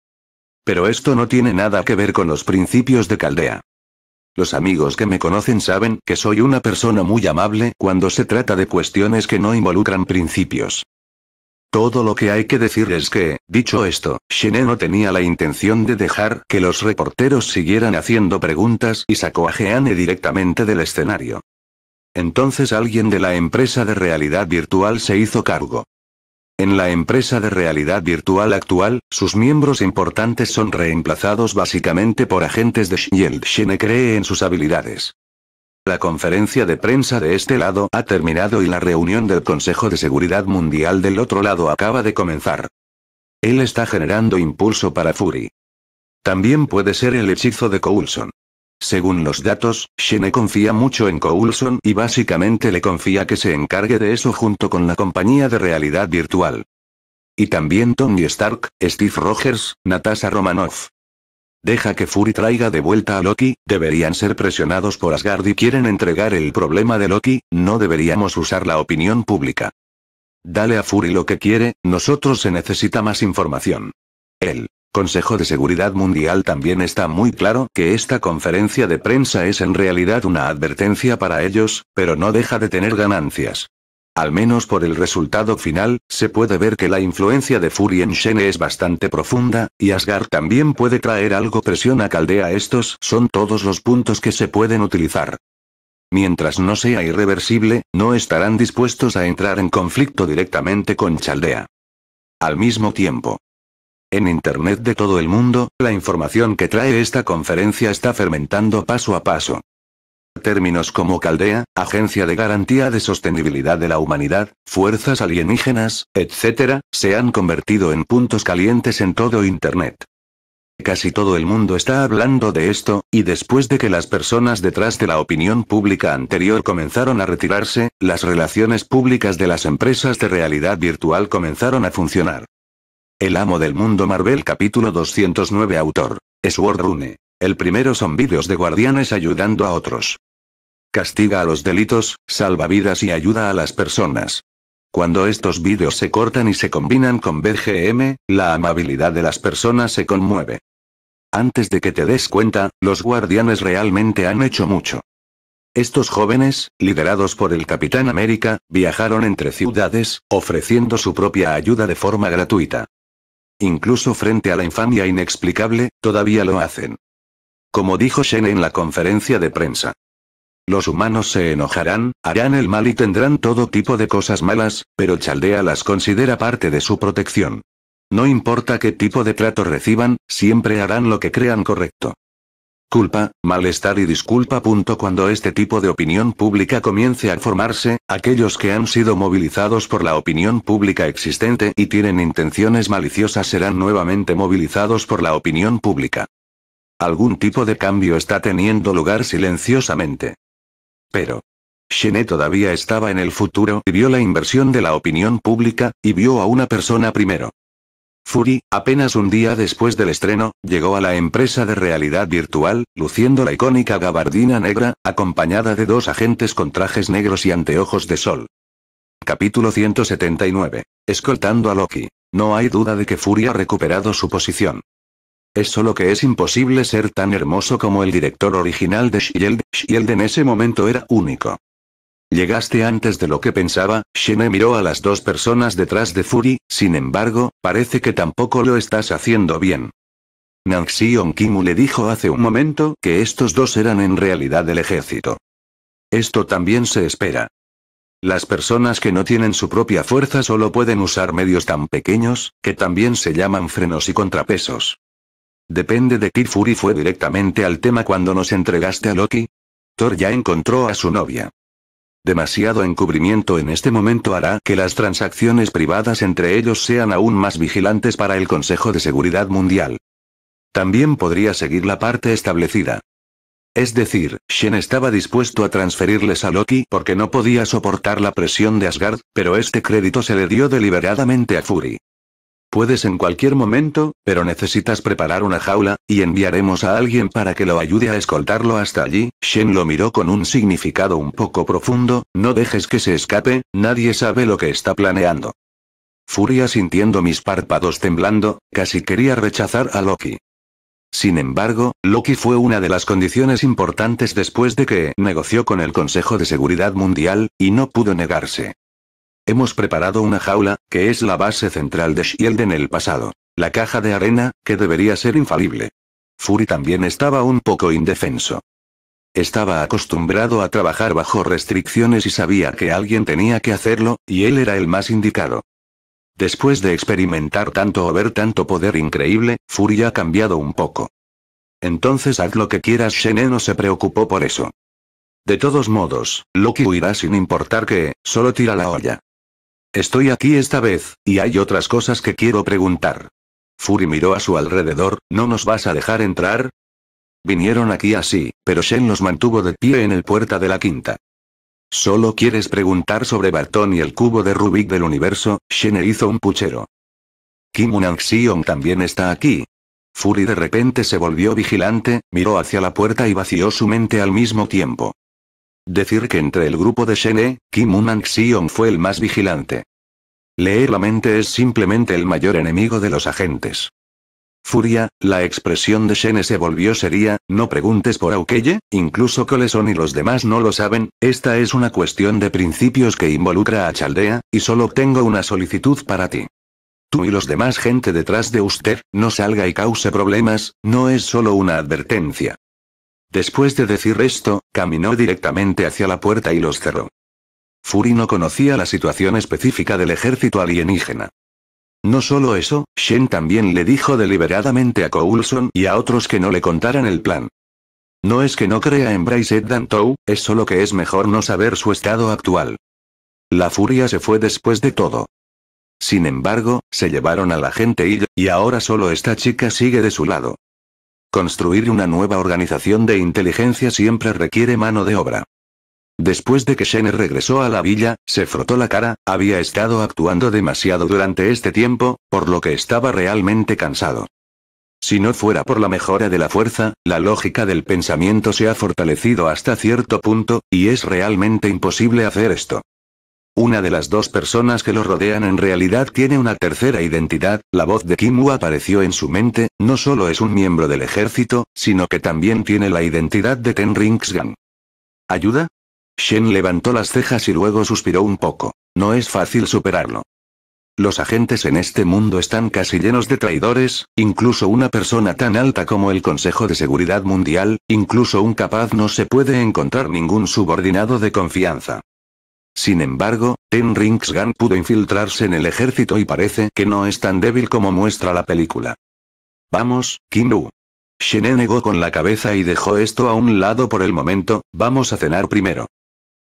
Pero esto no tiene nada que ver con los principios de Caldea. Los amigos que me conocen saben que soy una persona muy amable cuando se trata de cuestiones que no involucran principios. Todo lo que hay que decir es que, dicho esto, Shine no tenía la intención de dejar que los reporteros siguieran haciendo preguntas y sacó a Jeanne directamente del escenario. Entonces alguien de la empresa de realidad virtual se hizo cargo. En la empresa de realidad virtual actual, sus miembros importantes son reemplazados básicamente por agentes de Shield. Shine cree en sus habilidades. La conferencia de prensa de este lado ha terminado y la reunión del Consejo de Seguridad Mundial del otro lado acaba de comenzar. Él está generando impulso para Fury. También puede ser el hechizo de Coulson. Según los datos, Shene confía mucho en Coulson y básicamente le confía que se encargue de eso junto con la compañía de realidad virtual. Y también Tony Stark, Steve Rogers, Natasha Romanoff. Deja que Fury traiga de vuelta a Loki, deberían ser presionados por Asgard y quieren entregar el problema de Loki, no deberíamos usar la opinión pública. Dale a Fury lo que quiere, nosotros se necesita más información. El Consejo de Seguridad Mundial también está muy claro que esta conferencia de prensa es en realidad una advertencia para ellos, pero no deja de tener ganancias. Al menos por el resultado final, se puede ver que la influencia de Fury en Shene es bastante profunda, y Asgard también puede traer algo presión a Caldea. Estos son todos los puntos que se pueden utilizar. Mientras no sea irreversible, no estarán dispuestos a entrar en conflicto directamente con Chaldea. Al mismo tiempo. En Internet de todo el mundo, la información que trae esta conferencia está fermentando paso a paso. Términos como Caldea, Agencia de Garantía de Sostenibilidad de la Humanidad, Fuerzas Alienígenas, etc., se han convertido en puntos calientes en todo Internet. Casi todo el mundo está hablando de esto, y después de que las personas detrás de la opinión pública anterior comenzaron a retirarse, las relaciones públicas de las empresas de realidad virtual comenzaron a funcionar. El amo del mundo Marvel capítulo 209 autor. Sword Rune. El primero son vídeos de guardianes ayudando a otros. Castiga a los delitos, salva vidas y ayuda a las personas. Cuando estos vídeos se cortan y se combinan con BGM, la amabilidad de las personas se conmueve. Antes de que te des cuenta, los guardianes realmente han hecho mucho. Estos jóvenes, liderados por el Capitán América, viajaron entre ciudades, ofreciendo su propia ayuda de forma gratuita. Incluso frente a la infamia inexplicable, todavía lo hacen como dijo Shen en la conferencia de prensa. Los humanos se enojarán, harán el mal y tendrán todo tipo de cosas malas, pero Chaldea las considera parte de su protección. No importa qué tipo de trato reciban, siempre harán lo que crean correcto. Culpa, malestar y disculpa. Cuando este tipo de opinión pública comience a formarse, aquellos que han sido movilizados por la opinión pública existente y tienen intenciones maliciosas serán nuevamente movilizados por la opinión pública. Algún tipo de cambio está teniendo lugar silenciosamente. Pero. Shene todavía estaba en el futuro y vio la inversión de la opinión pública, y vio a una persona primero. Fury, apenas un día después del estreno, llegó a la empresa de realidad virtual, luciendo la icónica gabardina negra, acompañada de dos agentes con trajes negros y anteojos de sol. Capítulo 179. Escoltando a Loki. No hay duda de que Fury ha recuperado su posición. Es solo que es imposible ser tan hermoso como el director original de Shield, Shield en ese momento era único. Llegaste antes de lo que pensaba, Shene miró a las dos personas detrás de Fury, sin embargo, parece que tampoco lo estás haciendo bien. Nanxion Kimu le dijo hace un momento que estos dos eran en realidad el ejército. Esto también se espera. Las personas que no tienen su propia fuerza solo pueden usar medios tan pequeños, que también se llaman frenos y contrapesos. Depende de que Fury fue directamente al tema cuando nos entregaste a Loki. Thor ya encontró a su novia. Demasiado encubrimiento en este momento hará que las transacciones privadas entre ellos sean aún más vigilantes para el Consejo de Seguridad Mundial. También podría seguir la parte establecida. Es decir, Shen estaba dispuesto a transferirles a Loki porque no podía soportar la presión de Asgard, pero este crédito se le dio deliberadamente a Fury. Puedes en cualquier momento, pero necesitas preparar una jaula, y enviaremos a alguien para que lo ayude a escoltarlo hasta allí. Shen lo miró con un significado un poco profundo, no dejes que se escape, nadie sabe lo que está planeando. Furia sintiendo mis párpados temblando, casi quería rechazar a Loki. Sin embargo, Loki fue una de las condiciones importantes después de que negoció con el Consejo de Seguridad Mundial, y no pudo negarse. Hemos preparado una jaula, que es la base central de Shield en el pasado. La caja de arena, que debería ser infalible. Fury también estaba un poco indefenso. Estaba acostumbrado a trabajar bajo restricciones y sabía que alguien tenía que hacerlo, y él era el más indicado. Después de experimentar tanto o ver tanto poder increíble, Fury ha cambiado un poco. Entonces haz lo que quieras, Shene no se preocupó por eso. De todos modos, Loki huirá sin importar que, solo tira la olla. Estoy aquí esta vez, y hay otras cosas que quiero preguntar. Fury miró a su alrededor, ¿no nos vas a dejar entrar? Vinieron aquí así, pero Shen los mantuvo de pie en el puerta de la quinta. Solo quieres preguntar sobre Barton y el cubo de Rubik del universo, Shen hizo un puchero. Kim unang también está aquí. Fury de repente se volvió vigilante, miró hacia la puerta y vació su mente al mismo tiempo. Decir que entre el grupo de Shene, Kim Unang Xion fue el más vigilante. Leer la mente es simplemente el mayor enemigo de los agentes. Furia, la expresión de Shene se volvió seria, no preguntes por Aukeye, incluso Coleson y los demás no lo saben, esta es una cuestión de principios que involucra a Chaldea, y solo tengo una solicitud para ti. Tú y los demás gente detrás de usted, no salga y cause problemas, no es solo una advertencia. Después de decir esto, caminó directamente hacia la puerta y los cerró. Fury no conocía la situación específica del ejército alienígena. No solo eso, Shen también le dijo deliberadamente a Coulson y a otros que no le contaran el plan. No es que no crea en Bryce Tou, es solo que es mejor no saber su estado actual. La furia se fue después de todo. Sin embargo, se llevaron a la gente y ahora solo esta chica sigue de su lado. Construir una nueva organización de inteligencia siempre requiere mano de obra. Después de que Shane regresó a la villa, se frotó la cara, había estado actuando demasiado durante este tiempo, por lo que estaba realmente cansado. Si no fuera por la mejora de la fuerza, la lógica del pensamiento se ha fortalecido hasta cierto punto, y es realmente imposible hacer esto. Una de las dos personas que lo rodean en realidad tiene una tercera identidad, la voz de Kimu apareció en su mente, no solo es un miembro del ejército, sino que también tiene la identidad de Ten ringsgang ¿Ayuda? Shen levantó las cejas y luego suspiró un poco. No es fácil superarlo. Los agentes en este mundo están casi llenos de traidores, incluso una persona tan alta como el Consejo de Seguridad Mundial, incluso un capaz no se puede encontrar ningún subordinado de confianza. Sin embargo, Ten Gun pudo infiltrarse en el ejército y parece que no es tan débil como muestra la película. Vamos, Kinu. Shene negó con la cabeza y dejó esto a un lado por el momento, vamos a cenar primero.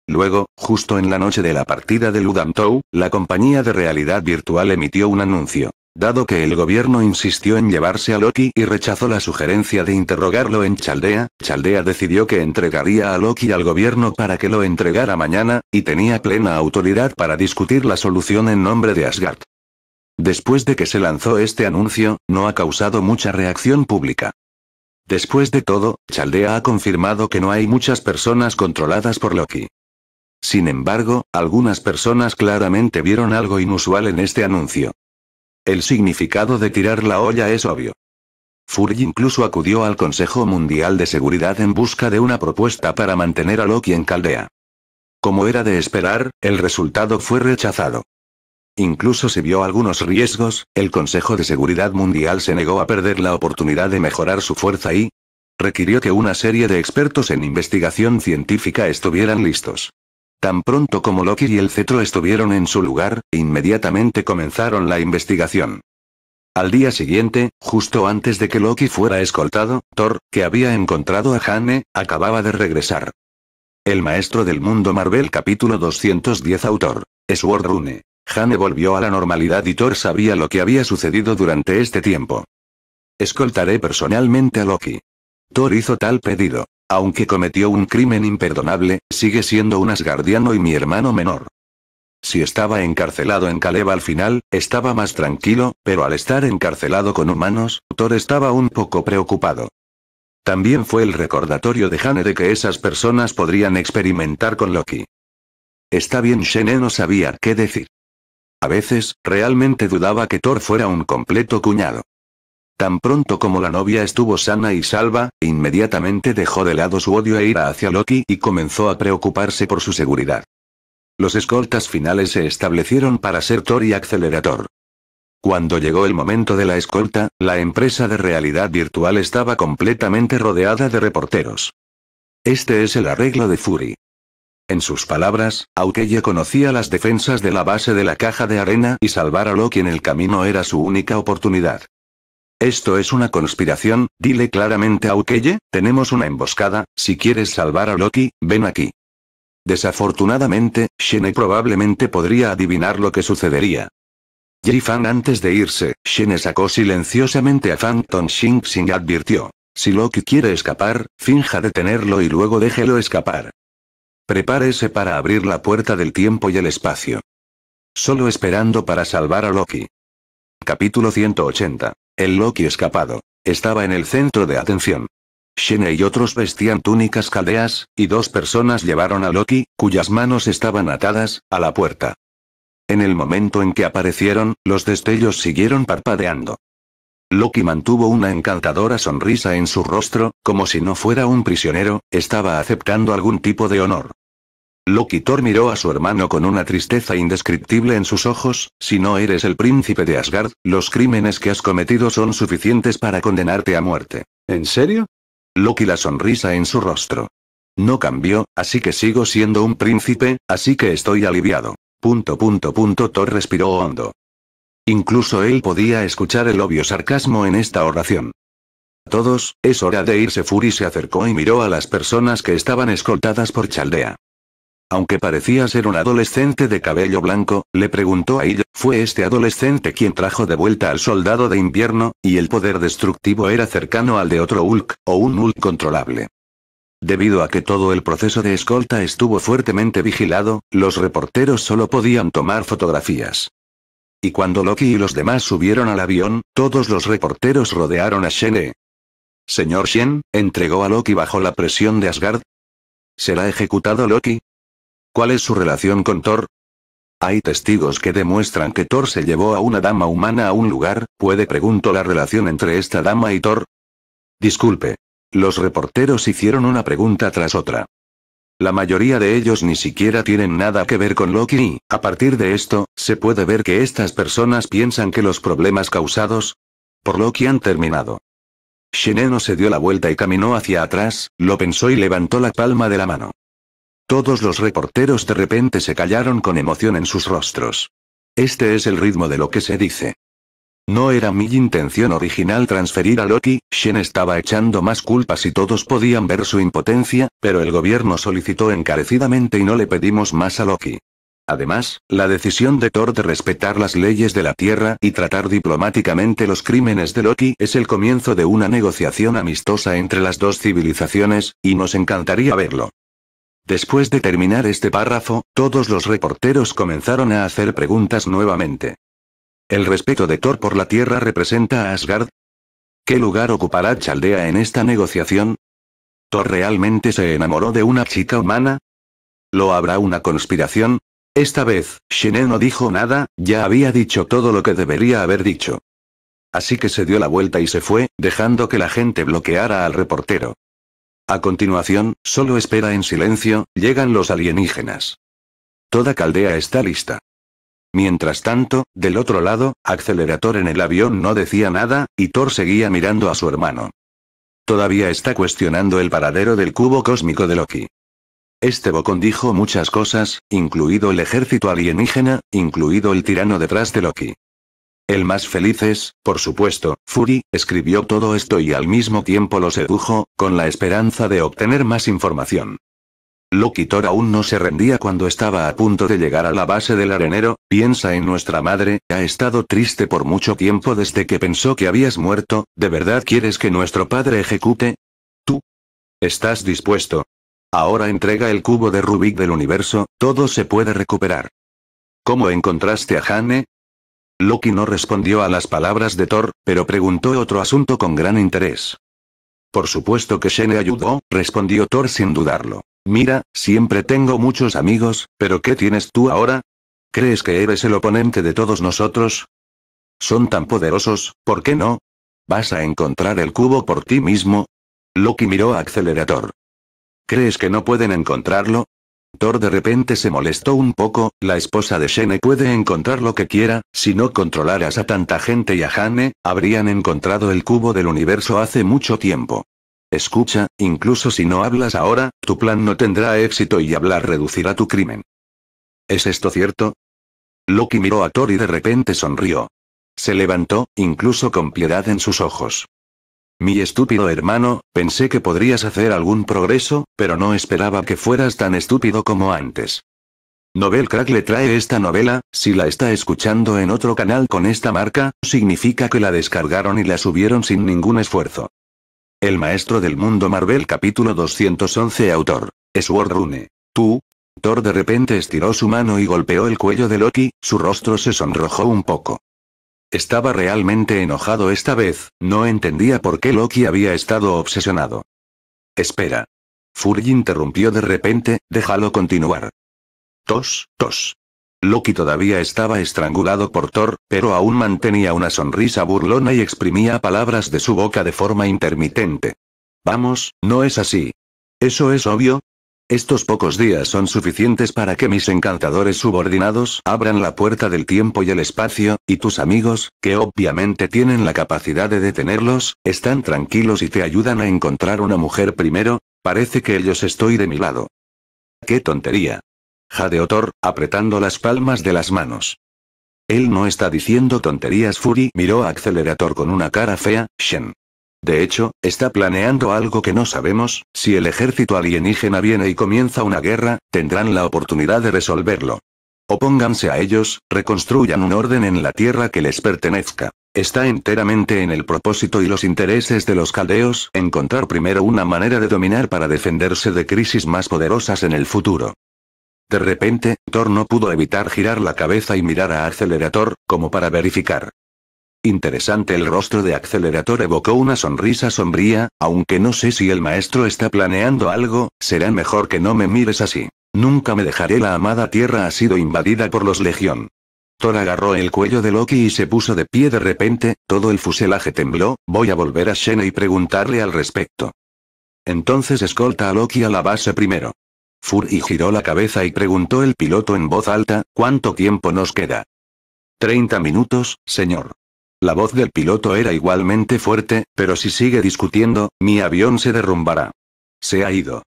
Luego, justo en la noche de la partida de Tou, la compañía de realidad virtual emitió un anuncio. Dado que el gobierno insistió en llevarse a Loki y rechazó la sugerencia de interrogarlo en Chaldea, Chaldea decidió que entregaría a Loki al gobierno para que lo entregara mañana, y tenía plena autoridad para discutir la solución en nombre de Asgard. Después de que se lanzó este anuncio, no ha causado mucha reacción pública. Después de todo, Chaldea ha confirmado que no hay muchas personas controladas por Loki. Sin embargo, algunas personas claramente vieron algo inusual en este anuncio. El significado de tirar la olla es obvio. Fury incluso acudió al Consejo Mundial de Seguridad en busca de una propuesta para mantener a Loki en Caldea. Como era de esperar, el resultado fue rechazado. Incluso se vio algunos riesgos, el Consejo de Seguridad Mundial se negó a perder la oportunidad de mejorar su fuerza y requirió que una serie de expertos en investigación científica estuvieran listos. Tan pronto como Loki y el cetro estuvieron en su lugar, inmediatamente comenzaron la investigación. Al día siguiente, justo antes de que Loki fuera escoltado, Thor, que había encontrado a Hane, acababa de regresar. El maestro del mundo Marvel capítulo 210 autor. Sword Rune. Hane volvió a la normalidad y Thor sabía lo que había sucedido durante este tiempo. Escoltaré personalmente a Loki. Thor hizo tal pedido. Aunque cometió un crimen imperdonable, sigue siendo un asgardiano y mi hermano menor. Si estaba encarcelado en Kaleva al final, estaba más tranquilo, pero al estar encarcelado con humanos, Thor estaba un poco preocupado. También fue el recordatorio de Hane de que esas personas podrían experimentar con Loki. Está bien, Shene no sabía qué decir. A veces, realmente dudaba que Thor fuera un completo cuñado. Tan pronto como la novia estuvo sana y salva, inmediatamente dejó de lado su odio e ira hacia Loki y comenzó a preocuparse por su seguridad. Los escoltas finales se establecieron para ser Thor y Accelerator. Cuando llegó el momento de la escolta, la empresa de realidad virtual estaba completamente rodeada de reporteros. Este es el arreglo de Fury. En sus palabras, ya conocía las defensas de la base de la caja de arena y salvar a Loki en el camino era su única oportunidad. Esto es una conspiración, dile claramente a Ukeye, tenemos una emboscada, si quieres salvar a Loki, ven aquí. Desafortunadamente, Shene probablemente podría adivinar lo que sucedería. Fan antes de irse, Shene sacó silenciosamente a Phantom Shing y advirtió. Si Loki quiere escapar, finja detenerlo y luego déjelo escapar. Prepárese para abrir la puerta del tiempo y el espacio. Solo esperando para salvar a Loki. Capítulo 180. El Loki escapado. Estaba en el centro de atención. Shene y otros vestían túnicas caldeas, y dos personas llevaron a Loki, cuyas manos estaban atadas, a la puerta. En el momento en que aparecieron, los destellos siguieron parpadeando. Loki mantuvo una encantadora sonrisa en su rostro, como si no fuera un prisionero, estaba aceptando algún tipo de honor. Loki Thor miró a su hermano con una tristeza indescriptible en sus ojos, si no eres el príncipe de Asgard, los crímenes que has cometido son suficientes para condenarte a muerte. ¿En serio? Loki la sonrisa en su rostro. No cambió, así que sigo siendo un príncipe, así que estoy aliviado. Punto punto punto Thor respiró hondo. Incluso él podía escuchar el obvio sarcasmo en esta oración. Todos, es hora de irse. Fury se acercó y miró a las personas que estaban escoltadas por Chaldea. Aunque parecía ser un adolescente de cabello blanco, le preguntó a ella, fue este adolescente quien trajo de vuelta al soldado de invierno, y el poder destructivo era cercano al de otro Hulk, o un Hulk controlable. Debido a que todo el proceso de escolta estuvo fuertemente vigilado, los reporteros solo podían tomar fotografías. Y cuando Loki y los demás subieron al avión, todos los reporteros rodearon a Shen Señor Shen, entregó a Loki bajo la presión de Asgard. ¿Será ejecutado Loki? ¿Cuál es su relación con Thor? Hay testigos que demuestran que Thor se llevó a una dama humana a un lugar, ¿puede pregunto la relación entre esta dama y Thor? Disculpe. Los reporteros hicieron una pregunta tras otra. La mayoría de ellos ni siquiera tienen nada que ver con Loki y, a partir de esto, se puede ver que estas personas piensan que los problemas causados por Loki han terminado. Xeneno se dio la vuelta y caminó hacia atrás, lo pensó y levantó la palma de la mano. Todos los reporteros de repente se callaron con emoción en sus rostros. Este es el ritmo de lo que se dice. No era mi intención original transferir a Loki, Shen estaba echando más culpas y todos podían ver su impotencia, pero el gobierno solicitó encarecidamente y no le pedimos más a Loki. Además, la decisión de Thor de respetar las leyes de la Tierra y tratar diplomáticamente los crímenes de Loki es el comienzo de una negociación amistosa entre las dos civilizaciones, y nos encantaría verlo. Después de terminar este párrafo, todos los reporteros comenzaron a hacer preguntas nuevamente. ¿El respeto de Thor por la Tierra representa a Asgard? ¿Qué lugar ocupará Chaldea en esta negociación? ¿Thor realmente se enamoró de una chica humana? ¿Lo habrá una conspiración? Esta vez, Shinen no dijo nada, ya había dicho todo lo que debería haber dicho. Así que se dio la vuelta y se fue, dejando que la gente bloqueara al reportero. A continuación, solo espera en silencio, llegan los alienígenas. Toda Caldea está lista. Mientras tanto, del otro lado, acelerador en el avión no decía nada, y Thor seguía mirando a su hermano. Todavía está cuestionando el paradero del cubo cósmico de Loki. Este Bocón dijo muchas cosas, incluido el ejército alienígena, incluido el tirano detrás de Loki. El más feliz es, por supuesto, Fury, escribió todo esto y al mismo tiempo lo sedujo, con la esperanza de obtener más información. Lokitor aún no se rendía cuando estaba a punto de llegar a la base del arenero, piensa en nuestra madre, ha estado triste por mucho tiempo desde que pensó que habías muerto, ¿de verdad quieres que nuestro padre ejecute? ¿Tú? ¿Estás dispuesto? Ahora entrega el cubo de Rubik del universo, todo se puede recuperar. ¿Cómo encontraste a Hane? Loki no respondió a las palabras de Thor, pero preguntó otro asunto con gran interés. Por supuesto que Shane ayudó, respondió Thor sin dudarlo. Mira, siempre tengo muchos amigos, pero ¿qué tienes tú ahora? ¿Crees que eres el oponente de todos nosotros? Son tan poderosos, ¿por qué no? ¿Vas a encontrar el cubo por ti mismo? Loki miró a Accelerator. ¿Crees que no pueden encontrarlo? Thor de repente se molestó un poco, la esposa de Shene puede encontrar lo que quiera, si no controlaras a tanta gente y a Hane, habrían encontrado el cubo del universo hace mucho tiempo. Escucha, incluso si no hablas ahora, tu plan no tendrá éxito y hablar reducirá tu crimen. ¿Es esto cierto? Loki miró a Thor y de repente sonrió. Se levantó, incluso con piedad en sus ojos. Mi estúpido hermano, pensé que podrías hacer algún progreso, pero no esperaba que fueras tan estúpido como antes. Novel Crack le trae esta novela, si la está escuchando en otro canal con esta marca, significa que la descargaron y la subieron sin ningún esfuerzo. El maestro del mundo Marvel capítulo 211 autor. Sword Rune. Tú. Thor de repente estiró su mano y golpeó el cuello de Loki, su rostro se sonrojó un poco. Estaba realmente enojado esta vez, no entendía por qué Loki había estado obsesionado. Espera. Fury interrumpió de repente, déjalo continuar. Tos, tos. Loki todavía estaba estrangulado por Thor, pero aún mantenía una sonrisa burlona y exprimía palabras de su boca de forma intermitente. Vamos, no es así. Eso es obvio, estos pocos días son suficientes para que mis encantadores subordinados abran la puerta del tiempo y el espacio, y tus amigos, que obviamente tienen la capacidad de detenerlos, están tranquilos y te ayudan a encontrar una mujer primero, parece que ellos estoy de mi lado. ¡Qué tontería! jade Thor, apretando las palmas de las manos. Él no está diciendo tonterías Fury miró a Accelerator con una cara fea, Shen. De hecho, está planeando algo que no sabemos, si el ejército alienígena viene y comienza una guerra, tendrán la oportunidad de resolverlo. Opónganse a ellos, reconstruyan un orden en la tierra que les pertenezca. Está enteramente en el propósito y los intereses de los caldeos encontrar primero una manera de dominar para defenderse de crisis más poderosas en el futuro. De repente, Thor no pudo evitar girar la cabeza y mirar a Accelerator, como para verificar. Interesante el rostro de Accelerator evocó una sonrisa sombría, aunque no sé si el maestro está planeando algo, será mejor que no me mires así. Nunca me dejaré la amada tierra ha sido invadida por los Legión. Thor agarró el cuello de Loki y se puso de pie de repente, todo el fuselaje tembló, voy a volver a Shene y preguntarle al respecto. Entonces escolta a Loki a la base primero. Fur y giró la cabeza y preguntó el piloto en voz alta, ¿cuánto tiempo nos queda? Treinta minutos, señor. La voz del piloto era igualmente fuerte, pero si sigue discutiendo, mi avión se derrumbará. Se ha ido.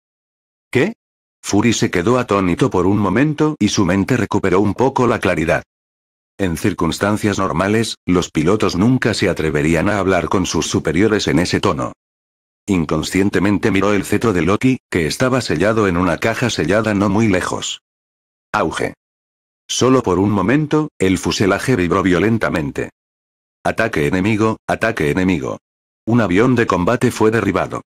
¿Qué? Fury se quedó atónito por un momento y su mente recuperó un poco la claridad. En circunstancias normales, los pilotos nunca se atreverían a hablar con sus superiores en ese tono. Inconscientemente miró el cetro de Loki, que estaba sellado en una caja sellada no muy lejos. Auge. Solo por un momento, el fuselaje vibró violentamente. Ataque enemigo, ataque enemigo. Un avión de combate fue derribado.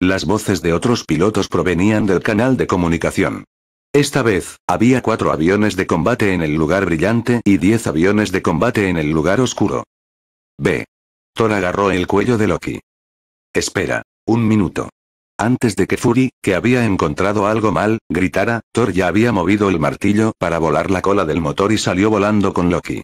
Las voces de otros pilotos provenían del canal de comunicación. Esta vez, había cuatro aviones de combate en el lugar brillante y diez aviones de combate en el lugar oscuro. B. Thor agarró el cuello de Loki. Espera. Un minuto. Antes de que Fury, que había encontrado algo mal, gritara, Thor ya había movido el martillo para volar la cola del motor y salió volando con Loki.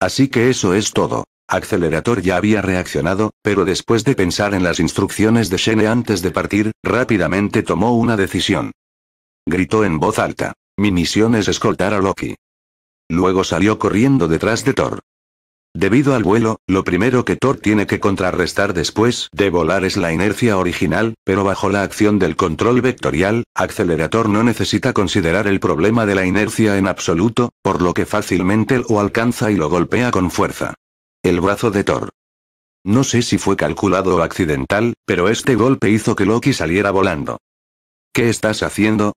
Así que eso es todo. Accelerator ya había reaccionado, pero después de pensar en las instrucciones de Shene antes de partir, rápidamente tomó una decisión. Gritó en voz alta. Mi misión es escoltar a Loki. Luego salió corriendo detrás de Thor. Debido al vuelo, lo primero que Thor tiene que contrarrestar después de volar es la inercia original, pero bajo la acción del control vectorial, Accelerator no necesita considerar el problema de la inercia en absoluto, por lo que fácilmente lo alcanza y lo golpea con fuerza. El brazo de Thor. No sé si fue calculado o accidental, pero este golpe hizo que Loki saliera volando. ¿Qué estás haciendo?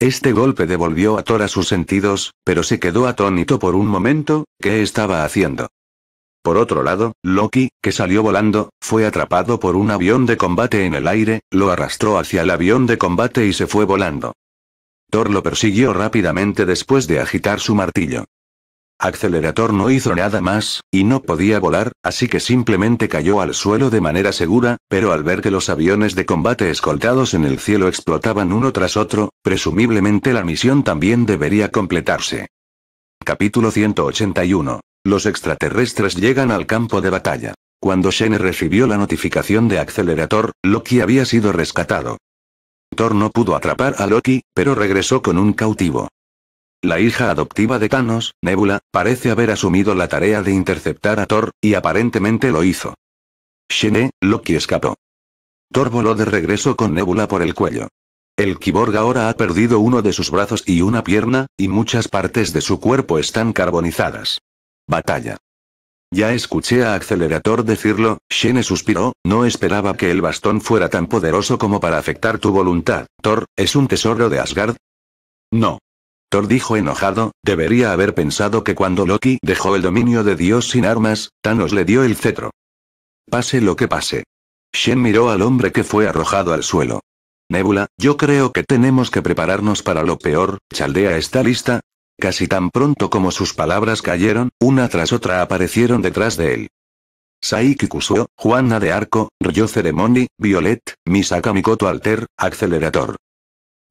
Este golpe devolvió a Thor a sus sentidos, pero se quedó atónito por un momento, ¿qué estaba haciendo? Por otro lado, Loki, que salió volando, fue atrapado por un avión de combate en el aire, lo arrastró hacia el avión de combate y se fue volando. Thor lo persiguió rápidamente después de agitar su martillo. Accelerator no hizo nada más, y no podía volar, así que simplemente cayó al suelo de manera segura, pero al ver que los aviones de combate escoltados en el cielo explotaban uno tras otro, presumiblemente la misión también debería completarse. Capítulo 181 los extraterrestres llegan al campo de batalla. Cuando Shane recibió la notificación de Accelerator, Loki había sido rescatado. Thor no pudo atrapar a Loki, pero regresó con un cautivo. La hija adoptiva de Thanos, Nebula, parece haber asumido la tarea de interceptar a Thor, y aparentemente lo hizo. Shane, Loki escapó. Thor voló de regreso con Nebula por el cuello. El kiborg ahora ha perdido uno de sus brazos y una pierna, y muchas partes de su cuerpo están carbonizadas. Batalla. Ya escuché a Accelerator decirlo, Shen suspiró, no esperaba que el bastón fuera tan poderoso como para afectar tu voluntad, Thor, ¿es un tesoro de Asgard? No. Thor dijo enojado, debería haber pensado que cuando Loki dejó el dominio de Dios sin armas, Thanos le dio el cetro. Pase lo que pase. Shen miró al hombre que fue arrojado al suelo. Nebula, yo creo que tenemos que prepararnos para lo peor, Chaldea está lista, Casi tan pronto como sus palabras cayeron, una tras otra aparecieron detrás de él. Saiki Kusuo, Juana de Arco, Ryo Ceremony, Violet, Misaka Mikoto Alter, Accelerator.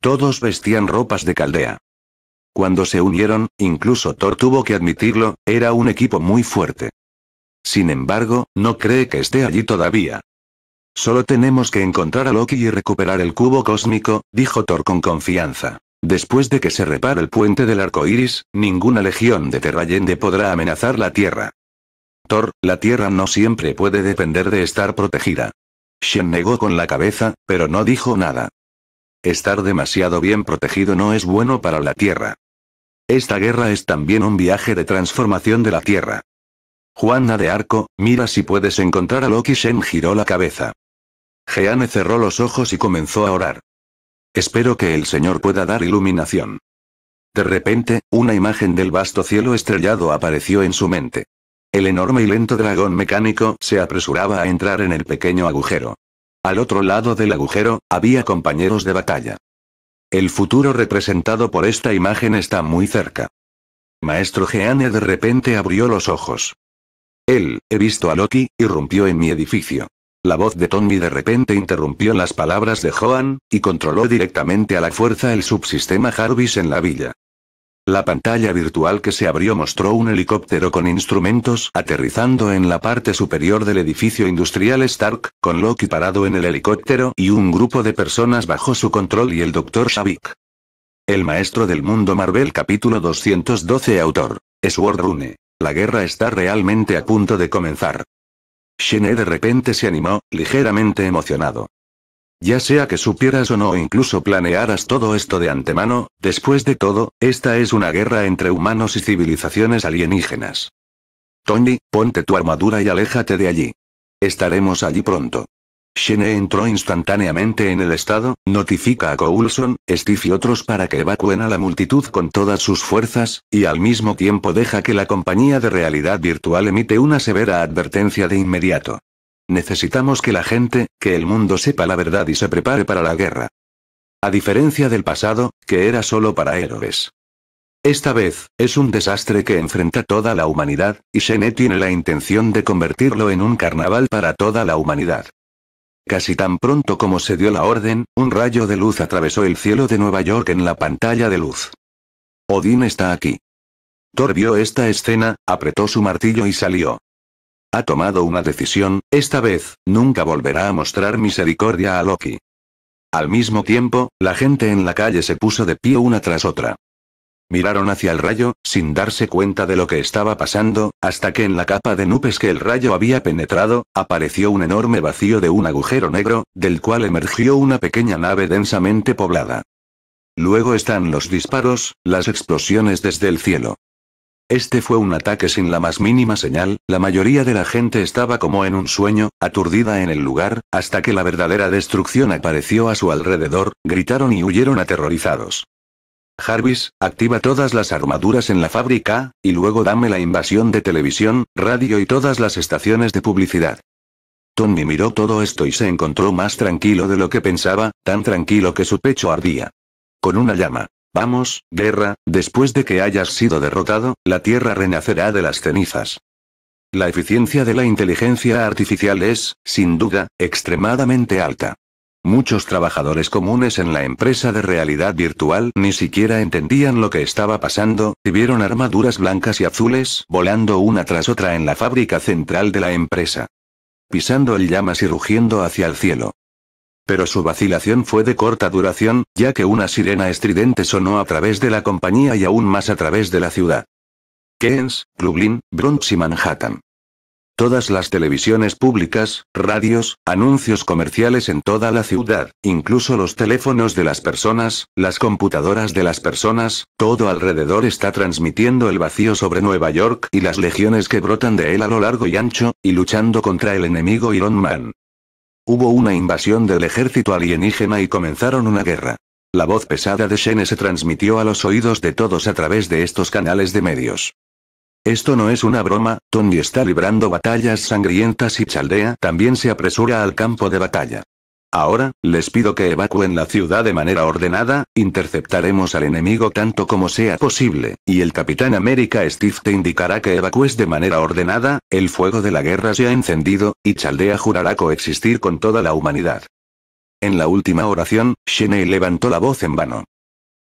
Todos vestían ropas de caldea. Cuando se unieron, incluso Thor tuvo que admitirlo, era un equipo muy fuerte. Sin embargo, no cree que esté allí todavía. Solo tenemos que encontrar a Loki y recuperar el cubo cósmico, dijo Thor con confianza. Después de que se repare el puente del arco iris, ninguna legión de Terrayende podrá amenazar la Tierra. Thor, la Tierra no siempre puede depender de estar protegida. Shen negó con la cabeza, pero no dijo nada. Estar demasiado bien protegido no es bueno para la Tierra. Esta guerra es también un viaje de transformación de la Tierra. Juana de Arco, mira si puedes encontrar a Loki. Shen giró la cabeza. Jeanne cerró los ojos y comenzó a orar. Espero que el Señor pueda dar iluminación. De repente, una imagen del vasto cielo estrellado apareció en su mente. El enorme y lento dragón mecánico se apresuraba a entrar en el pequeño agujero. Al otro lado del agujero, había compañeros de batalla. El futuro representado por esta imagen está muy cerca. Maestro Jeanne de repente abrió los ojos. Él, he visto a Loki, irrumpió en mi edificio. La voz de Tommy de repente interrumpió las palabras de Johan, y controló directamente a la fuerza el subsistema Jarvis en la villa. La pantalla virtual que se abrió mostró un helicóptero con instrumentos aterrizando en la parte superior del edificio industrial Stark, con Loki parado en el helicóptero y un grupo de personas bajo su control y el Dr. Shavik. El maestro del mundo Marvel capítulo 212 autor. Sword Rune. La guerra está realmente a punto de comenzar. Shene de repente se animó, ligeramente emocionado. Ya sea que supieras o no incluso planearas todo esto de antemano, después de todo, esta es una guerra entre humanos y civilizaciones alienígenas. Tony, ponte tu armadura y aléjate de allí. Estaremos allí pronto. Shene entró instantáneamente en el estado, notifica a Coulson, Steve y otros para que evacúen a la multitud con todas sus fuerzas, y al mismo tiempo deja que la compañía de realidad virtual emite una severa advertencia de inmediato. Necesitamos que la gente, que el mundo sepa la verdad y se prepare para la guerra. A diferencia del pasado, que era solo para héroes. Esta vez, es un desastre que enfrenta toda la humanidad, y Shene tiene la intención de convertirlo en un carnaval para toda la humanidad. Casi tan pronto como se dio la orden, un rayo de luz atravesó el cielo de Nueva York en la pantalla de luz. Odín está aquí. Thor vio esta escena, apretó su martillo y salió. Ha tomado una decisión, esta vez, nunca volverá a mostrar misericordia a Loki. Al mismo tiempo, la gente en la calle se puso de pie una tras otra. Miraron hacia el rayo, sin darse cuenta de lo que estaba pasando, hasta que en la capa de nubes que el rayo había penetrado, apareció un enorme vacío de un agujero negro, del cual emergió una pequeña nave densamente poblada. Luego están los disparos, las explosiones desde el cielo. Este fue un ataque sin la más mínima señal, la mayoría de la gente estaba como en un sueño, aturdida en el lugar, hasta que la verdadera destrucción apareció a su alrededor, gritaron y huyeron aterrorizados. Jarvis, activa todas las armaduras en la fábrica, y luego dame la invasión de televisión, radio y todas las estaciones de publicidad. Tommy miró todo esto y se encontró más tranquilo de lo que pensaba, tan tranquilo que su pecho ardía. Con una llama. Vamos, guerra, después de que hayas sido derrotado, la Tierra renacerá de las cenizas. La eficiencia de la inteligencia artificial es, sin duda, extremadamente alta. Muchos trabajadores comunes en la empresa de realidad virtual ni siquiera entendían lo que estaba pasando, y vieron armaduras blancas y azules volando una tras otra en la fábrica central de la empresa. Pisando el llamas y rugiendo hacia el cielo. Pero su vacilación fue de corta duración, ya que una sirena estridente sonó a través de la compañía y aún más a través de la ciudad. Keynes, Lublin, Bronx y Manhattan. Todas las televisiones públicas, radios, anuncios comerciales en toda la ciudad, incluso los teléfonos de las personas, las computadoras de las personas, todo alrededor está transmitiendo el vacío sobre Nueva York y las legiones que brotan de él a lo largo y ancho, y luchando contra el enemigo Iron Man. Hubo una invasión del ejército alienígena y comenzaron una guerra. La voz pesada de Shane se transmitió a los oídos de todos a través de estos canales de medios. Esto no es una broma, Tony está librando batallas sangrientas y Chaldea también se apresura al campo de batalla. Ahora, les pido que evacúen la ciudad de manera ordenada, interceptaremos al enemigo tanto como sea posible, y el Capitán América Steve te indicará que evacúes de manera ordenada, el fuego de la guerra se ha encendido, y Chaldea jurará coexistir con toda la humanidad. En la última oración, Shene levantó la voz en vano.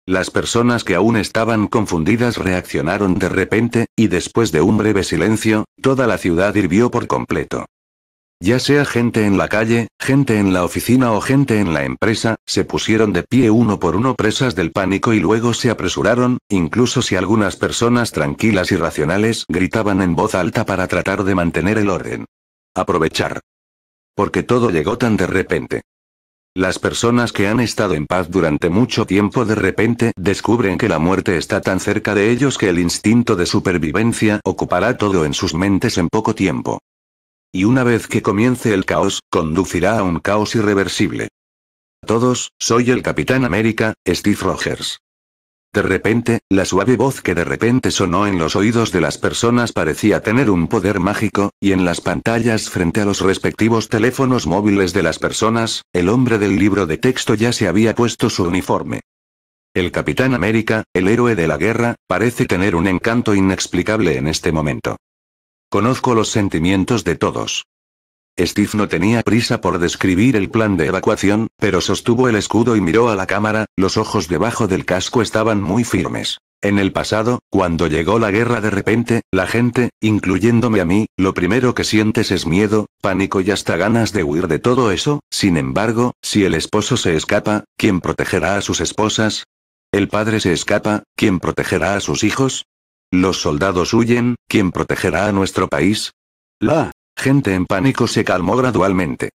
Las personas que aún estaban confundidas reaccionaron de repente, y después de un breve silencio, toda la ciudad hirvió por completo. Ya sea gente en la calle, gente en la oficina o gente en la empresa, se pusieron de pie uno por uno presas del pánico y luego se apresuraron, incluso si algunas personas tranquilas y racionales gritaban en voz alta para tratar de mantener el orden. Aprovechar. Porque todo llegó tan de repente. Las personas que han estado en paz durante mucho tiempo de repente descubren que la muerte está tan cerca de ellos que el instinto de supervivencia ocupará todo en sus mentes en poco tiempo. Y una vez que comience el caos, conducirá a un caos irreversible. A Todos, soy el Capitán América, Steve Rogers. De repente, la suave voz que de repente sonó en los oídos de las personas parecía tener un poder mágico, y en las pantallas frente a los respectivos teléfonos móviles de las personas, el hombre del libro de texto ya se había puesto su uniforme. El Capitán América, el héroe de la guerra, parece tener un encanto inexplicable en este momento. Conozco los sentimientos de todos. Steve no tenía prisa por describir el plan de evacuación, pero sostuvo el escudo y miró a la cámara, los ojos debajo del casco estaban muy firmes. En el pasado, cuando llegó la guerra de repente, la gente, incluyéndome a mí, lo primero que sientes es miedo, pánico y hasta ganas de huir de todo eso, sin embargo, si el esposo se escapa, ¿quién protegerá a sus esposas? ¿El padre se escapa, quién protegerá a sus hijos? ¿Los soldados huyen, quién protegerá a nuestro país? La gente en pánico se calmó gradualmente.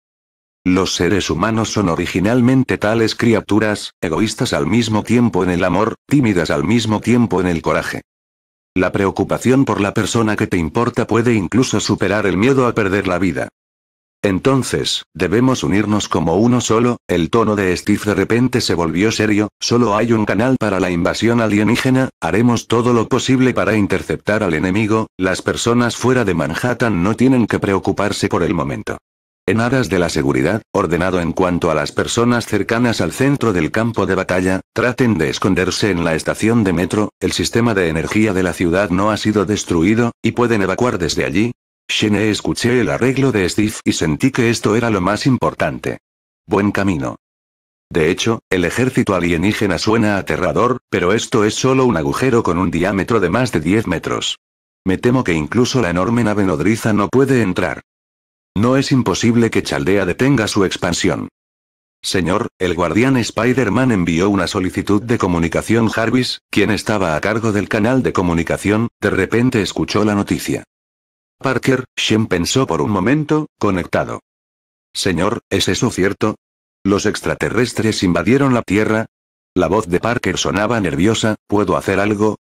Los seres humanos son originalmente tales criaturas, egoístas al mismo tiempo en el amor, tímidas al mismo tiempo en el coraje. La preocupación por la persona que te importa puede incluso superar el miedo a perder la vida. Entonces, debemos unirnos como uno solo, el tono de Steve de repente se volvió serio, solo hay un canal para la invasión alienígena, haremos todo lo posible para interceptar al enemigo, las personas fuera de Manhattan no tienen que preocuparse por el momento. En aras de la seguridad, ordenado en cuanto a las personas cercanas al centro del campo de batalla, traten de esconderse en la estación de metro, el sistema de energía de la ciudad no ha sido destruido, y pueden evacuar desde allí, Xené escuché el arreglo de Steve y sentí que esto era lo más importante. Buen camino. De hecho, el ejército alienígena suena aterrador, pero esto es solo un agujero con un diámetro de más de 10 metros. Me temo que incluso la enorme nave nodriza no puede entrar. No es imposible que Chaldea detenga su expansión. Señor, el guardián Spider-Man envió una solicitud de comunicación. Jarvis, quien estaba a cargo del canal de comunicación, de repente escuchó la noticia. Parker, Shen pensó por un momento, conectado. Señor, ¿es eso cierto? ¿Los extraterrestres invadieron la Tierra? La voz de Parker sonaba nerviosa, ¿puedo hacer algo?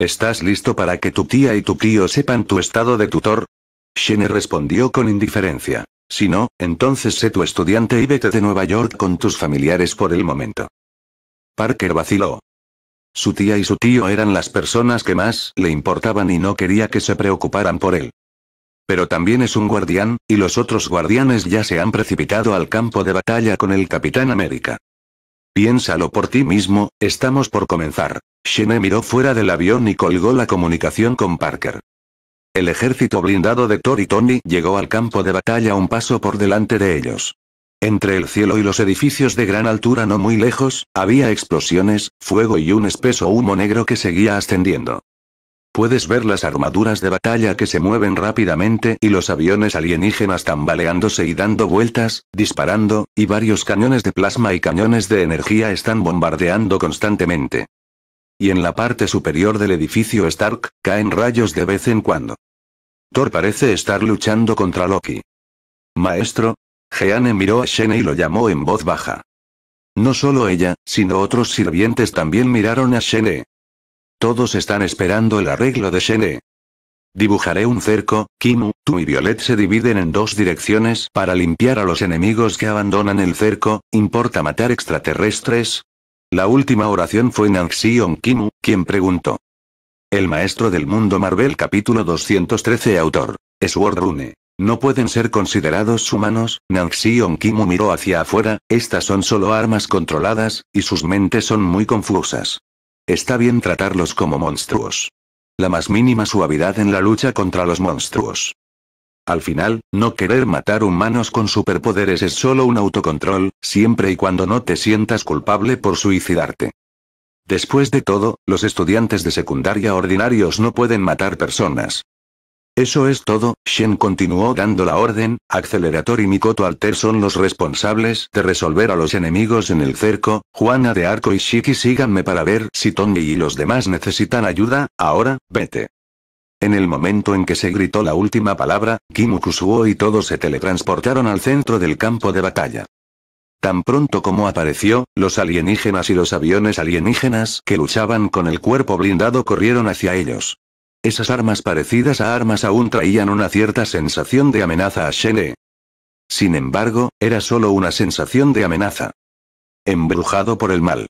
¿Estás listo para que tu tía y tu tío sepan tu estado de tutor? Shen respondió con indiferencia. Si no, entonces sé tu estudiante y vete de Nueva York con tus familiares por el momento. Parker vaciló. Su tía y su tío eran las personas que más le importaban y no quería que se preocuparan por él. Pero también es un guardián, y los otros guardianes ya se han precipitado al campo de batalla con el Capitán América. Piénsalo por ti mismo, estamos por comenzar. Shene miró fuera del avión y colgó la comunicación con Parker. El ejército blindado de Thor y Tony llegó al campo de batalla un paso por delante de ellos. Entre el cielo y los edificios de gran altura no muy lejos, había explosiones, fuego y un espeso humo negro que seguía ascendiendo. Puedes ver las armaduras de batalla que se mueven rápidamente y los aviones alienígenas tambaleándose y dando vueltas, disparando, y varios cañones de plasma y cañones de energía están bombardeando constantemente. Y en la parte superior del edificio Stark, caen rayos de vez en cuando. Thor parece estar luchando contra Loki. Maestro. Jeanne miró a Shane y lo llamó en voz baja. No solo ella, sino otros sirvientes también miraron a Shane. Todos están esperando el arreglo de Shene. Dibujaré un cerco, Kimu, tú y Violet se dividen en dos direcciones para limpiar a los enemigos que abandonan el cerco, ¿importa matar extraterrestres? La última oración fue Nanxion Kimu, quien preguntó. El maestro del mundo Marvel capítulo 213 autor. Sword Rune. No pueden ser considerados humanos, Nanxion Kimu miró hacia afuera, estas son solo armas controladas, y sus mentes son muy confusas. Está bien tratarlos como monstruos. La más mínima suavidad en la lucha contra los monstruos. Al final, no querer matar humanos con superpoderes es solo un autocontrol, siempre y cuando no te sientas culpable por suicidarte. Después de todo, los estudiantes de secundaria ordinarios no pueden matar personas. Eso es todo, Shen continuó dando la orden, Accelerator y Mikoto Alter son los responsables de resolver a los enemigos en el cerco, Juana de Arco y Shiki síganme para ver si Tony y los demás necesitan ayuda, ahora, vete. En el momento en que se gritó la última palabra, Kimu Kusuo y todos se teletransportaron al centro del campo de batalla. Tan pronto como apareció, los alienígenas y los aviones alienígenas que luchaban con el cuerpo blindado corrieron hacia ellos. Esas armas parecidas a armas aún traían una cierta sensación de amenaza a Shene. Sin embargo, era solo una sensación de amenaza. Embrujado por el mal.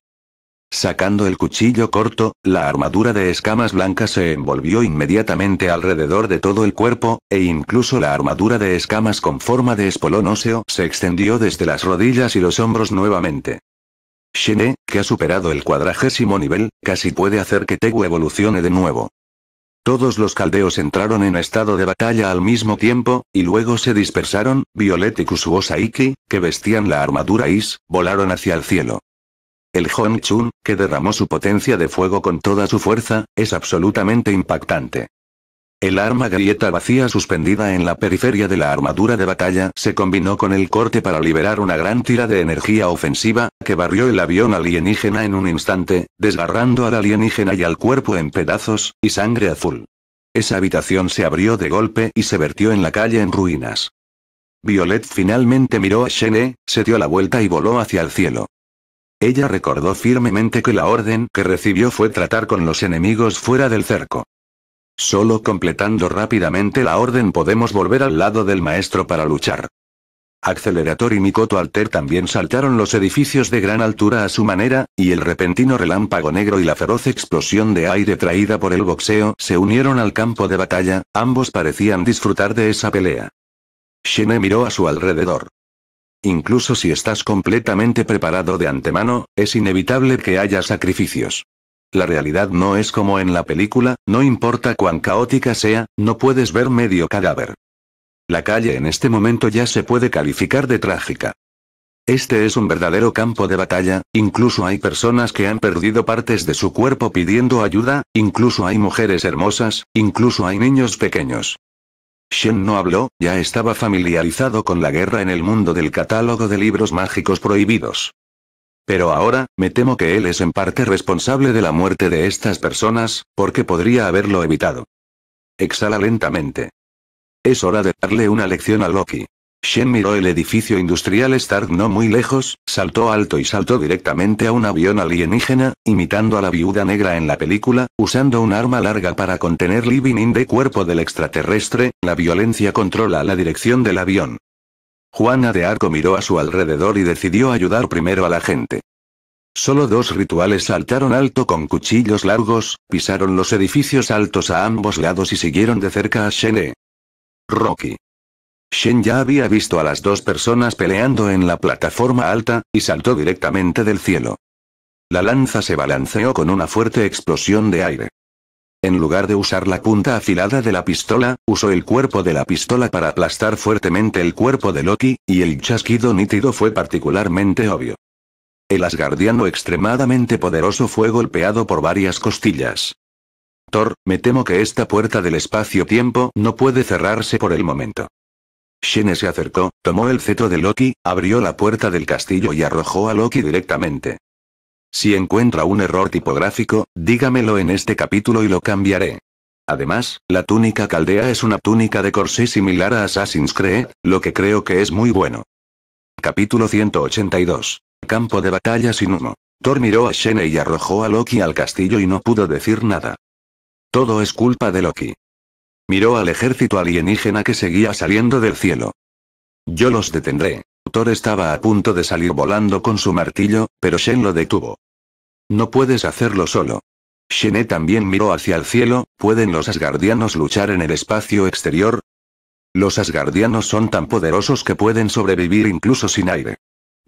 Sacando el cuchillo corto, la armadura de escamas blancas se envolvió inmediatamente alrededor de todo el cuerpo, e incluso la armadura de escamas con forma de espolón óseo se extendió desde las rodillas y los hombros nuevamente. Shene, que ha superado el cuadragésimo nivel, casi puede hacer que Tegu evolucione de nuevo. Todos los caldeos entraron en estado de batalla al mismo tiempo, y luego se dispersaron, Violet y Kusuo Saiki, que vestían la armadura Is, volaron hacia el cielo. El Hong Chun, que derramó su potencia de fuego con toda su fuerza, es absolutamente impactante. El arma grieta vacía suspendida en la periferia de la armadura de batalla se combinó con el corte para liberar una gran tira de energía ofensiva, que barrió el avión alienígena en un instante, desgarrando al alienígena y al cuerpo en pedazos, y sangre azul. Esa habitación se abrió de golpe y se vertió en la calle en ruinas. Violet finalmente miró a Shene, se dio la vuelta y voló hacia el cielo. Ella recordó firmemente que la orden que recibió fue tratar con los enemigos fuera del cerco. Solo completando rápidamente la orden podemos volver al lado del maestro para luchar. Accelerator y Mikoto Alter también saltaron los edificios de gran altura a su manera, y el repentino relámpago negro y la feroz explosión de aire traída por el boxeo se unieron al campo de batalla, ambos parecían disfrutar de esa pelea. Shene miró a su alrededor. Incluso si estás completamente preparado de antemano, es inevitable que haya sacrificios. La realidad no es como en la película, no importa cuán caótica sea, no puedes ver medio cadáver. La calle en este momento ya se puede calificar de trágica. Este es un verdadero campo de batalla, incluso hay personas que han perdido partes de su cuerpo pidiendo ayuda, incluso hay mujeres hermosas, incluso hay niños pequeños. Shen no habló, ya estaba familiarizado con la guerra en el mundo del catálogo de libros mágicos prohibidos. Pero ahora, me temo que él es en parte responsable de la muerte de estas personas, porque podría haberlo evitado. Exhala lentamente. Es hora de darle una lección a Loki. Shen miró el edificio industrial Stark no muy lejos, saltó alto y saltó directamente a un avión alienígena, imitando a la viuda negra en la película, usando un arma larga para contener Living in the cuerpo del extraterrestre, la violencia controla la dirección del avión. Juana de Arco miró a su alrededor y decidió ayudar primero a la gente. Solo dos rituales saltaron alto con cuchillos largos, pisaron los edificios altos a ambos lados y siguieron de cerca a e. Rocky. Shen ya había visto a las dos personas peleando en la plataforma alta, y saltó directamente del cielo. La lanza se balanceó con una fuerte explosión de aire. En lugar de usar la punta afilada de la pistola, usó el cuerpo de la pistola para aplastar fuertemente el cuerpo de Loki, y el chasquido nítido fue particularmente obvio. El asgardiano extremadamente poderoso fue golpeado por varias costillas. Thor, me temo que esta puerta del espacio-tiempo no puede cerrarse por el momento. Shene se acercó, tomó el cetro de Loki, abrió la puerta del castillo y arrojó a Loki directamente. Si encuentra un error tipográfico, dígamelo en este capítulo y lo cambiaré. Además, la túnica caldea es una túnica de corsé similar a Assassin's Creed, lo que creo que es muy bueno. Capítulo 182. Campo de batalla sin humo. Thor miró a shen y arrojó a Loki al castillo y no pudo decir nada. Todo es culpa de Loki. Miró al ejército alienígena que seguía saliendo del cielo. Yo los detendré. Thor estaba a punto de salir volando con su martillo, pero Shen lo detuvo. No puedes hacerlo solo. Shene también miró hacia el cielo, ¿pueden los asgardianos luchar en el espacio exterior? Los asgardianos son tan poderosos que pueden sobrevivir incluso sin aire.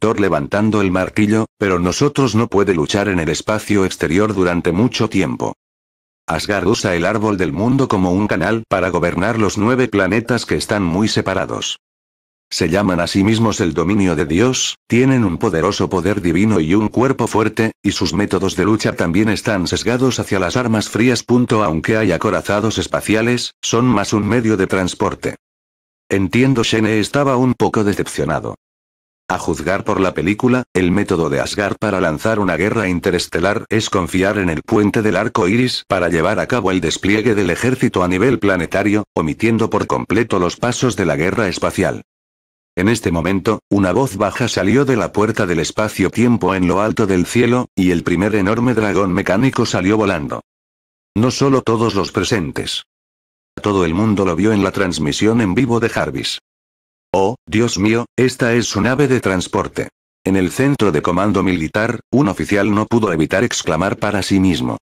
Thor levantando el martillo, pero nosotros no puede luchar en el espacio exterior durante mucho tiempo. Asgard usa el árbol del mundo como un canal para gobernar los nueve planetas que están muy separados. Se llaman a sí mismos el dominio de Dios, tienen un poderoso poder divino y un cuerpo fuerte, y sus métodos de lucha también están sesgados hacia las armas frías. Aunque hay acorazados espaciales, son más un medio de transporte. Entiendo Shene estaba un poco decepcionado. A juzgar por la película, el método de Asgard para lanzar una guerra interestelar es confiar en el puente del arco iris para llevar a cabo el despliegue del ejército a nivel planetario, omitiendo por completo los pasos de la guerra espacial. En este momento, una voz baja salió de la puerta del espacio-tiempo en lo alto del cielo, y el primer enorme dragón mecánico salió volando. No solo todos los presentes. Todo el mundo lo vio en la transmisión en vivo de Jarvis. Oh, Dios mío, esta es su nave de transporte. En el centro de comando militar, un oficial no pudo evitar exclamar para sí mismo.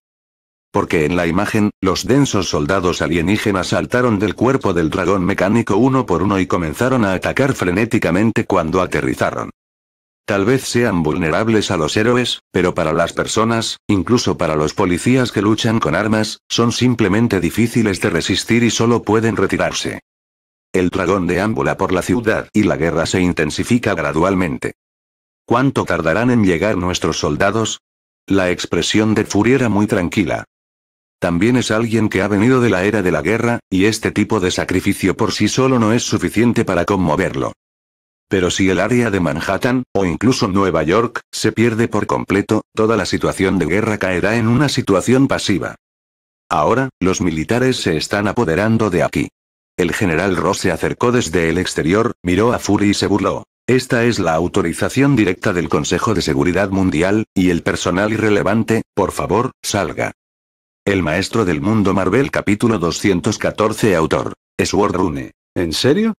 Porque en la imagen, los densos soldados alienígenas saltaron del cuerpo del dragón mecánico uno por uno y comenzaron a atacar frenéticamente cuando aterrizaron. Tal vez sean vulnerables a los héroes, pero para las personas, incluso para los policías que luchan con armas, son simplemente difíciles de resistir y solo pueden retirarse. El dragón deambula por la ciudad y la guerra se intensifica gradualmente. ¿Cuánto tardarán en llegar nuestros soldados? La expresión de Furia muy tranquila, también es alguien que ha venido de la era de la guerra, y este tipo de sacrificio por sí solo no es suficiente para conmoverlo. Pero si el área de Manhattan, o incluso Nueva York, se pierde por completo, toda la situación de guerra caerá en una situación pasiva. Ahora, los militares se están apoderando de aquí. El general Ross se acercó desde el exterior, miró a Fury y se burló. Esta es la autorización directa del Consejo de Seguridad Mundial, y el personal irrelevante, por favor, salga. El maestro del mundo Marvel capítulo 214 autor. Sword Rune. ¿En serio?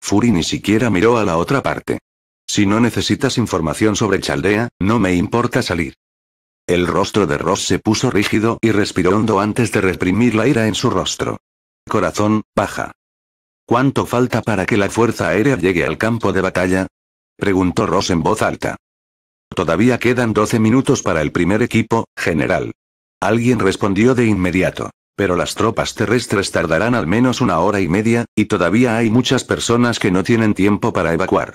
Fury ni siquiera miró a la otra parte. Si no necesitas información sobre Chaldea, no me importa salir. El rostro de Ross se puso rígido y respiró hondo antes de reprimir la ira en su rostro. Corazón, baja. ¿Cuánto falta para que la Fuerza Aérea llegue al campo de batalla? Preguntó Ross en voz alta. Todavía quedan 12 minutos para el primer equipo, general. Alguien respondió de inmediato. Pero las tropas terrestres tardarán al menos una hora y media, y todavía hay muchas personas que no tienen tiempo para evacuar.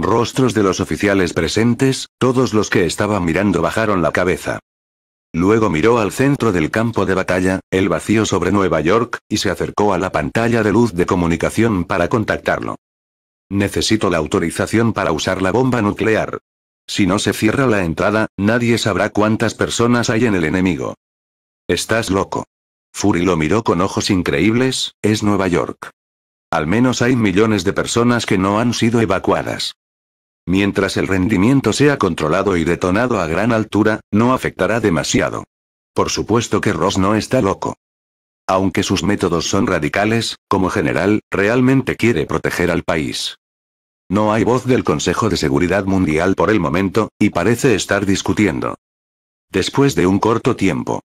Rostros de los oficiales presentes, todos los que estaban mirando bajaron la cabeza. Luego miró al centro del campo de batalla, el vacío sobre Nueva York, y se acercó a la pantalla de luz de comunicación para contactarlo. Necesito la autorización para usar la bomba nuclear. Si no se cierra la entrada, nadie sabrá cuántas personas hay en el enemigo. Estás loco. Fury lo miró con ojos increíbles, es Nueva York. Al menos hay millones de personas que no han sido evacuadas. Mientras el rendimiento sea controlado y detonado a gran altura, no afectará demasiado. Por supuesto que Ross no está loco. Aunque sus métodos son radicales, como general, realmente quiere proteger al país. No hay voz del Consejo de Seguridad Mundial por el momento, y parece estar discutiendo. Después de un corto tiempo.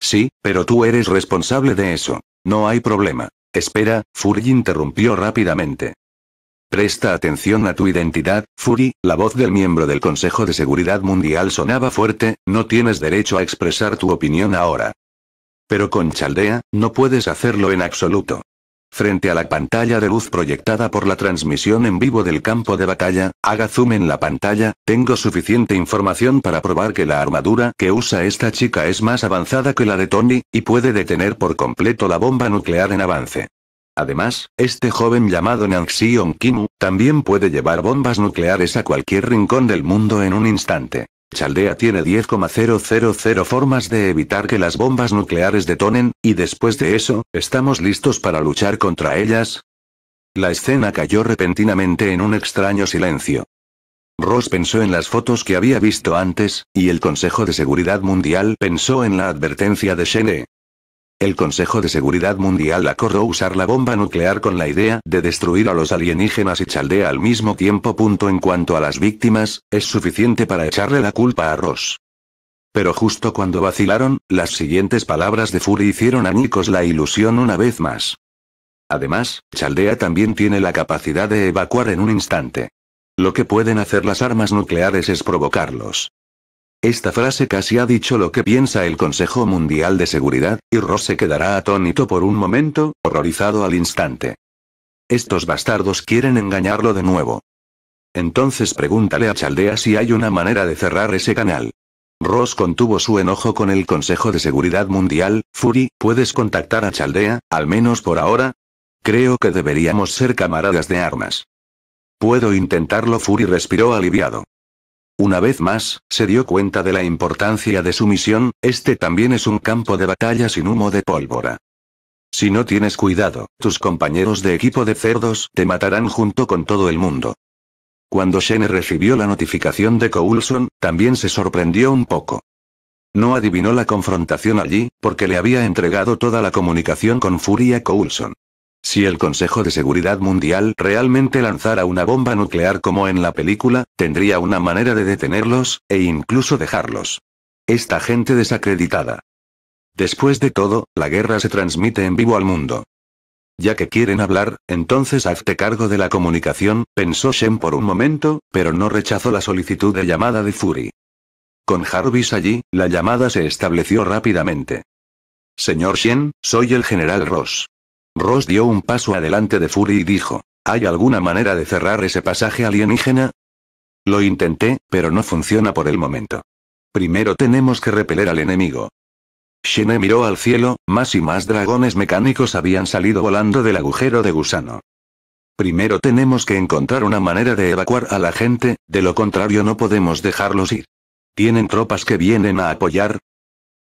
Sí, pero tú eres responsable de eso. No hay problema. Espera, Fury interrumpió rápidamente. Presta atención a tu identidad, Fury, la voz del miembro del Consejo de Seguridad Mundial sonaba fuerte, no tienes derecho a expresar tu opinión ahora. Pero con Chaldea, no puedes hacerlo en absoluto. Frente a la pantalla de luz proyectada por la transmisión en vivo del campo de batalla, haga zoom en la pantalla, tengo suficiente información para probar que la armadura que usa esta chica es más avanzada que la de Tony, y puede detener por completo la bomba nuclear en avance. Además, este joven llamado Nanxion Kimu, también puede llevar bombas nucleares a cualquier rincón del mundo en un instante. Chaldea tiene 10,000 formas de evitar que las bombas nucleares detonen, y después de eso, ¿estamos listos para luchar contra ellas? La escena cayó repentinamente en un extraño silencio. Ross pensó en las fotos que había visto antes, y el Consejo de Seguridad Mundial pensó en la advertencia de Shene, el Consejo de Seguridad Mundial acordó usar la bomba nuclear con la idea de destruir a los alienígenas y Chaldea al mismo tiempo. en cuanto a las víctimas, es suficiente para echarle la culpa a Ross. Pero justo cuando vacilaron, las siguientes palabras de Fury hicieron a Nikos la ilusión una vez más. Además, Chaldea también tiene la capacidad de evacuar en un instante. Lo que pueden hacer las armas nucleares es provocarlos. Esta frase casi ha dicho lo que piensa el Consejo Mundial de Seguridad, y Ross se quedará atónito por un momento, horrorizado al instante. Estos bastardos quieren engañarlo de nuevo. Entonces pregúntale a Chaldea si hay una manera de cerrar ese canal. Ross contuvo su enojo con el Consejo de Seguridad Mundial, Fury, ¿puedes contactar a Chaldea, al menos por ahora? Creo que deberíamos ser camaradas de armas. Puedo intentarlo, Fury respiró aliviado. Una vez más, se dio cuenta de la importancia de su misión, este también es un campo de batalla sin humo de pólvora. Si no tienes cuidado, tus compañeros de equipo de cerdos te matarán junto con todo el mundo. Cuando Shane recibió la notificación de Coulson, también se sorprendió un poco. No adivinó la confrontación allí, porque le había entregado toda la comunicación con Furia Coulson. Si el Consejo de Seguridad Mundial realmente lanzara una bomba nuclear como en la película, tendría una manera de detenerlos, e incluso dejarlos. Esta gente desacreditada. Después de todo, la guerra se transmite en vivo al mundo. Ya que quieren hablar, entonces hazte cargo de la comunicación, pensó Shen por un momento, pero no rechazó la solicitud de llamada de Fury. Con Jarvis allí, la llamada se estableció rápidamente. Señor Shen, soy el general Ross. Ross dio un paso adelante de Fury y dijo, ¿hay alguna manera de cerrar ese pasaje alienígena? Lo intenté, pero no funciona por el momento. Primero tenemos que repeler al enemigo. Shene miró al cielo, más y más dragones mecánicos habían salido volando del agujero de gusano. Primero tenemos que encontrar una manera de evacuar a la gente, de lo contrario no podemos dejarlos ir. ¿Tienen tropas que vienen a apoyar?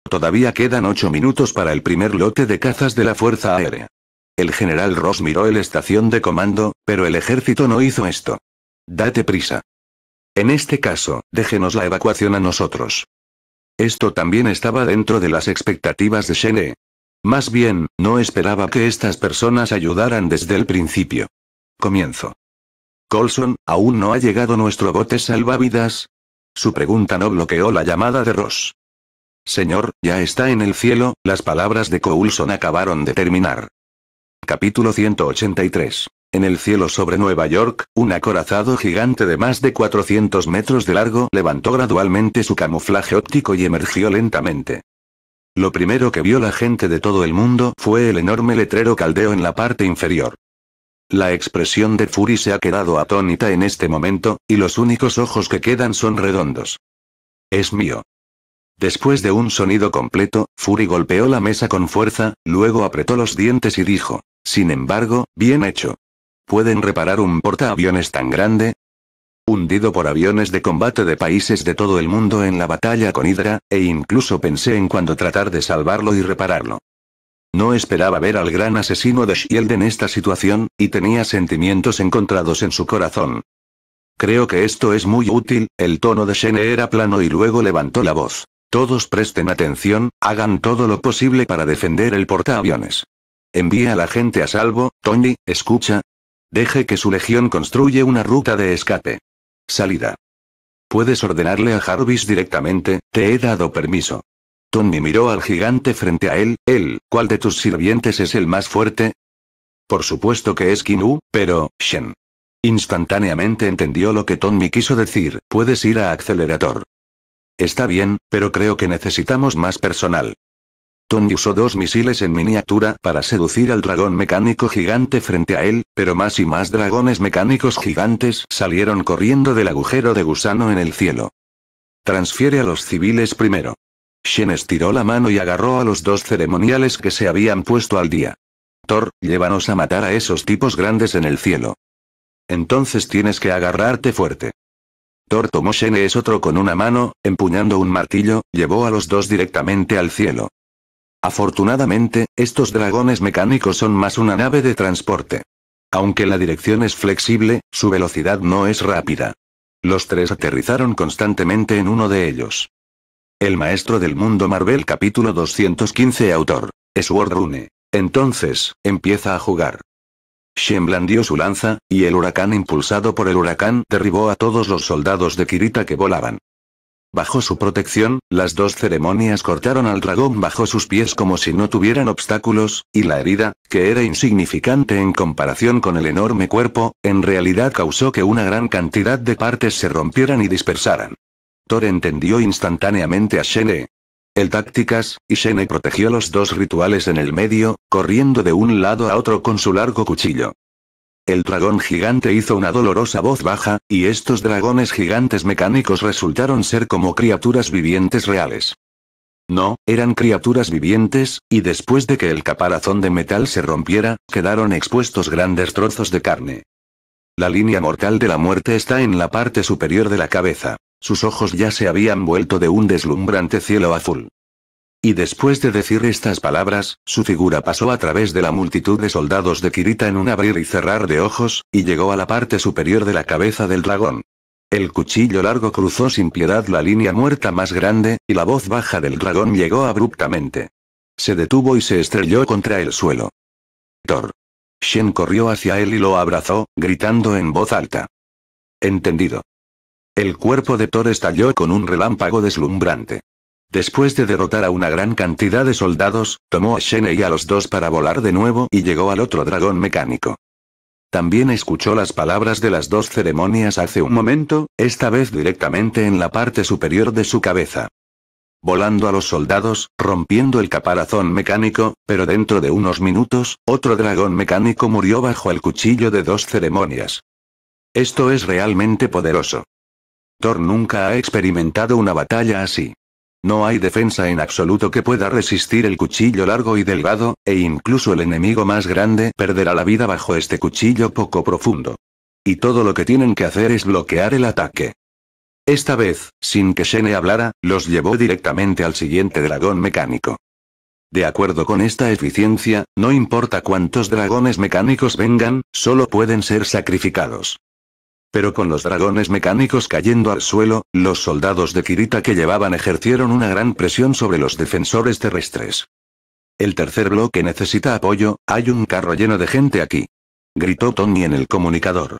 Todavía quedan ocho minutos para el primer lote de cazas de la Fuerza Aérea. El general Ross miró el estación de comando, pero el ejército no hizo esto. Date prisa. En este caso, déjenos la evacuación a nosotros. Esto también estaba dentro de las expectativas de Shene. Más bien, no esperaba que estas personas ayudaran desde el principio. Comienzo. Colson, ¿aún no ha llegado nuestro bote salvavidas? Su pregunta no bloqueó la llamada de Ross. Señor, ya está en el cielo, las palabras de Coulson acabaron de terminar. Capítulo 183. En el cielo sobre Nueva York, un acorazado gigante de más de 400 metros de largo levantó gradualmente su camuflaje óptico y emergió lentamente. Lo primero que vio la gente de todo el mundo fue el enorme letrero caldeo en la parte inferior. La expresión de Fury se ha quedado atónita en este momento, y los únicos ojos que quedan son redondos. Es mío. Después de un sonido completo, Fury golpeó la mesa con fuerza, luego apretó los dientes y dijo, sin embargo, bien hecho. ¿Pueden reparar un portaaviones tan grande? Hundido por aviones de combate de países de todo el mundo en la batalla con Hydra, e incluso pensé en cuando tratar de salvarlo y repararlo. No esperaba ver al gran asesino de Shield en esta situación, y tenía sentimientos encontrados en su corazón. Creo que esto es muy útil, el tono de Shene era plano y luego levantó la voz. Todos presten atención, hagan todo lo posible para defender el portaaviones. Envía a la gente a salvo, Tony, escucha. Deje que su legión construye una ruta de escape. Salida. Puedes ordenarle a Jarvis directamente, te he dado permiso. Tony miró al gigante frente a él, él, ¿cuál de tus sirvientes es el más fuerte? Por supuesto que es Kinu, pero, Shen. Instantáneamente entendió lo que Tony quiso decir, puedes ir a acelerador. Está bien, pero creo que necesitamos más personal. Tony usó dos misiles en miniatura para seducir al dragón mecánico gigante frente a él, pero más y más dragones mecánicos gigantes salieron corriendo del agujero de gusano en el cielo. Transfiere a los civiles primero. Shen estiró la mano y agarró a los dos ceremoniales que se habían puesto al día. Thor, llévanos a matar a esos tipos grandes en el cielo. Entonces tienes que agarrarte fuerte. Thor tomó Shen es otro con una mano, empuñando un martillo, llevó a los dos directamente al cielo. Afortunadamente, estos dragones mecánicos son más una nave de transporte. Aunque la dirección es flexible, su velocidad no es rápida. Los tres aterrizaron constantemente en uno de ellos. El maestro del mundo Marvel capítulo 215 autor. Rune. Entonces, empieza a jugar. Shen blandió su lanza, y el huracán impulsado por el huracán derribó a todos los soldados de Kirita que volaban. Bajo su protección, las dos ceremonias cortaron al dragón bajo sus pies como si no tuvieran obstáculos, y la herida, que era insignificante en comparación con el enorme cuerpo, en realidad causó que una gran cantidad de partes se rompieran y dispersaran. Thor entendió instantáneamente a Shene. El tácticas, y Shene protegió los dos rituales en el medio, corriendo de un lado a otro con su largo cuchillo. El dragón gigante hizo una dolorosa voz baja, y estos dragones gigantes mecánicos resultaron ser como criaturas vivientes reales. No, eran criaturas vivientes, y después de que el caparazón de metal se rompiera, quedaron expuestos grandes trozos de carne. La línea mortal de la muerte está en la parte superior de la cabeza. Sus ojos ya se habían vuelto de un deslumbrante cielo azul. Y después de decir estas palabras, su figura pasó a través de la multitud de soldados de Kirita en un abrir y cerrar de ojos, y llegó a la parte superior de la cabeza del dragón. El cuchillo largo cruzó sin piedad la línea muerta más grande, y la voz baja del dragón llegó abruptamente. Se detuvo y se estrelló contra el suelo. Thor. Shen corrió hacia él y lo abrazó, gritando en voz alta. Entendido. El cuerpo de Thor estalló con un relámpago deslumbrante. Después de derrotar a una gran cantidad de soldados, tomó a Shene y a los dos para volar de nuevo y llegó al otro dragón mecánico. También escuchó las palabras de las dos ceremonias hace un momento, esta vez directamente en la parte superior de su cabeza. Volando a los soldados, rompiendo el caparazón mecánico, pero dentro de unos minutos, otro dragón mecánico murió bajo el cuchillo de dos ceremonias. Esto es realmente poderoso. Thor nunca ha experimentado una batalla así. No hay defensa en absoluto que pueda resistir el cuchillo largo y delgado, e incluso el enemigo más grande perderá la vida bajo este cuchillo poco profundo. Y todo lo que tienen que hacer es bloquear el ataque. Esta vez, sin que Shene hablara, los llevó directamente al siguiente dragón mecánico. De acuerdo con esta eficiencia, no importa cuántos dragones mecánicos vengan, solo pueden ser sacrificados. Pero con los dragones mecánicos cayendo al suelo, los soldados de Kirita que llevaban ejercieron una gran presión sobre los defensores terrestres. El tercer bloque necesita apoyo, hay un carro lleno de gente aquí. Gritó Tony en el comunicador.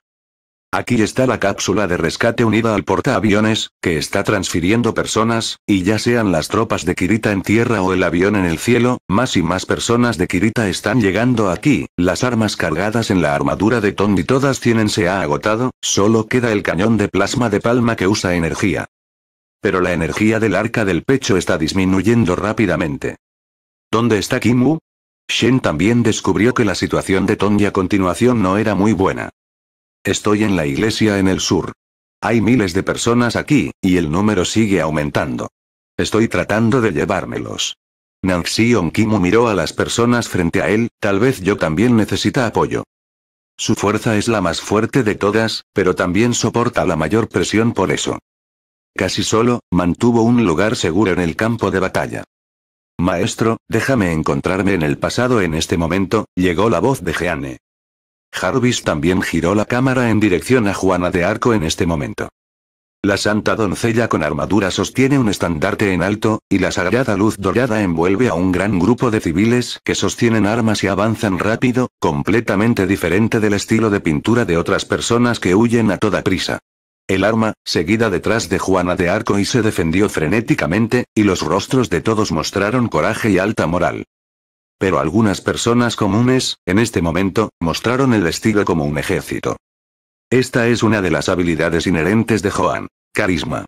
Aquí está la cápsula de rescate unida al portaaviones, que está transfiriendo personas, y ya sean las tropas de Kirita en tierra o el avión en el cielo, más y más personas de Kirita están llegando aquí, las armas cargadas en la armadura de Tondi todas tienen se ha agotado, solo queda el cañón de plasma de palma que usa energía. Pero la energía del arca del pecho está disminuyendo rápidamente. ¿Dónde está Kimu? Shen también descubrió que la situación de Tondi a continuación no era muy buena. Estoy en la iglesia en el sur. Hay miles de personas aquí, y el número sigue aumentando. Estoy tratando de llevármelos. Nancy Kimu miró a las personas frente a él, tal vez yo también necesita apoyo. Su fuerza es la más fuerte de todas, pero también soporta la mayor presión por eso. Casi solo, mantuvo un lugar seguro en el campo de batalla. Maestro, déjame encontrarme en el pasado en este momento, llegó la voz de Jeanne. Jarvis también giró la cámara en dirección a Juana de Arco en este momento. La santa doncella con armadura sostiene un estandarte en alto, y la sagrada luz dorada envuelve a un gran grupo de civiles que sostienen armas y avanzan rápido, completamente diferente del estilo de pintura de otras personas que huyen a toda prisa. El arma, seguida detrás de Juana de Arco y se defendió frenéticamente, y los rostros de todos mostraron coraje y alta moral pero algunas personas comunes, en este momento, mostraron el vestido como un ejército. Esta es una de las habilidades inherentes de Joan. Carisma.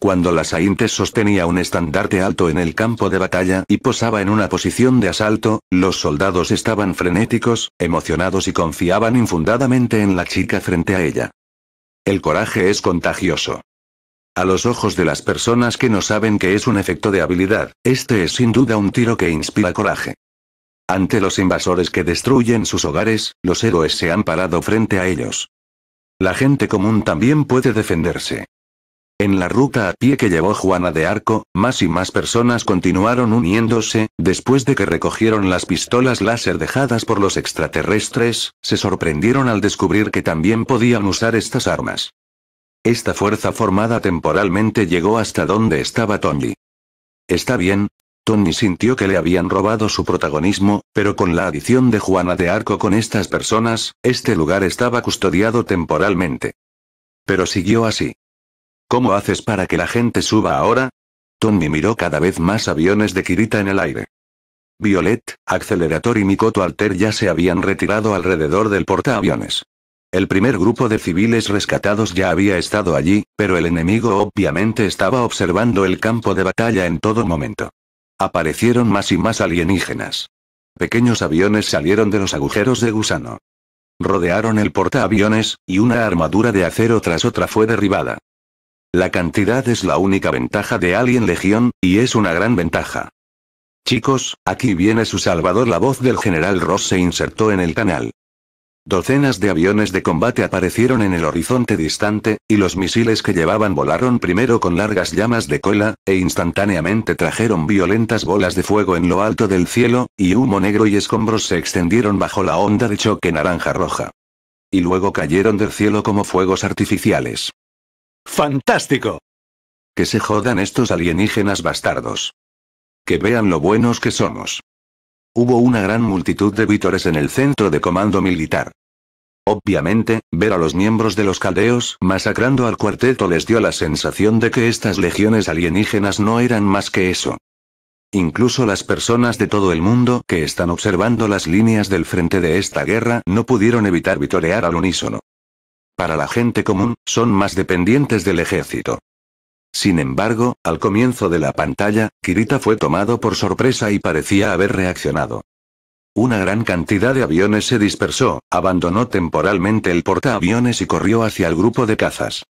Cuando la Saintes sostenía un estandarte alto en el campo de batalla y posaba en una posición de asalto, los soldados estaban frenéticos, emocionados y confiaban infundadamente en la chica frente a ella. El coraje es contagioso. A los ojos de las personas que no saben que es un efecto de habilidad, este es sin duda un tiro que inspira coraje. Ante los invasores que destruyen sus hogares, los héroes se han parado frente a ellos. La gente común también puede defenderse. En la ruta a pie que llevó Juana de Arco, más y más personas continuaron uniéndose, después de que recogieron las pistolas láser dejadas por los extraterrestres, se sorprendieron al descubrir que también podían usar estas armas. Esta fuerza formada temporalmente llegó hasta donde estaba Tony. Está bien, Tony sintió que le habían robado su protagonismo, pero con la adición de Juana de Arco con estas personas, este lugar estaba custodiado temporalmente. Pero siguió así. ¿Cómo haces para que la gente suba ahora? Tony miró cada vez más aviones de Kirita en el aire. Violet, Accelerator y Mikoto Alter ya se habían retirado alrededor del portaaviones. El primer grupo de civiles rescatados ya había estado allí, pero el enemigo obviamente estaba observando el campo de batalla en todo momento. Aparecieron más y más alienígenas. Pequeños aviones salieron de los agujeros de gusano. Rodearon el portaaviones, y una armadura de acero tras otra fue derribada. La cantidad es la única ventaja de Alien Legión, y es una gran ventaja. Chicos, aquí viene su salvador. La voz del general Ross se insertó en el canal. Docenas de aviones de combate aparecieron en el horizonte distante, y los misiles que llevaban volaron primero con largas llamas de cola, e instantáneamente trajeron violentas bolas de fuego en lo alto del cielo, y humo negro y escombros se extendieron bajo la onda de choque naranja-roja. Y luego cayeron del cielo como fuegos artificiales. ¡Fantástico! Que se jodan estos alienígenas bastardos. Que vean lo buenos que somos. Hubo una gran multitud de vítores en el centro de comando militar. Obviamente, ver a los miembros de los caldeos masacrando al cuarteto les dio la sensación de que estas legiones alienígenas no eran más que eso. Incluso las personas de todo el mundo que están observando las líneas del frente de esta guerra no pudieron evitar vitorear al unísono. Para la gente común, son más dependientes del ejército. Sin embargo, al comienzo de la pantalla, Kirita fue tomado por sorpresa y parecía haber reaccionado. Una gran cantidad de aviones se dispersó, abandonó temporalmente el portaaviones y corrió hacia el grupo de cazas.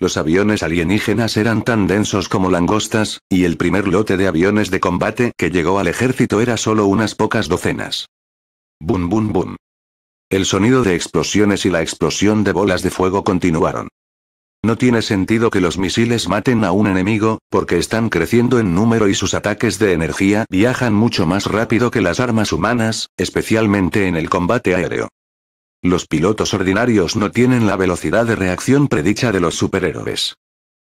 Los aviones alienígenas eran tan densos como langostas, y el primer lote de aviones de combate que llegó al ejército era solo unas pocas docenas. Bum bum bum. El sonido de explosiones y la explosión de bolas de fuego continuaron. No tiene sentido que los misiles maten a un enemigo, porque están creciendo en número y sus ataques de energía viajan mucho más rápido que las armas humanas, especialmente en el combate aéreo. Los pilotos ordinarios no tienen la velocidad de reacción predicha de los superhéroes.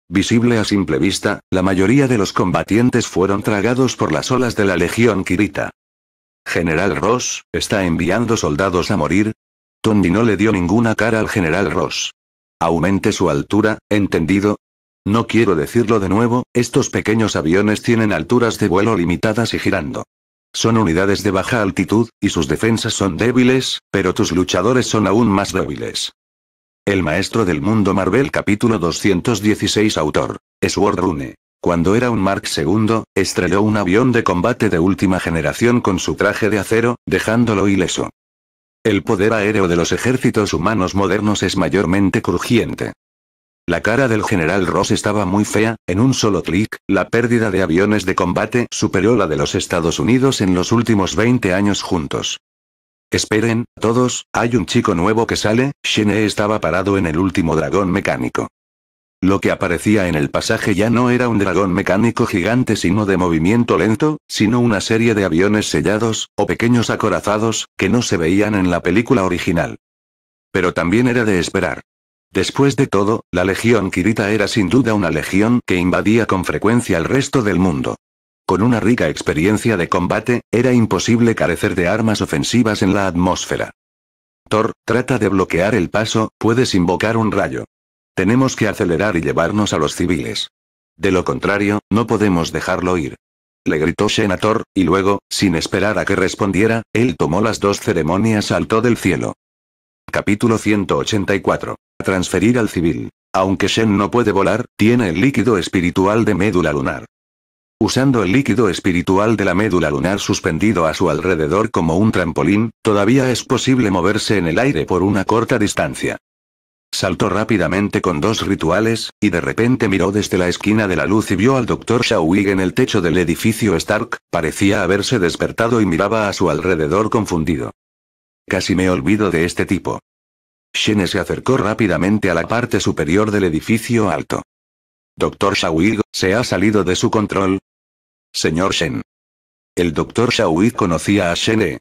Visible a simple vista, la mayoría de los combatientes fueron tragados por las olas de la Legión Kirita. General Ross, ¿está enviando soldados a morir? Tondi no le dio ninguna cara al general Ross. Aumente su altura, ¿entendido? No quiero decirlo de nuevo, estos pequeños aviones tienen alturas de vuelo limitadas y girando. Son unidades de baja altitud, y sus defensas son débiles, pero tus luchadores son aún más débiles. El maestro del mundo Marvel capítulo 216 autor. Sword Rune. Cuando era un Mark II, estrelló un avión de combate de última generación con su traje de acero, dejándolo ileso. El poder aéreo de los ejércitos humanos modernos es mayormente crujiente. La cara del general Ross estaba muy fea, en un solo clic, la pérdida de aviones de combate superó la de los Estados Unidos en los últimos 20 años juntos. Esperen, todos, hay un chico nuevo que sale, Shene estaba parado en el último dragón mecánico. Lo que aparecía en el pasaje ya no era un dragón mecánico gigante sino de movimiento lento, sino una serie de aviones sellados, o pequeños acorazados, que no se veían en la película original. Pero también era de esperar. Después de todo, la Legión Kirita era sin duda una legión que invadía con frecuencia el resto del mundo. Con una rica experiencia de combate, era imposible carecer de armas ofensivas en la atmósfera. Thor, trata de bloquear el paso, puedes invocar un rayo. Tenemos que acelerar y llevarnos a los civiles. De lo contrario, no podemos dejarlo ir. Le gritó Thor, y luego, sin esperar a que respondiera, él tomó las dos ceremonias saltó del cielo. Capítulo 184. Transferir al civil. Aunque Shen no puede volar, tiene el líquido espiritual de médula lunar. Usando el líquido espiritual de la médula lunar suspendido a su alrededor como un trampolín, todavía es posible moverse en el aire por una corta distancia. Saltó rápidamente con dos rituales, y de repente miró desde la esquina de la luz y vio al doctor Shawig en el techo del edificio Stark, parecía haberse despertado y miraba a su alrededor confundido. Casi me olvido de este tipo. Shen se acercó rápidamente a la parte superior del edificio alto. Doctor Shawig, ¿se ha salido de su control? Señor Shen. El doctor Shawig conocía a Shen.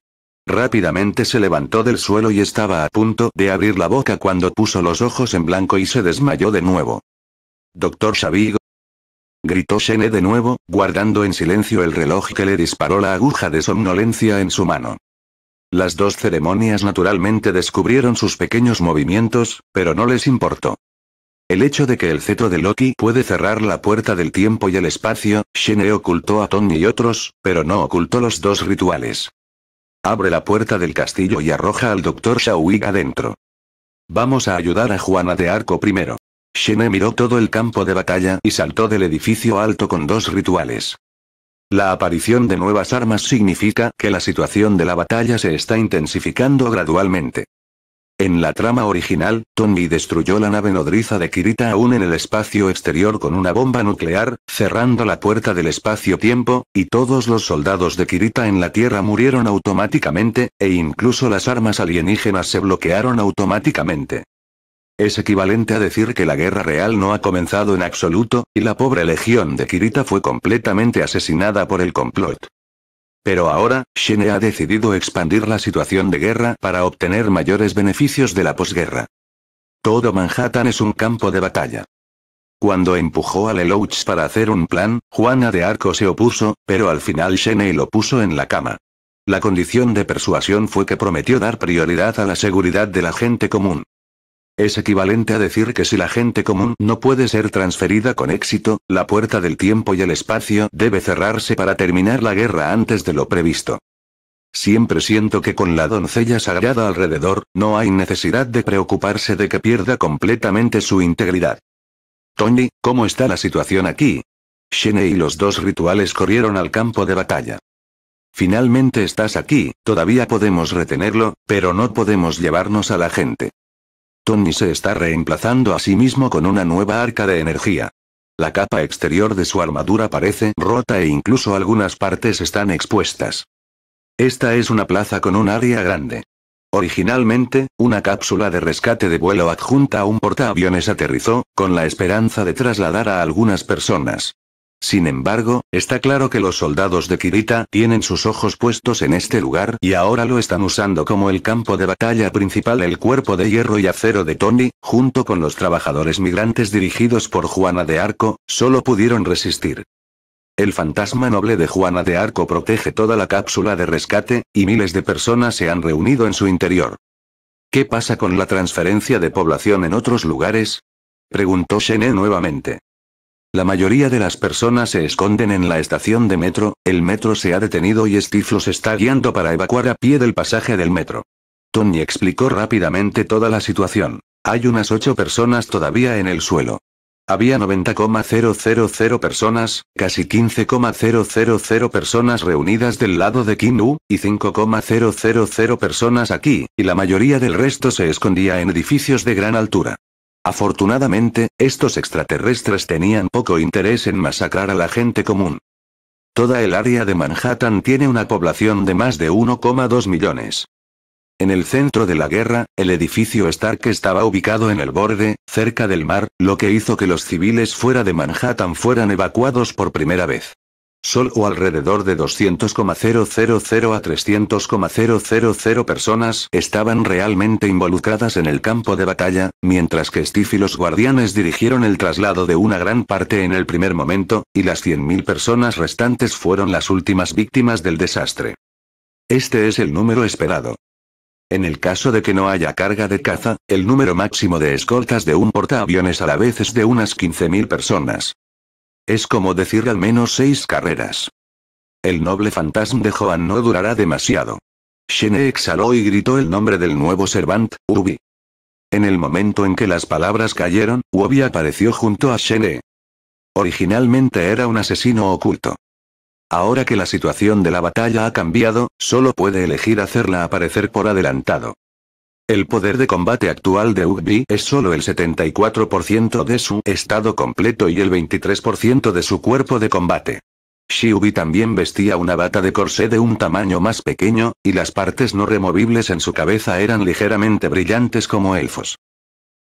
Rápidamente se levantó del suelo y estaba a punto de abrir la boca cuando puso los ojos en blanco y se desmayó de nuevo. Doctor Shabigo. Gritó Shene de nuevo, guardando en silencio el reloj que le disparó la aguja de somnolencia en su mano. Las dos ceremonias naturalmente descubrieron sus pequeños movimientos, pero no les importó. El hecho de que el cetro de Loki puede cerrar la puerta del tiempo y el espacio, Shene ocultó a Tony y otros, pero no ocultó los dos rituales. Abre la puerta del castillo y arroja al doctor Shawig adentro. Vamos a ayudar a Juana de Arco primero. Shene miró todo el campo de batalla y saltó del edificio alto con dos rituales. La aparición de nuevas armas significa que la situación de la batalla se está intensificando gradualmente. En la trama original, Tommy destruyó la nave nodriza de Kirita aún en el espacio exterior con una bomba nuclear, cerrando la puerta del espacio-tiempo, y todos los soldados de Kirita en la Tierra murieron automáticamente, e incluso las armas alienígenas se bloquearon automáticamente. Es equivalente a decir que la guerra real no ha comenzado en absoluto, y la pobre legión de Kirita fue completamente asesinada por el complot. Pero ahora, Shene ha decidido expandir la situación de guerra para obtener mayores beneficios de la posguerra. Todo Manhattan es un campo de batalla. Cuando empujó a Lelouch para hacer un plan, Juana de Arco se opuso, pero al final Shene lo puso en la cama. La condición de persuasión fue que prometió dar prioridad a la seguridad de la gente común. Es equivalente a decir que si la gente común no puede ser transferida con éxito, la puerta del tiempo y el espacio debe cerrarse para terminar la guerra antes de lo previsto. Siempre siento que con la doncella sagrada alrededor, no hay necesidad de preocuparse de que pierda completamente su integridad. Tony, ¿cómo está la situación aquí? Shene y los dos rituales corrieron al campo de batalla. Finalmente estás aquí, todavía podemos retenerlo, pero no podemos llevarnos a la gente. Tony se está reemplazando a sí mismo con una nueva arca de energía. La capa exterior de su armadura parece rota e incluso algunas partes están expuestas. Esta es una plaza con un área grande. Originalmente, una cápsula de rescate de vuelo adjunta a un portaaviones aterrizó, con la esperanza de trasladar a algunas personas. Sin embargo, está claro que los soldados de Kirita tienen sus ojos puestos en este lugar y ahora lo están usando como el campo de batalla principal el cuerpo de hierro y acero de Tony, junto con los trabajadores migrantes dirigidos por Juana de Arco, solo pudieron resistir. El fantasma noble de Juana de Arco protege toda la cápsula de rescate, y miles de personas se han reunido en su interior. ¿Qué pasa con la transferencia de población en otros lugares? Preguntó Shene nuevamente. La mayoría de las personas se esconden en la estación de metro, el metro se ha detenido y Stiflos está guiando para evacuar a pie del pasaje del metro. Tony explicó rápidamente toda la situación. Hay unas ocho personas todavía en el suelo. Había 90,000 personas, casi 15,000 personas reunidas del lado de Kinu, y 5,000 personas aquí, y la mayoría del resto se escondía en edificios de gran altura. Afortunadamente, estos extraterrestres tenían poco interés en masacrar a la gente común. Toda el área de Manhattan tiene una población de más de 1,2 millones. En el centro de la guerra, el edificio Stark estaba ubicado en el borde, cerca del mar, lo que hizo que los civiles fuera de Manhattan fueran evacuados por primera vez. Sol o alrededor de 200,000 a 300,000 personas estaban realmente involucradas en el campo de batalla, mientras que Steve y los guardianes dirigieron el traslado de una gran parte en el primer momento, y las 100.000 personas restantes fueron las últimas víctimas del desastre. Este es el número esperado. En el caso de que no haya carga de caza, el número máximo de escoltas de un portaaviones a la vez es de unas 15.000 personas. Es como decir al menos seis carreras. El noble fantasma de Joan no durará demasiado. Shene exhaló y gritó el nombre del nuevo servant, Ubi. En el momento en que las palabras cayeron, Ubi apareció junto a Shene. Originalmente era un asesino oculto. Ahora que la situación de la batalla ha cambiado, solo puede elegir hacerla aparecer por adelantado. El poder de combate actual de Ubi es solo el 74% de su estado completo y el 23% de su cuerpo de combate. Shiubi también vestía una bata de corsé de un tamaño más pequeño, y las partes no removibles en su cabeza eran ligeramente brillantes como elfos.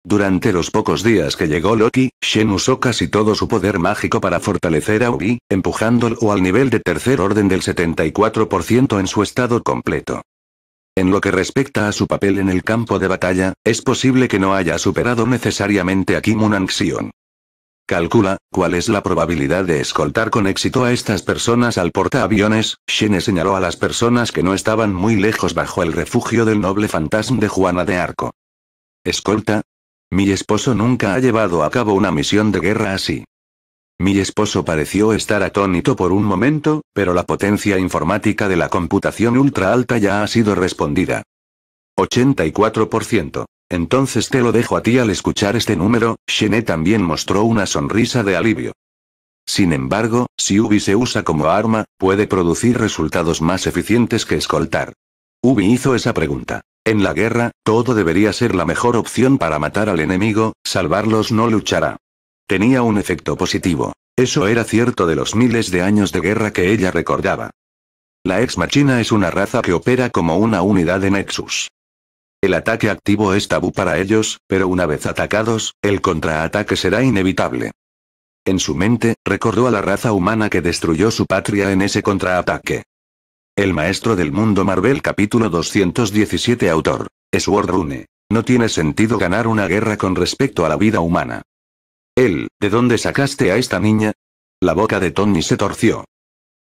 Durante los pocos días que llegó Loki, Shen usó casi todo su poder mágico para fortalecer a Ubi, empujándolo al nivel de tercer orden del 74% en su estado completo. En lo que respecta a su papel en el campo de batalla, es posible que no haya superado necesariamente a Kim anxion Calcula, cuál es la probabilidad de escoltar con éxito a estas personas al portaaviones, Shene señaló a las personas que no estaban muy lejos bajo el refugio del noble fantasma de Juana de Arco. ¿Escolta? Mi esposo nunca ha llevado a cabo una misión de guerra así. Mi esposo pareció estar atónito por un momento, pero la potencia informática de la computación ultra alta ya ha sido respondida. 84%. Entonces te lo dejo a ti al escuchar este número, Shene también mostró una sonrisa de alivio. Sin embargo, si Ubi se usa como arma, puede producir resultados más eficientes que escoltar. Ubi hizo esa pregunta. En la guerra, todo debería ser la mejor opción para matar al enemigo, salvarlos no luchará. Tenía un efecto positivo. Eso era cierto de los miles de años de guerra que ella recordaba. La ex machina es una raza que opera como una unidad de Nexus. El ataque activo es tabú para ellos, pero una vez atacados, el contraataque será inevitable. En su mente, recordó a la raza humana que destruyó su patria en ese contraataque. El maestro del mundo Marvel capítulo 217 autor. Es Rune, No tiene sentido ganar una guerra con respecto a la vida humana. Él, ¿de dónde sacaste a esta niña? La boca de Tony se torció.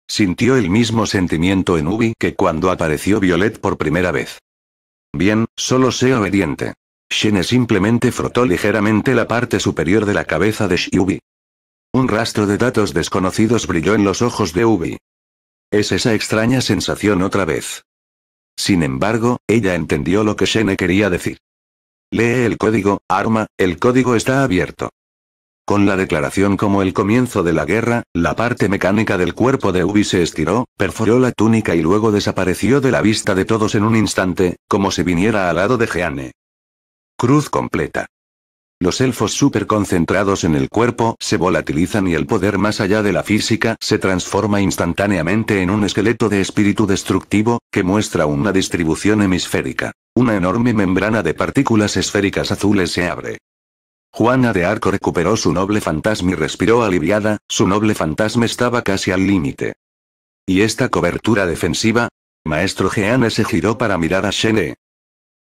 Sintió el mismo sentimiento en Ubi que cuando apareció Violet por primera vez. Bien, solo sé obediente. Shene simplemente frotó ligeramente la parte superior de la cabeza de Shubi. Un rastro de datos desconocidos brilló en los ojos de Ubi. Es esa extraña sensación otra vez. Sin embargo, ella entendió lo que Shene quería decir. Lee el código, arma, el código está abierto. Con la declaración como el comienzo de la guerra, la parte mecánica del cuerpo de Ubi se estiró, perforó la túnica y luego desapareció de la vista de todos en un instante, como si viniera al lado de Jeanne. Cruz completa. Los elfos concentrados en el cuerpo se volatilizan y el poder más allá de la física se transforma instantáneamente en un esqueleto de espíritu destructivo, que muestra una distribución hemisférica. Una enorme membrana de partículas esféricas azules se abre. Juana de Arco recuperó su noble fantasma y respiró aliviada, su noble fantasma estaba casi al límite. ¿Y esta cobertura defensiva? Maestro Jeanne se giró para mirar a Shene.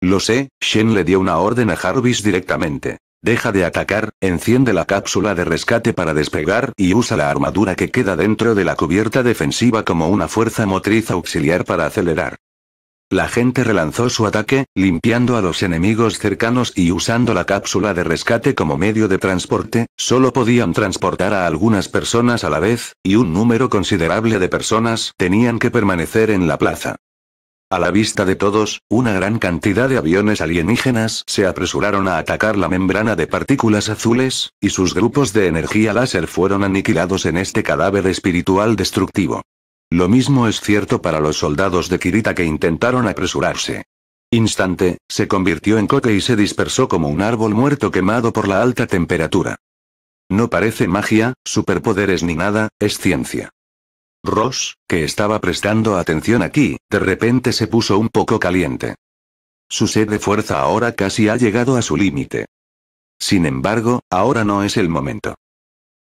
Lo sé, Shen le dio una orden a Jarvis directamente. Deja de atacar, enciende la cápsula de rescate para despegar y usa la armadura que queda dentro de la cubierta defensiva como una fuerza motriz auxiliar para acelerar. La gente relanzó su ataque, limpiando a los enemigos cercanos y usando la cápsula de rescate como medio de transporte, solo podían transportar a algunas personas a la vez, y un número considerable de personas tenían que permanecer en la plaza. A la vista de todos, una gran cantidad de aviones alienígenas se apresuraron a atacar la membrana de partículas azules, y sus grupos de energía láser fueron aniquilados en este cadáver espiritual destructivo. Lo mismo es cierto para los soldados de Kirita que intentaron apresurarse. Instante, se convirtió en coque y se dispersó como un árbol muerto quemado por la alta temperatura. No parece magia, superpoderes ni nada, es ciencia. Ross, que estaba prestando atención aquí, de repente se puso un poco caliente. Su sed de fuerza ahora casi ha llegado a su límite. Sin embargo, ahora no es el momento.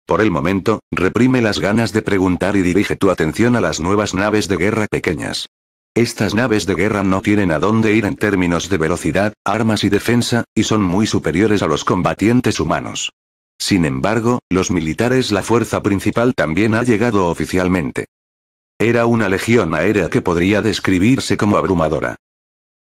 Por el momento, reprime las ganas de preguntar y dirige tu atención a las nuevas naves de guerra pequeñas. Estas naves de guerra no tienen a dónde ir en términos de velocidad, armas y defensa, y son muy superiores a los combatientes humanos. Sin embargo, los militares la fuerza principal también ha llegado oficialmente. Era una legión aérea que podría describirse como abrumadora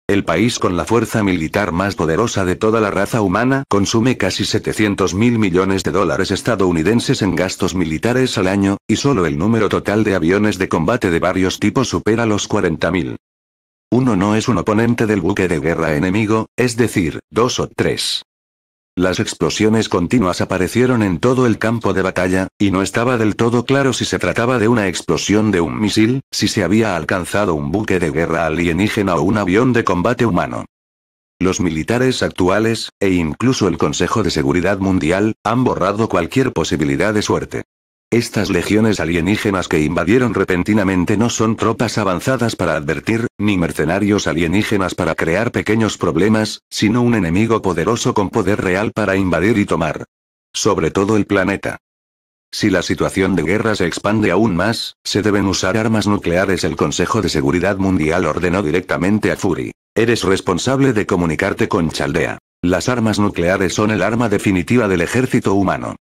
el país con la fuerza militar más poderosa de toda la raza humana, consume casi 700 mil millones de dólares estadounidenses en gastos militares al año, y solo el número total de aviones de combate de varios tipos supera los 40.000. Uno no es un oponente del buque de guerra enemigo, es decir, dos o tres. Las explosiones continuas aparecieron en todo el campo de batalla, y no estaba del todo claro si se trataba de una explosión de un misil, si se había alcanzado un buque de guerra alienígena o un avión de combate humano. Los militares actuales, e incluso el Consejo de Seguridad Mundial, han borrado cualquier posibilidad de suerte. Estas legiones alienígenas que invadieron repentinamente no son tropas avanzadas para advertir, ni mercenarios alienígenas para crear pequeños problemas, sino un enemigo poderoso con poder real para invadir y tomar. Sobre todo el planeta. Si la situación de guerra se expande aún más, se deben usar armas nucleares. El Consejo de Seguridad Mundial ordenó directamente a Fury. Eres responsable de comunicarte con Chaldea. Las armas nucleares son el arma definitiva del ejército humano.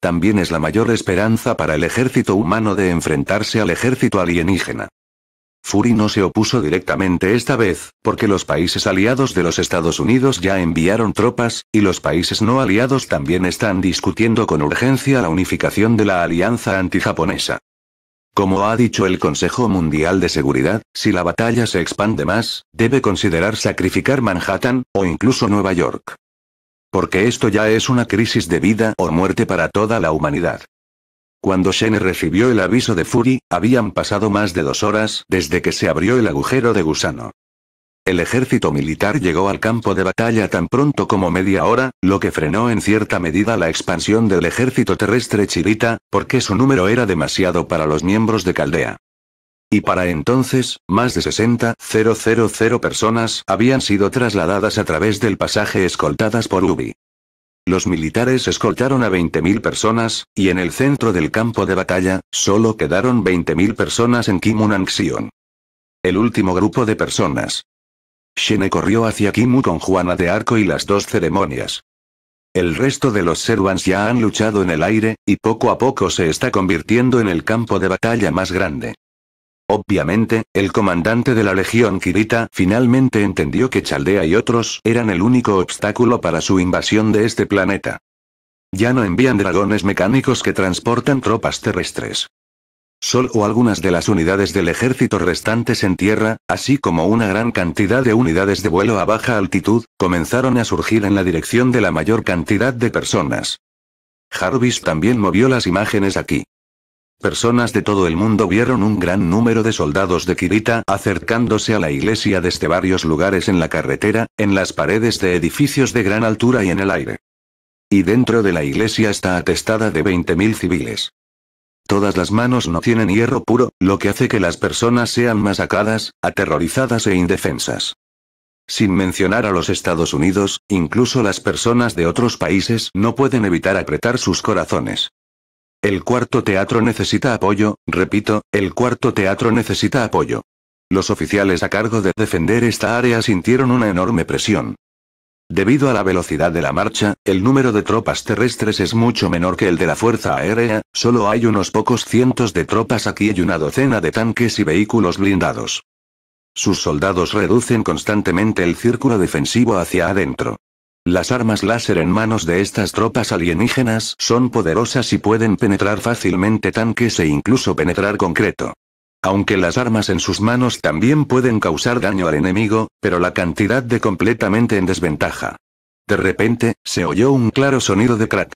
También es la mayor esperanza para el ejército humano de enfrentarse al ejército alienígena. Fury no se opuso directamente esta vez, porque los países aliados de los Estados Unidos ya enviaron tropas, y los países no aliados también están discutiendo con urgencia la unificación de la alianza antijaponesa. Como ha dicho el Consejo Mundial de Seguridad, si la batalla se expande más, debe considerar sacrificar Manhattan, o incluso Nueva York. Porque esto ya es una crisis de vida o muerte para toda la humanidad. Cuando Shane recibió el aviso de Fury, habían pasado más de dos horas desde que se abrió el agujero de gusano. El ejército militar llegó al campo de batalla tan pronto como media hora, lo que frenó en cierta medida la expansión del ejército terrestre chirita, porque su número era demasiado para los miembros de Caldea. Y para entonces, más de 60.000 personas habían sido trasladadas a través del pasaje escoltadas por Ubi. Los militares escoltaron a 20.000 personas, y en el centro del campo de batalla, solo quedaron 20.000 personas en Kimunanxion. El último grupo de personas. Shene corrió hacia Kimu con Juana de Arco y las dos ceremonias. El resto de los Serwans ya han luchado en el aire, y poco a poco se está convirtiendo en el campo de batalla más grande. Obviamente, el comandante de la Legión Kirita finalmente entendió que Chaldea y otros eran el único obstáculo para su invasión de este planeta. Ya no envían dragones mecánicos que transportan tropas terrestres. Sol o algunas de las unidades del ejército restantes en tierra, así como una gran cantidad de unidades de vuelo a baja altitud, comenzaron a surgir en la dirección de la mayor cantidad de personas. Jarvis también movió las imágenes aquí. Personas de todo el mundo vieron un gran número de soldados de Kirita acercándose a la iglesia desde varios lugares en la carretera, en las paredes de edificios de gran altura y en el aire. Y dentro de la iglesia está atestada de 20.000 civiles. Todas las manos no tienen hierro puro, lo que hace que las personas sean masacradas, aterrorizadas e indefensas. Sin mencionar a los Estados Unidos, incluso las personas de otros países no pueden evitar apretar sus corazones. El cuarto teatro necesita apoyo, repito, el cuarto teatro necesita apoyo. Los oficiales a cargo de defender esta área sintieron una enorme presión. Debido a la velocidad de la marcha, el número de tropas terrestres es mucho menor que el de la Fuerza Aérea, solo hay unos pocos cientos de tropas aquí y una docena de tanques y vehículos blindados. Sus soldados reducen constantemente el círculo defensivo hacia adentro. Las armas láser en manos de estas tropas alienígenas son poderosas y pueden penetrar fácilmente tanques e incluso penetrar concreto. Aunque las armas en sus manos también pueden causar daño al enemigo, pero la cantidad de completamente en desventaja. De repente, se oyó un claro sonido de crack.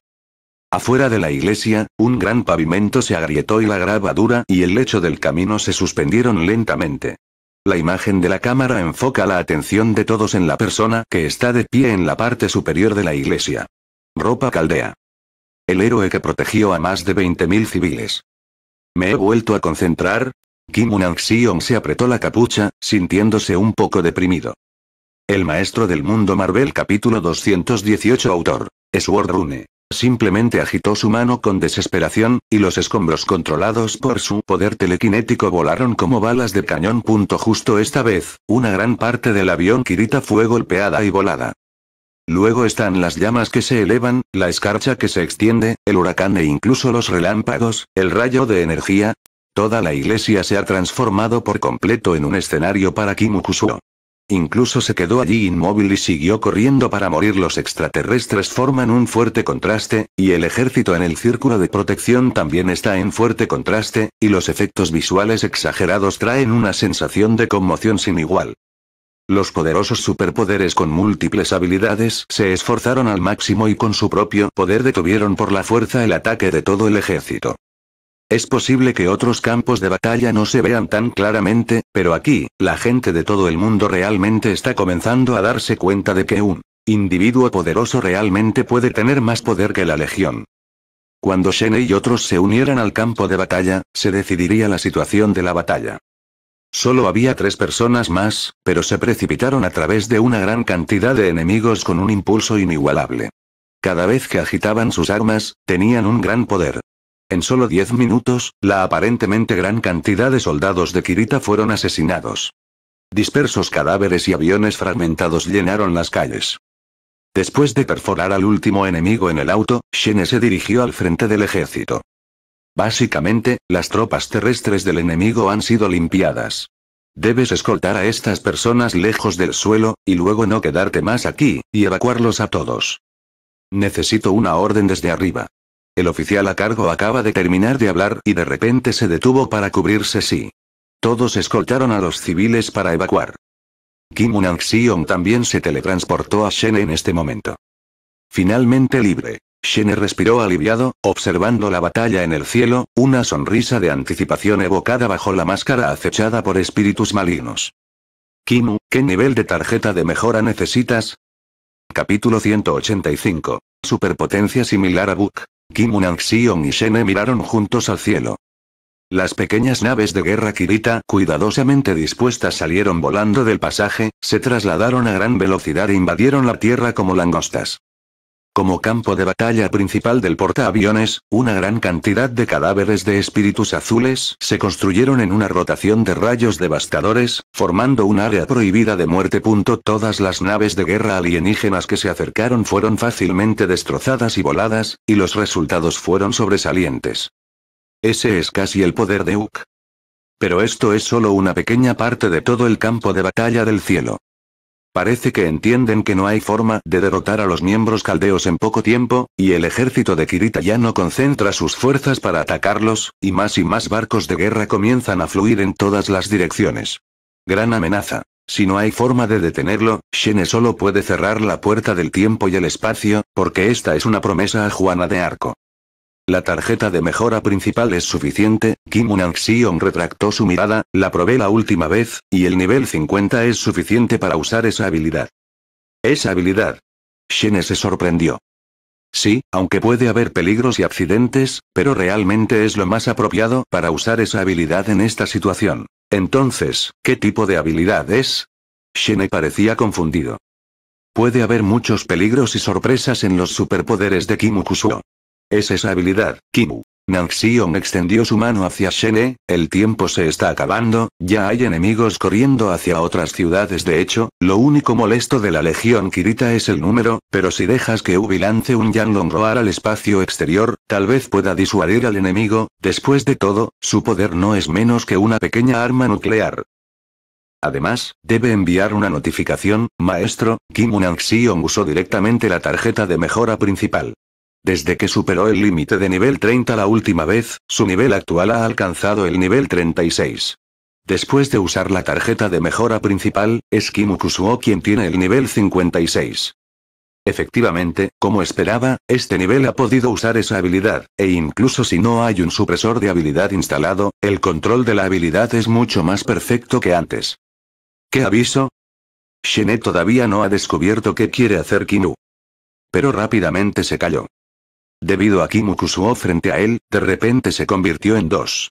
Afuera de la iglesia, un gran pavimento se agrietó y la grava dura y el lecho del camino se suspendieron lentamente. La imagen de la cámara enfoca la atención de todos en la persona que está de pie en la parte superior de la iglesia. Ropa caldea. El héroe que protegió a más de 20.000 civiles. Me he vuelto a concentrar. Kim unang sion se apretó la capucha, sintiéndose un poco deprimido. El maestro del mundo Marvel capítulo 218 autor. Sword Rune. Simplemente agitó su mano con desesperación, y los escombros controlados por su poder telequinético volaron como balas de cañón. Justo esta vez, una gran parte del avión Kirita fue golpeada y volada. Luego están las llamas que se elevan, la escarcha que se extiende, el huracán e incluso los relámpagos, el rayo de energía. Toda la iglesia se ha transformado por completo en un escenario para Kusuo. Incluso se quedó allí inmóvil y siguió corriendo para morir. Los extraterrestres forman un fuerte contraste, y el ejército en el círculo de protección también está en fuerte contraste, y los efectos visuales exagerados traen una sensación de conmoción sin igual. Los poderosos superpoderes con múltiples habilidades se esforzaron al máximo y con su propio poder detuvieron por la fuerza el ataque de todo el ejército. Es posible que otros campos de batalla no se vean tan claramente, pero aquí, la gente de todo el mundo realmente está comenzando a darse cuenta de que un individuo poderoso realmente puede tener más poder que la legión. Cuando Shen y otros se unieran al campo de batalla, se decidiría la situación de la batalla. Solo había tres personas más, pero se precipitaron a través de una gran cantidad de enemigos con un impulso inigualable. Cada vez que agitaban sus armas, tenían un gran poder, en solo 10 minutos, la aparentemente gran cantidad de soldados de Kirita fueron asesinados. Dispersos cadáveres y aviones fragmentados llenaron las calles. Después de perforar al último enemigo en el auto, Shene se dirigió al frente del ejército. Básicamente, las tropas terrestres del enemigo han sido limpiadas. Debes escoltar a estas personas lejos del suelo, y luego no quedarte más aquí, y evacuarlos a todos. Necesito una orden desde arriba. El oficial a cargo acaba de terminar de hablar y de repente se detuvo para cubrirse sí. Todos escoltaron a los civiles para evacuar. Kim Unang-sion también se teletransportó a Shen en este momento. Finalmente libre. Shen respiró aliviado, observando la batalla en el cielo, una sonrisa de anticipación evocada bajo la máscara acechada por espíritus malignos. Kimu, ¿qué nivel de tarjeta de mejora necesitas? Capítulo 185. Superpotencia similar a Book. Kim unang y Shene miraron juntos al cielo. Las pequeñas naves de guerra Kirita, cuidadosamente dispuestas, salieron volando del pasaje, se trasladaron a gran velocidad e invadieron la tierra como langostas. Como campo de batalla principal del portaaviones, una gran cantidad de cadáveres de espíritus azules se construyeron en una rotación de rayos devastadores, formando un área prohibida de muerte. Todas las naves de guerra alienígenas que se acercaron fueron fácilmente destrozadas y voladas, y los resultados fueron sobresalientes. Ese es casi el poder de Uck. Pero esto es solo una pequeña parte de todo el campo de batalla del cielo. Parece que entienden que no hay forma de derrotar a los miembros caldeos en poco tiempo, y el ejército de Kirita ya no concentra sus fuerzas para atacarlos, y más y más barcos de guerra comienzan a fluir en todas las direcciones. Gran amenaza. Si no hay forma de detenerlo, Shene solo puede cerrar la puerta del tiempo y el espacio, porque esta es una promesa a Juana de Arco. La tarjeta de mejora principal es suficiente, Kim unang retractó su mirada, la probé la última vez, y el nivel 50 es suficiente para usar esa habilidad. Esa habilidad. Shene se sorprendió. Sí, aunque puede haber peligros y accidentes, pero realmente es lo más apropiado para usar esa habilidad en esta situación. Entonces, ¿qué tipo de habilidad es? Shene parecía confundido. Puede haber muchos peligros y sorpresas en los superpoderes de Kimukusuo. Es esa habilidad, Kimu. Nanxion extendió su mano hacia Shene, el tiempo se está acabando, ya hay enemigos corriendo hacia otras ciudades de hecho, lo único molesto de la legión Kirita es el número, pero si dejas que Ubi lance un Yanlong Roar al espacio exterior, tal vez pueda disuadir al enemigo, después de todo, su poder no es menos que una pequeña arma nuclear. Además, debe enviar una notificación, maestro, Kim Nanxion usó directamente la tarjeta de mejora principal. Desde que superó el límite de nivel 30 la última vez, su nivel actual ha alcanzado el nivel 36. Después de usar la tarjeta de mejora principal, es Kimu Kusuo quien tiene el nivel 56. Efectivamente, como esperaba, este nivel ha podido usar esa habilidad, e incluso si no hay un supresor de habilidad instalado, el control de la habilidad es mucho más perfecto que antes. ¿Qué aviso? Shine todavía no ha descubierto qué quiere hacer Kinu. Pero rápidamente se cayó. Debido a Kimukusuo frente a él, de repente se convirtió en dos.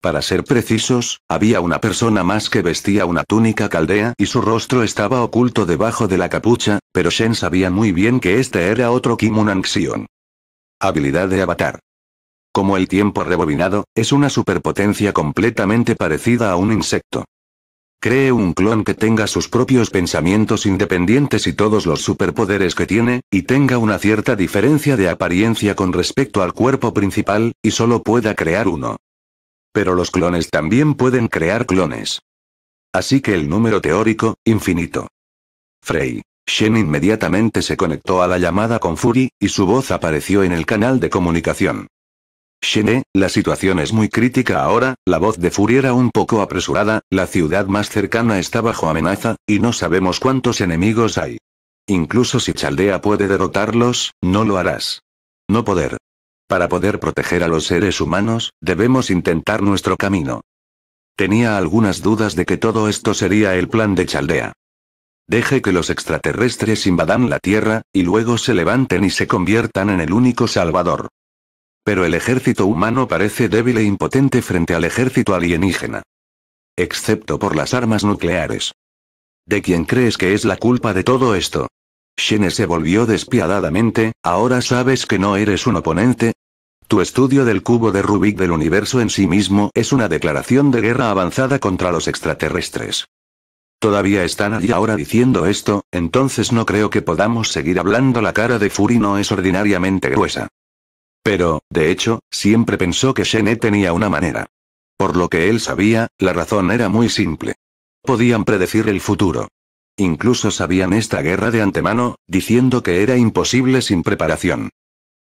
Para ser precisos, había una persona más que vestía una túnica caldea y su rostro estaba oculto debajo de la capucha, pero Shen sabía muy bien que este era otro Kimun Nanxion. Habilidad de avatar. Como el tiempo rebobinado, es una superpotencia completamente parecida a un insecto. Cree un clon que tenga sus propios pensamientos independientes y todos los superpoderes que tiene, y tenga una cierta diferencia de apariencia con respecto al cuerpo principal, y solo pueda crear uno. Pero los clones también pueden crear clones. Así que el número teórico, infinito. Frey. Shen inmediatamente se conectó a la llamada con Fury, y su voz apareció en el canal de comunicación. Xene, la situación es muy crítica ahora, la voz de Furiera un poco apresurada, la ciudad más cercana está bajo amenaza, y no sabemos cuántos enemigos hay. Incluso si Chaldea puede derrotarlos, no lo harás. No poder. Para poder proteger a los seres humanos, debemos intentar nuestro camino. Tenía algunas dudas de que todo esto sería el plan de Chaldea. Deje que los extraterrestres invadan la Tierra, y luego se levanten y se conviertan en el único salvador. Pero el ejército humano parece débil e impotente frente al ejército alienígena. Excepto por las armas nucleares. ¿De quién crees que es la culpa de todo esto? Shene se volvió despiadadamente, ahora sabes que no eres un oponente, tu estudio del cubo de Rubik del universo en sí mismo es una declaración de guerra avanzada contra los extraterrestres. Todavía están allí ahora diciendo esto, entonces no creo que podamos seguir hablando la cara de Fury no es ordinariamente gruesa. Pero, de hecho, siempre pensó que Shene tenía una manera. Por lo que él sabía, la razón era muy simple. Podían predecir el futuro. Incluso sabían esta guerra de antemano, diciendo que era imposible sin preparación.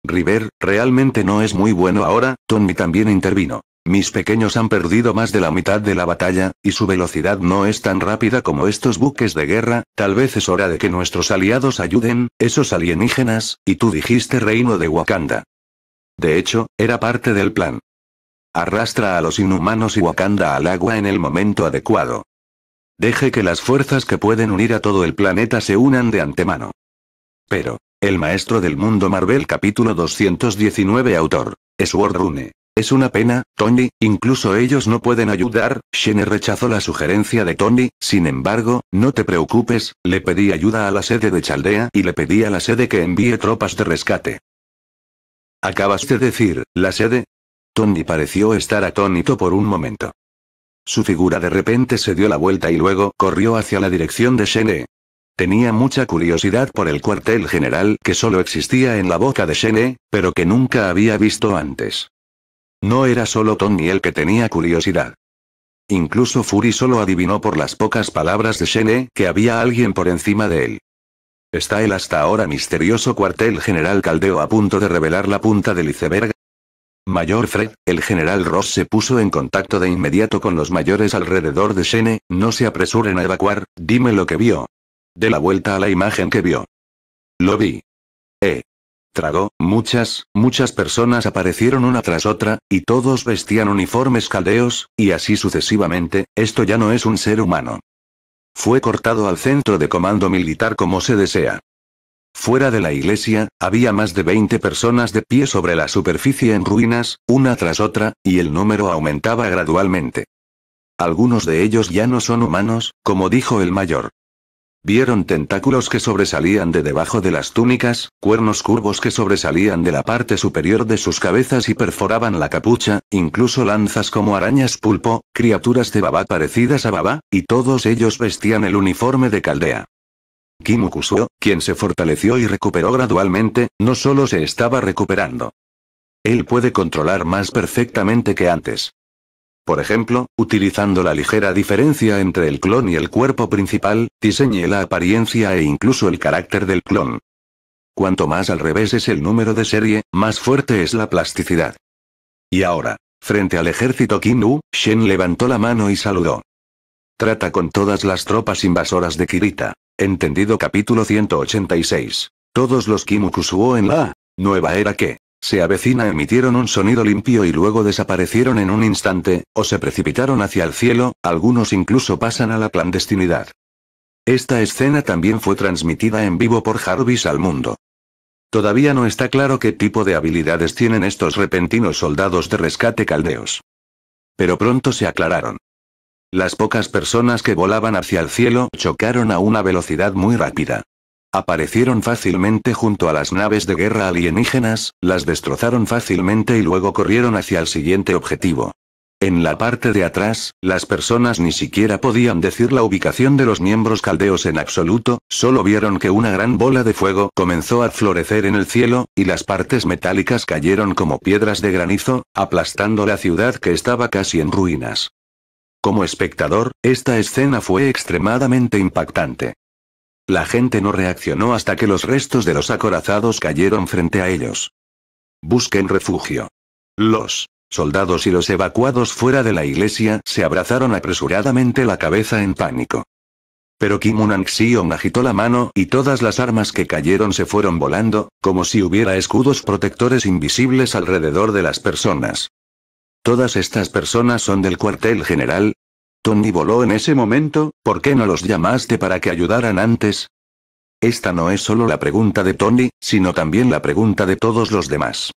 River, realmente no es muy bueno ahora, Tommy también intervino. Mis pequeños han perdido más de la mitad de la batalla, y su velocidad no es tan rápida como estos buques de guerra, tal vez es hora de que nuestros aliados ayuden, esos alienígenas, y tú dijiste reino de Wakanda. De hecho, era parte del plan. Arrastra a los inhumanos y Wakanda al agua en el momento adecuado. Deje que las fuerzas que pueden unir a todo el planeta se unan de antemano. Pero, el maestro del mundo Marvel capítulo 219 autor, Sword Rune. Es una pena, Tony, incluso ellos no pueden ayudar, Shene rechazó la sugerencia de Tony, sin embargo, no te preocupes, le pedí ayuda a la sede de Chaldea y le pedí a la sede que envíe tropas de rescate. ¿Acabas de decir, la sede? Tony pareció estar atónito por un momento. Su figura de repente se dio la vuelta y luego corrió hacia la dirección de Shene. Tenía mucha curiosidad por el cuartel general que solo existía en la boca de Shene, pero que nunca había visto antes. No era solo Tony el que tenía curiosidad. Incluso Fury solo adivinó por las pocas palabras de Shene que había alguien por encima de él. ¿Está el hasta ahora misterioso cuartel general Caldeo a punto de revelar la punta del iceberg? Mayor Fred, el general Ross se puso en contacto de inmediato con los mayores alrededor de Shene, no se apresuren a evacuar, dime lo que vio. De la vuelta a la imagen que vio. Lo vi. Eh. Tragó, muchas, muchas personas aparecieron una tras otra, y todos vestían uniformes caldeos, y así sucesivamente, esto ya no es un ser humano. Fue cortado al centro de comando militar como se desea. Fuera de la iglesia, había más de 20 personas de pie sobre la superficie en ruinas, una tras otra, y el número aumentaba gradualmente. Algunos de ellos ya no son humanos, como dijo el mayor. Vieron tentáculos que sobresalían de debajo de las túnicas, cuernos curvos que sobresalían de la parte superior de sus cabezas y perforaban la capucha, incluso lanzas como arañas pulpo, criaturas de baba parecidas a baba, y todos ellos vestían el uniforme de caldea. Kimukusuo, quien se fortaleció y recuperó gradualmente, no solo se estaba recuperando. Él puede controlar más perfectamente que antes. Por ejemplo, utilizando la ligera diferencia entre el clon y el cuerpo principal, diseñe la apariencia e incluso el carácter del clon. Cuanto más al revés es el número de serie, más fuerte es la plasticidad. Y ahora, frente al ejército Kinu, Shen levantó la mano y saludó. Trata con todas las tropas invasoras de Kirita. Entendido capítulo 186. Todos los Kusuo en la Nueva Era que se avecina emitieron un sonido limpio y luego desaparecieron en un instante, o se precipitaron hacia el cielo, algunos incluso pasan a la clandestinidad. Esta escena también fue transmitida en vivo por Jarvis al mundo. Todavía no está claro qué tipo de habilidades tienen estos repentinos soldados de rescate caldeos. Pero pronto se aclararon. Las pocas personas que volaban hacia el cielo chocaron a una velocidad muy rápida. Aparecieron fácilmente junto a las naves de guerra alienígenas, las destrozaron fácilmente y luego corrieron hacia el siguiente objetivo. En la parte de atrás, las personas ni siquiera podían decir la ubicación de los miembros caldeos en absoluto, solo vieron que una gran bola de fuego comenzó a florecer en el cielo, y las partes metálicas cayeron como piedras de granizo, aplastando la ciudad que estaba casi en ruinas. Como espectador, esta escena fue extremadamente impactante. La gente no reaccionó hasta que los restos de los acorazados cayeron frente a ellos. Busquen refugio. Los soldados y los evacuados fuera de la iglesia se abrazaron apresuradamente la cabeza en pánico. Pero Kim xion agitó la mano y todas las armas que cayeron se fueron volando, como si hubiera escudos protectores invisibles alrededor de las personas. Todas estas personas son del cuartel general, ¿Tony voló en ese momento, ¿por qué no los llamaste para que ayudaran antes? Esta no es solo la pregunta de Tony, sino también la pregunta de todos los demás.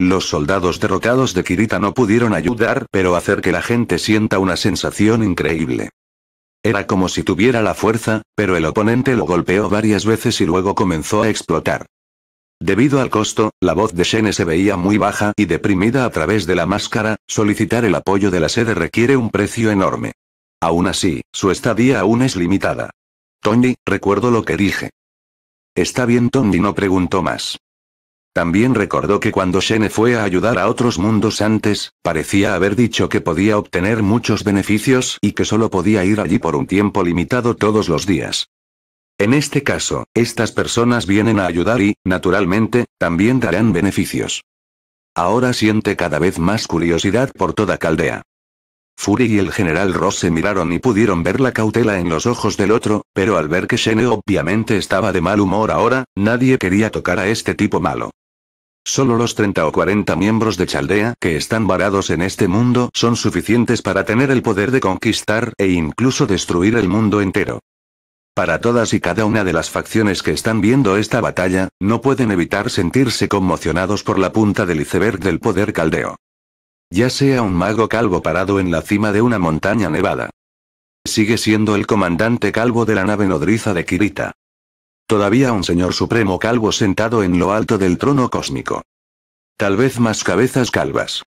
Los soldados derrotados de Kirita no pudieron ayudar, pero hacer que la gente sienta una sensación increíble. Era como si tuviera la fuerza, pero el oponente lo golpeó varias veces y luego comenzó a explotar. Debido al costo, la voz de Shene se veía muy baja y deprimida a través de la máscara, solicitar el apoyo de la sede requiere un precio enorme. Aún así, su estadía aún es limitada. Tony, recuerdo lo que dije. Está bien, Tony no preguntó más. También recordó que cuando Shene fue a ayudar a otros mundos antes, parecía haber dicho que podía obtener muchos beneficios y que solo podía ir allí por un tiempo limitado todos los días. En este caso, estas personas vienen a ayudar y, naturalmente, también darán beneficios. Ahora siente cada vez más curiosidad por toda Caldea. Fury y el general Ross se miraron y pudieron ver la cautela en los ojos del otro, pero al ver que Shene obviamente estaba de mal humor ahora, nadie quería tocar a este tipo malo. Solo los 30 o 40 miembros de Chaldea que están varados en este mundo son suficientes para tener el poder de conquistar e incluso destruir el mundo entero. Para todas y cada una de las facciones que están viendo esta batalla, no pueden evitar sentirse conmocionados por la punta del iceberg del poder caldeo. Ya sea un mago calvo parado en la cima de una montaña nevada. Sigue siendo el comandante calvo de la nave nodriza de Kirita. Todavía un señor supremo calvo sentado en lo alto del trono cósmico. Tal vez más cabezas calvas.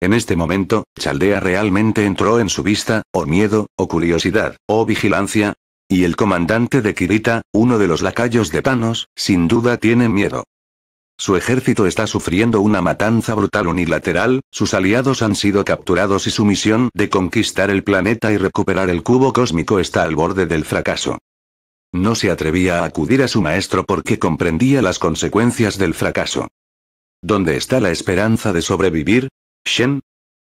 En este momento, Chaldea realmente entró en su vista, o miedo, o curiosidad, o vigilancia. Y el comandante de Kirita, uno de los lacayos de Panos, sin duda tiene miedo. Su ejército está sufriendo una matanza brutal unilateral, sus aliados han sido capturados y su misión de conquistar el planeta y recuperar el cubo cósmico está al borde del fracaso. No se atrevía a acudir a su maestro porque comprendía las consecuencias del fracaso. ¿Dónde está la esperanza de sobrevivir? Shen.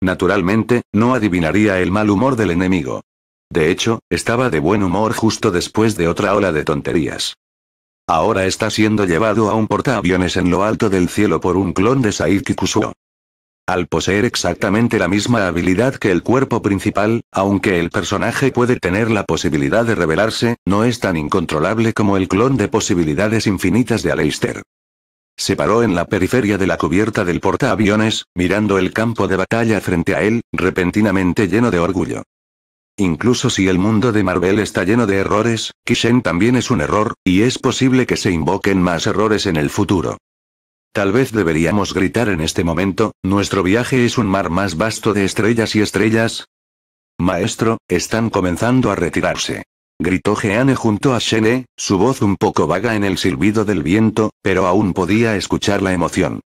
Naturalmente, no adivinaría el mal humor del enemigo. De hecho, estaba de buen humor justo después de otra ola de tonterías. Ahora está siendo llevado a un portaaviones en lo alto del cielo por un clon de Sai Kikusuo. Al poseer exactamente la misma habilidad que el cuerpo principal, aunque el personaje puede tener la posibilidad de revelarse, no es tan incontrolable como el clon de posibilidades infinitas de Aleister. Se paró en la periferia de la cubierta del portaaviones, mirando el campo de batalla frente a él, repentinamente lleno de orgullo. Incluso si el mundo de Marvel está lleno de errores, Kishen también es un error, y es posible que se invoquen más errores en el futuro. Tal vez deberíamos gritar en este momento, nuestro viaje es un mar más vasto de estrellas y estrellas. Maestro, están comenzando a retirarse. Gritó Jeanne junto a Shene, su voz un poco vaga en el silbido del viento, pero aún podía escuchar la emoción.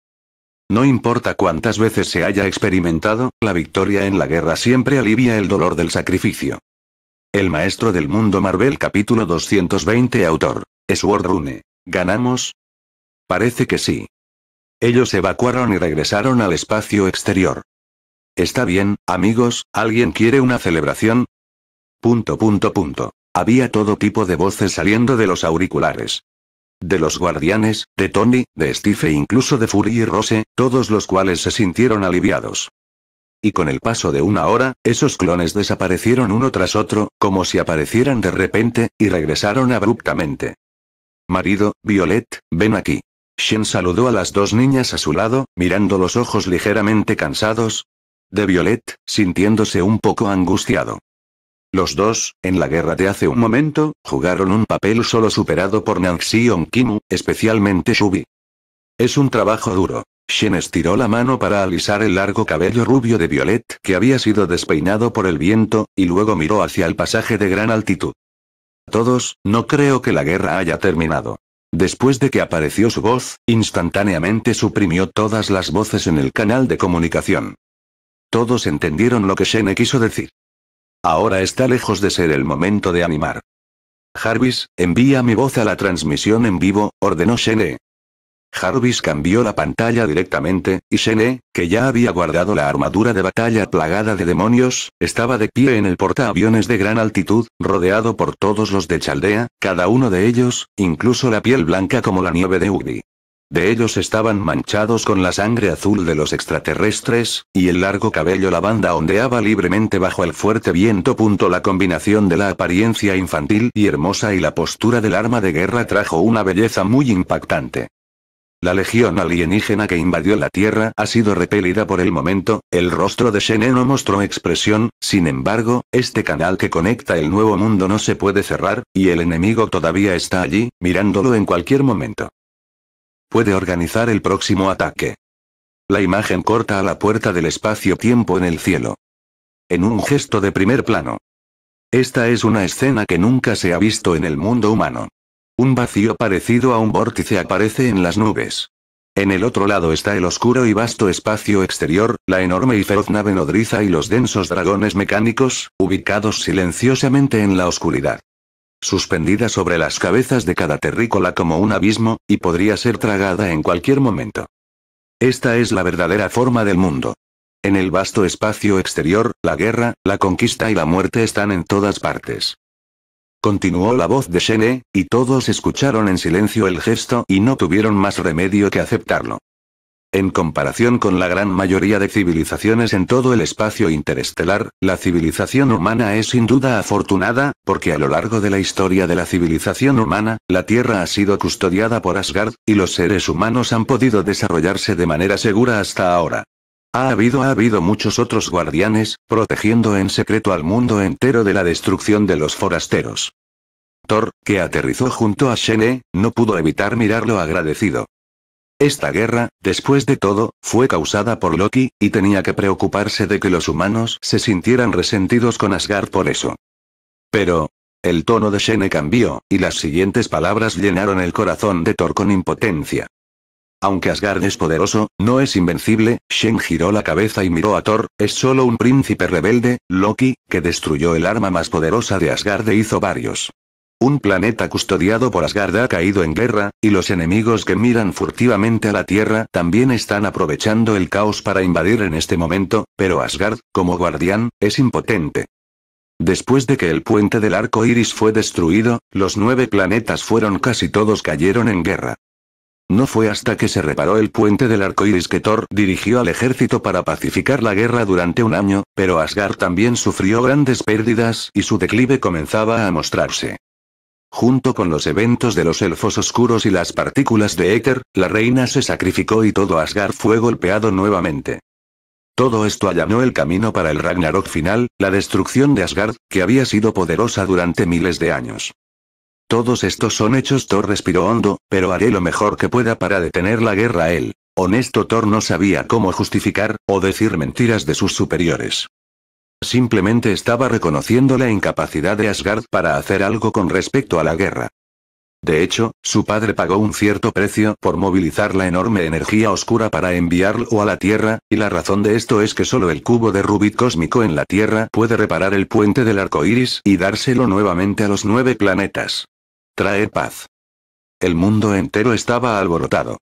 No importa cuántas veces se haya experimentado, la victoria en la guerra siempre alivia el dolor del sacrificio. El maestro del mundo Marvel capítulo 220 autor. Rune. ¿Ganamos? Parece que sí. Ellos evacuaron y regresaron al espacio exterior. Está bien, amigos, ¿alguien quiere una celebración? Punto punto punto. Había todo tipo de voces saliendo de los auriculares de los guardianes, de Tony, de Steve e incluso de Fury y Rose, todos los cuales se sintieron aliviados. Y con el paso de una hora, esos clones desaparecieron uno tras otro, como si aparecieran de repente, y regresaron abruptamente. Marido, Violet, ven aquí. Shen saludó a las dos niñas a su lado, mirando los ojos ligeramente cansados. De Violet, sintiéndose un poco angustiado. Los dos, en la guerra de hace un momento, jugaron un papel solo superado por y Kimu, especialmente Shubi. Es un trabajo duro. Shen estiró la mano para alisar el largo cabello rubio de Violet que había sido despeinado por el viento, y luego miró hacia el pasaje de gran altitud. Todos, no creo que la guerra haya terminado. Después de que apareció su voz, instantáneamente suprimió todas las voces en el canal de comunicación. Todos entendieron lo que Shen quiso decir. Ahora está lejos de ser el momento de animar. Jarvis, envía mi voz a la transmisión en vivo, ordenó Shene. Jarvis cambió la pantalla directamente, y Shene, que ya había guardado la armadura de batalla plagada de demonios, estaba de pie en el portaaviones de gran altitud, rodeado por todos los de Chaldea, cada uno de ellos, incluso la piel blanca como la nieve de Udi. De ellos estaban manchados con la sangre azul de los extraterrestres, y el largo cabello lavanda ondeaba libremente bajo el fuerte viento. La combinación de la apariencia infantil y hermosa y la postura del arma de guerra trajo una belleza muy impactante. La legión alienígena que invadió la Tierra ha sido repelida por el momento, el rostro de Shene no mostró expresión, sin embargo, este canal que conecta el nuevo mundo no se puede cerrar, y el enemigo todavía está allí, mirándolo en cualquier momento puede organizar el próximo ataque. La imagen corta a la puerta del espacio-tiempo en el cielo. En un gesto de primer plano. Esta es una escena que nunca se ha visto en el mundo humano. Un vacío parecido a un vórtice aparece en las nubes. En el otro lado está el oscuro y vasto espacio exterior, la enorme y feroz nave nodriza y los densos dragones mecánicos, ubicados silenciosamente en la oscuridad suspendida sobre las cabezas de cada terrícola como un abismo, y podría ser tragada en cualquier momento. Esta es la verdadera forma del mundo. En el vasto espacio exterior, la guerra, la conquista y la muerte están en todas partes. Continuó la voz de Shene, y todos escucharon en silencio el gesto y no tuvieron más remedio que aceptarlo. En comparación con la gran mayoría de civilizaciones en todo el espacio interestelar, la civilización humana es sin duda afortunada, porque a lo largo de la historia de la civilización humana, la Tierra ha sido custodiada por Asgard, y los seres humanos han podido desarrollarse de manera segura hasta ahora. Ha habido ha habido muchos otros guardianes, protegiendo en secreto al mundo entero de la destrucción de los forasteros. Thor, que aterrizó junto a Shene, no pudo evitar mirarlo agradecido. Esta guerra, después de todo, fue causada por Loki, y tenía que preocuparse de que los humanos se sintieran resentidos con Asgard por eso. Pero... El tono de Shene cambió, y las siguientes palabras llenaron el corazón de Thor con impotencia. Aunque Asgard es poderoso, no es invencible, Shen giró la cabeza y miró a Thor, es solo un príncipe rebelde, Loki, que destruyó el arma más poderosa de Asgard e hizo varios un planeta custodiado por Asgard ha caído en guerra, y los enemigos que miran furtivamente a la Tierra también están aprovechando el caos para invadir en este momento, pero Asgard, como guardián, es impotente. Después de que el puente del arco iris fue destruido, los nueve planetas fueron casi todos cayeron en guerra. No fue hasta que se reparó el puente del arco iris que Thor dirigió al ejército para pacificar la guerra durante un año, pero Asgard también sufrió grandes pérdidas y su declive comenzaba a mostrarse. Junto con los eventos de los elfos oscuros y las partículas de éter, la reina se sacrificó y todo Asgard fue golpeado nuevamente. Todo esto allanó el camino para el Ragnarok final, la destrucción de Asgard, que había sido poderosa durante miles de años. Todos estos son hechos Thor respiró hondo, pero haré lo mejor que pueda para detener la guerra a él. Honesto Thor no sabía cómo justificar, o decir mentiras de sus superiores. Simplemente estaba reconociendo la incapacidad de Asgard para hacer algo con respecto a la guerra. De hecho, su padre pagó un cierto precio por movilizar la enorme energía oscura para enviarlo a la Tierra, y la razón de esto es que solo el cubo de Rubik cósmico en la Tierra puede reparar el puente del arco iris y dárselo nuevamente a los nueve planetas. Trae paz. El mundo entero estaba alborotado.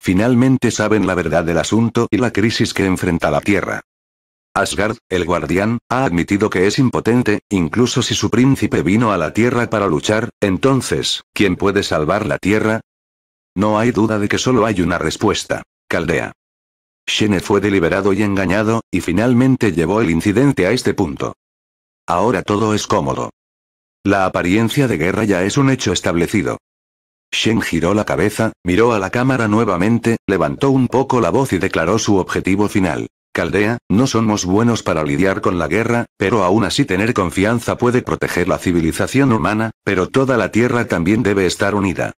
Finalmente saben la verdad del asunto y la crisis que enfrenta la Tierra. Asgard, el guardián, ha admitido que es impotente, incluso si su príncipe vino a la Tierra para luchar, entonces, ¿quién puede salvar la Tierra? No hay duda de que solo hay una respuesta. Caldea. Shen fue deliberado y engañado, y finalmente llevó el incidente a este punto. Ahora todo es cómodo. La apariencia de guerra ya es un hecho establecido. Shen giró la cabeza, miró a la cámara nuevamente, levantó un poco la voz y declaró su objetivo final. Caldea, no somos buenos para lidiar con la guerra, pero aún así tener confianza puede proteger la civilización humana, pero toda la Tierra también debe estar unida.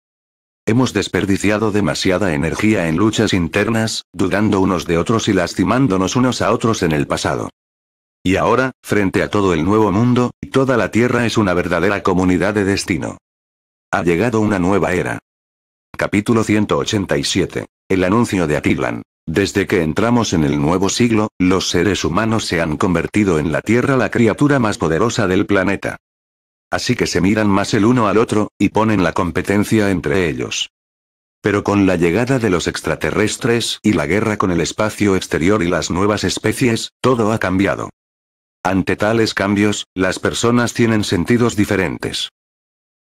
Hemos desperdiciado demasiada energía en luchas internas, dudando unos de otros y lastimándonos unos a otros en el pasado. Y ahora, frente a todo el nuevo mundo, toda la Tierra es una verdadera comunidad de destino. Ha llegado una nueva era. Capítulo 187. El anuncio de Atilan. Desde que entramos en el nuevo siglo, los seres humanos se han convertido en la Tierra la criatura más poderosa del planeta. Así que se miran más el uno al otro, y ponen la competencia entre ellos. Pero con la llegada de los extraterrestres y la guerra con el espacio exterior y las nuevas especies, todo ha cambiado. Ante tales cambios, las personas tienen sentidos diferentes.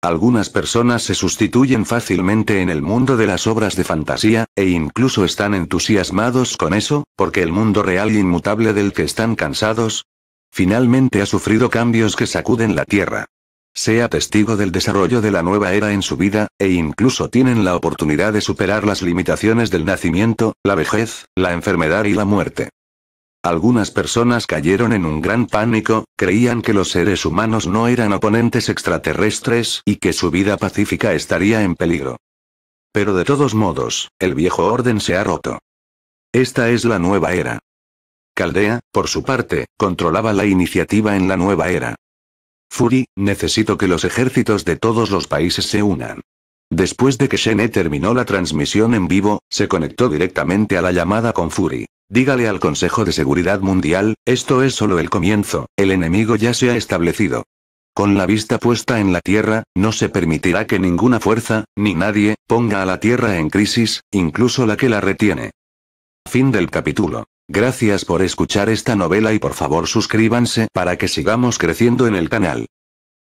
Algunas personas se sustituyen fácilmente en el mundo de las obras de fantasía, e incluso están entusiasmados con eso, porque el mundo real y inmutable del que están cansados, finalmente ha sufrido cambios que sacuden la Tierra. Sea testigo del desarrollo de la nueva era en su vida, e incluso tienen la oportunidad de superar las limitaciones del nacimiento, la vejez, la enfermedad y la muerte. Algunas personas cayeron en un gran pánico, creían que los seres humanos no eran oponentes extraterrestres y que su vida pacífica estaría en peligro. Pero de todos modos, el viejo orden se ha roto. Esta es la nueva era. Caldea, por su parte, controlaba la iniciativa en la nueva era. Fury, necesito que los ejércitos de todos los países se unan. Después de que Shené terminó la transmisión en vivo, se conectó directamente a la llamada con Fury. Dígale al Consejo de Seguridad Mundial, esto es solo el comienzo, el enemigo ya se ha establecido. Con la vista puesta en la Tierra, no se permitirá que ninguna fuerza, ni nadie, ponga a la Tierra en crisis, incluso la que la retiene. Fin del capítulo. Gracias por escuchar esta novela y por favor suscríbanse para que sigamos creciendo en el canal.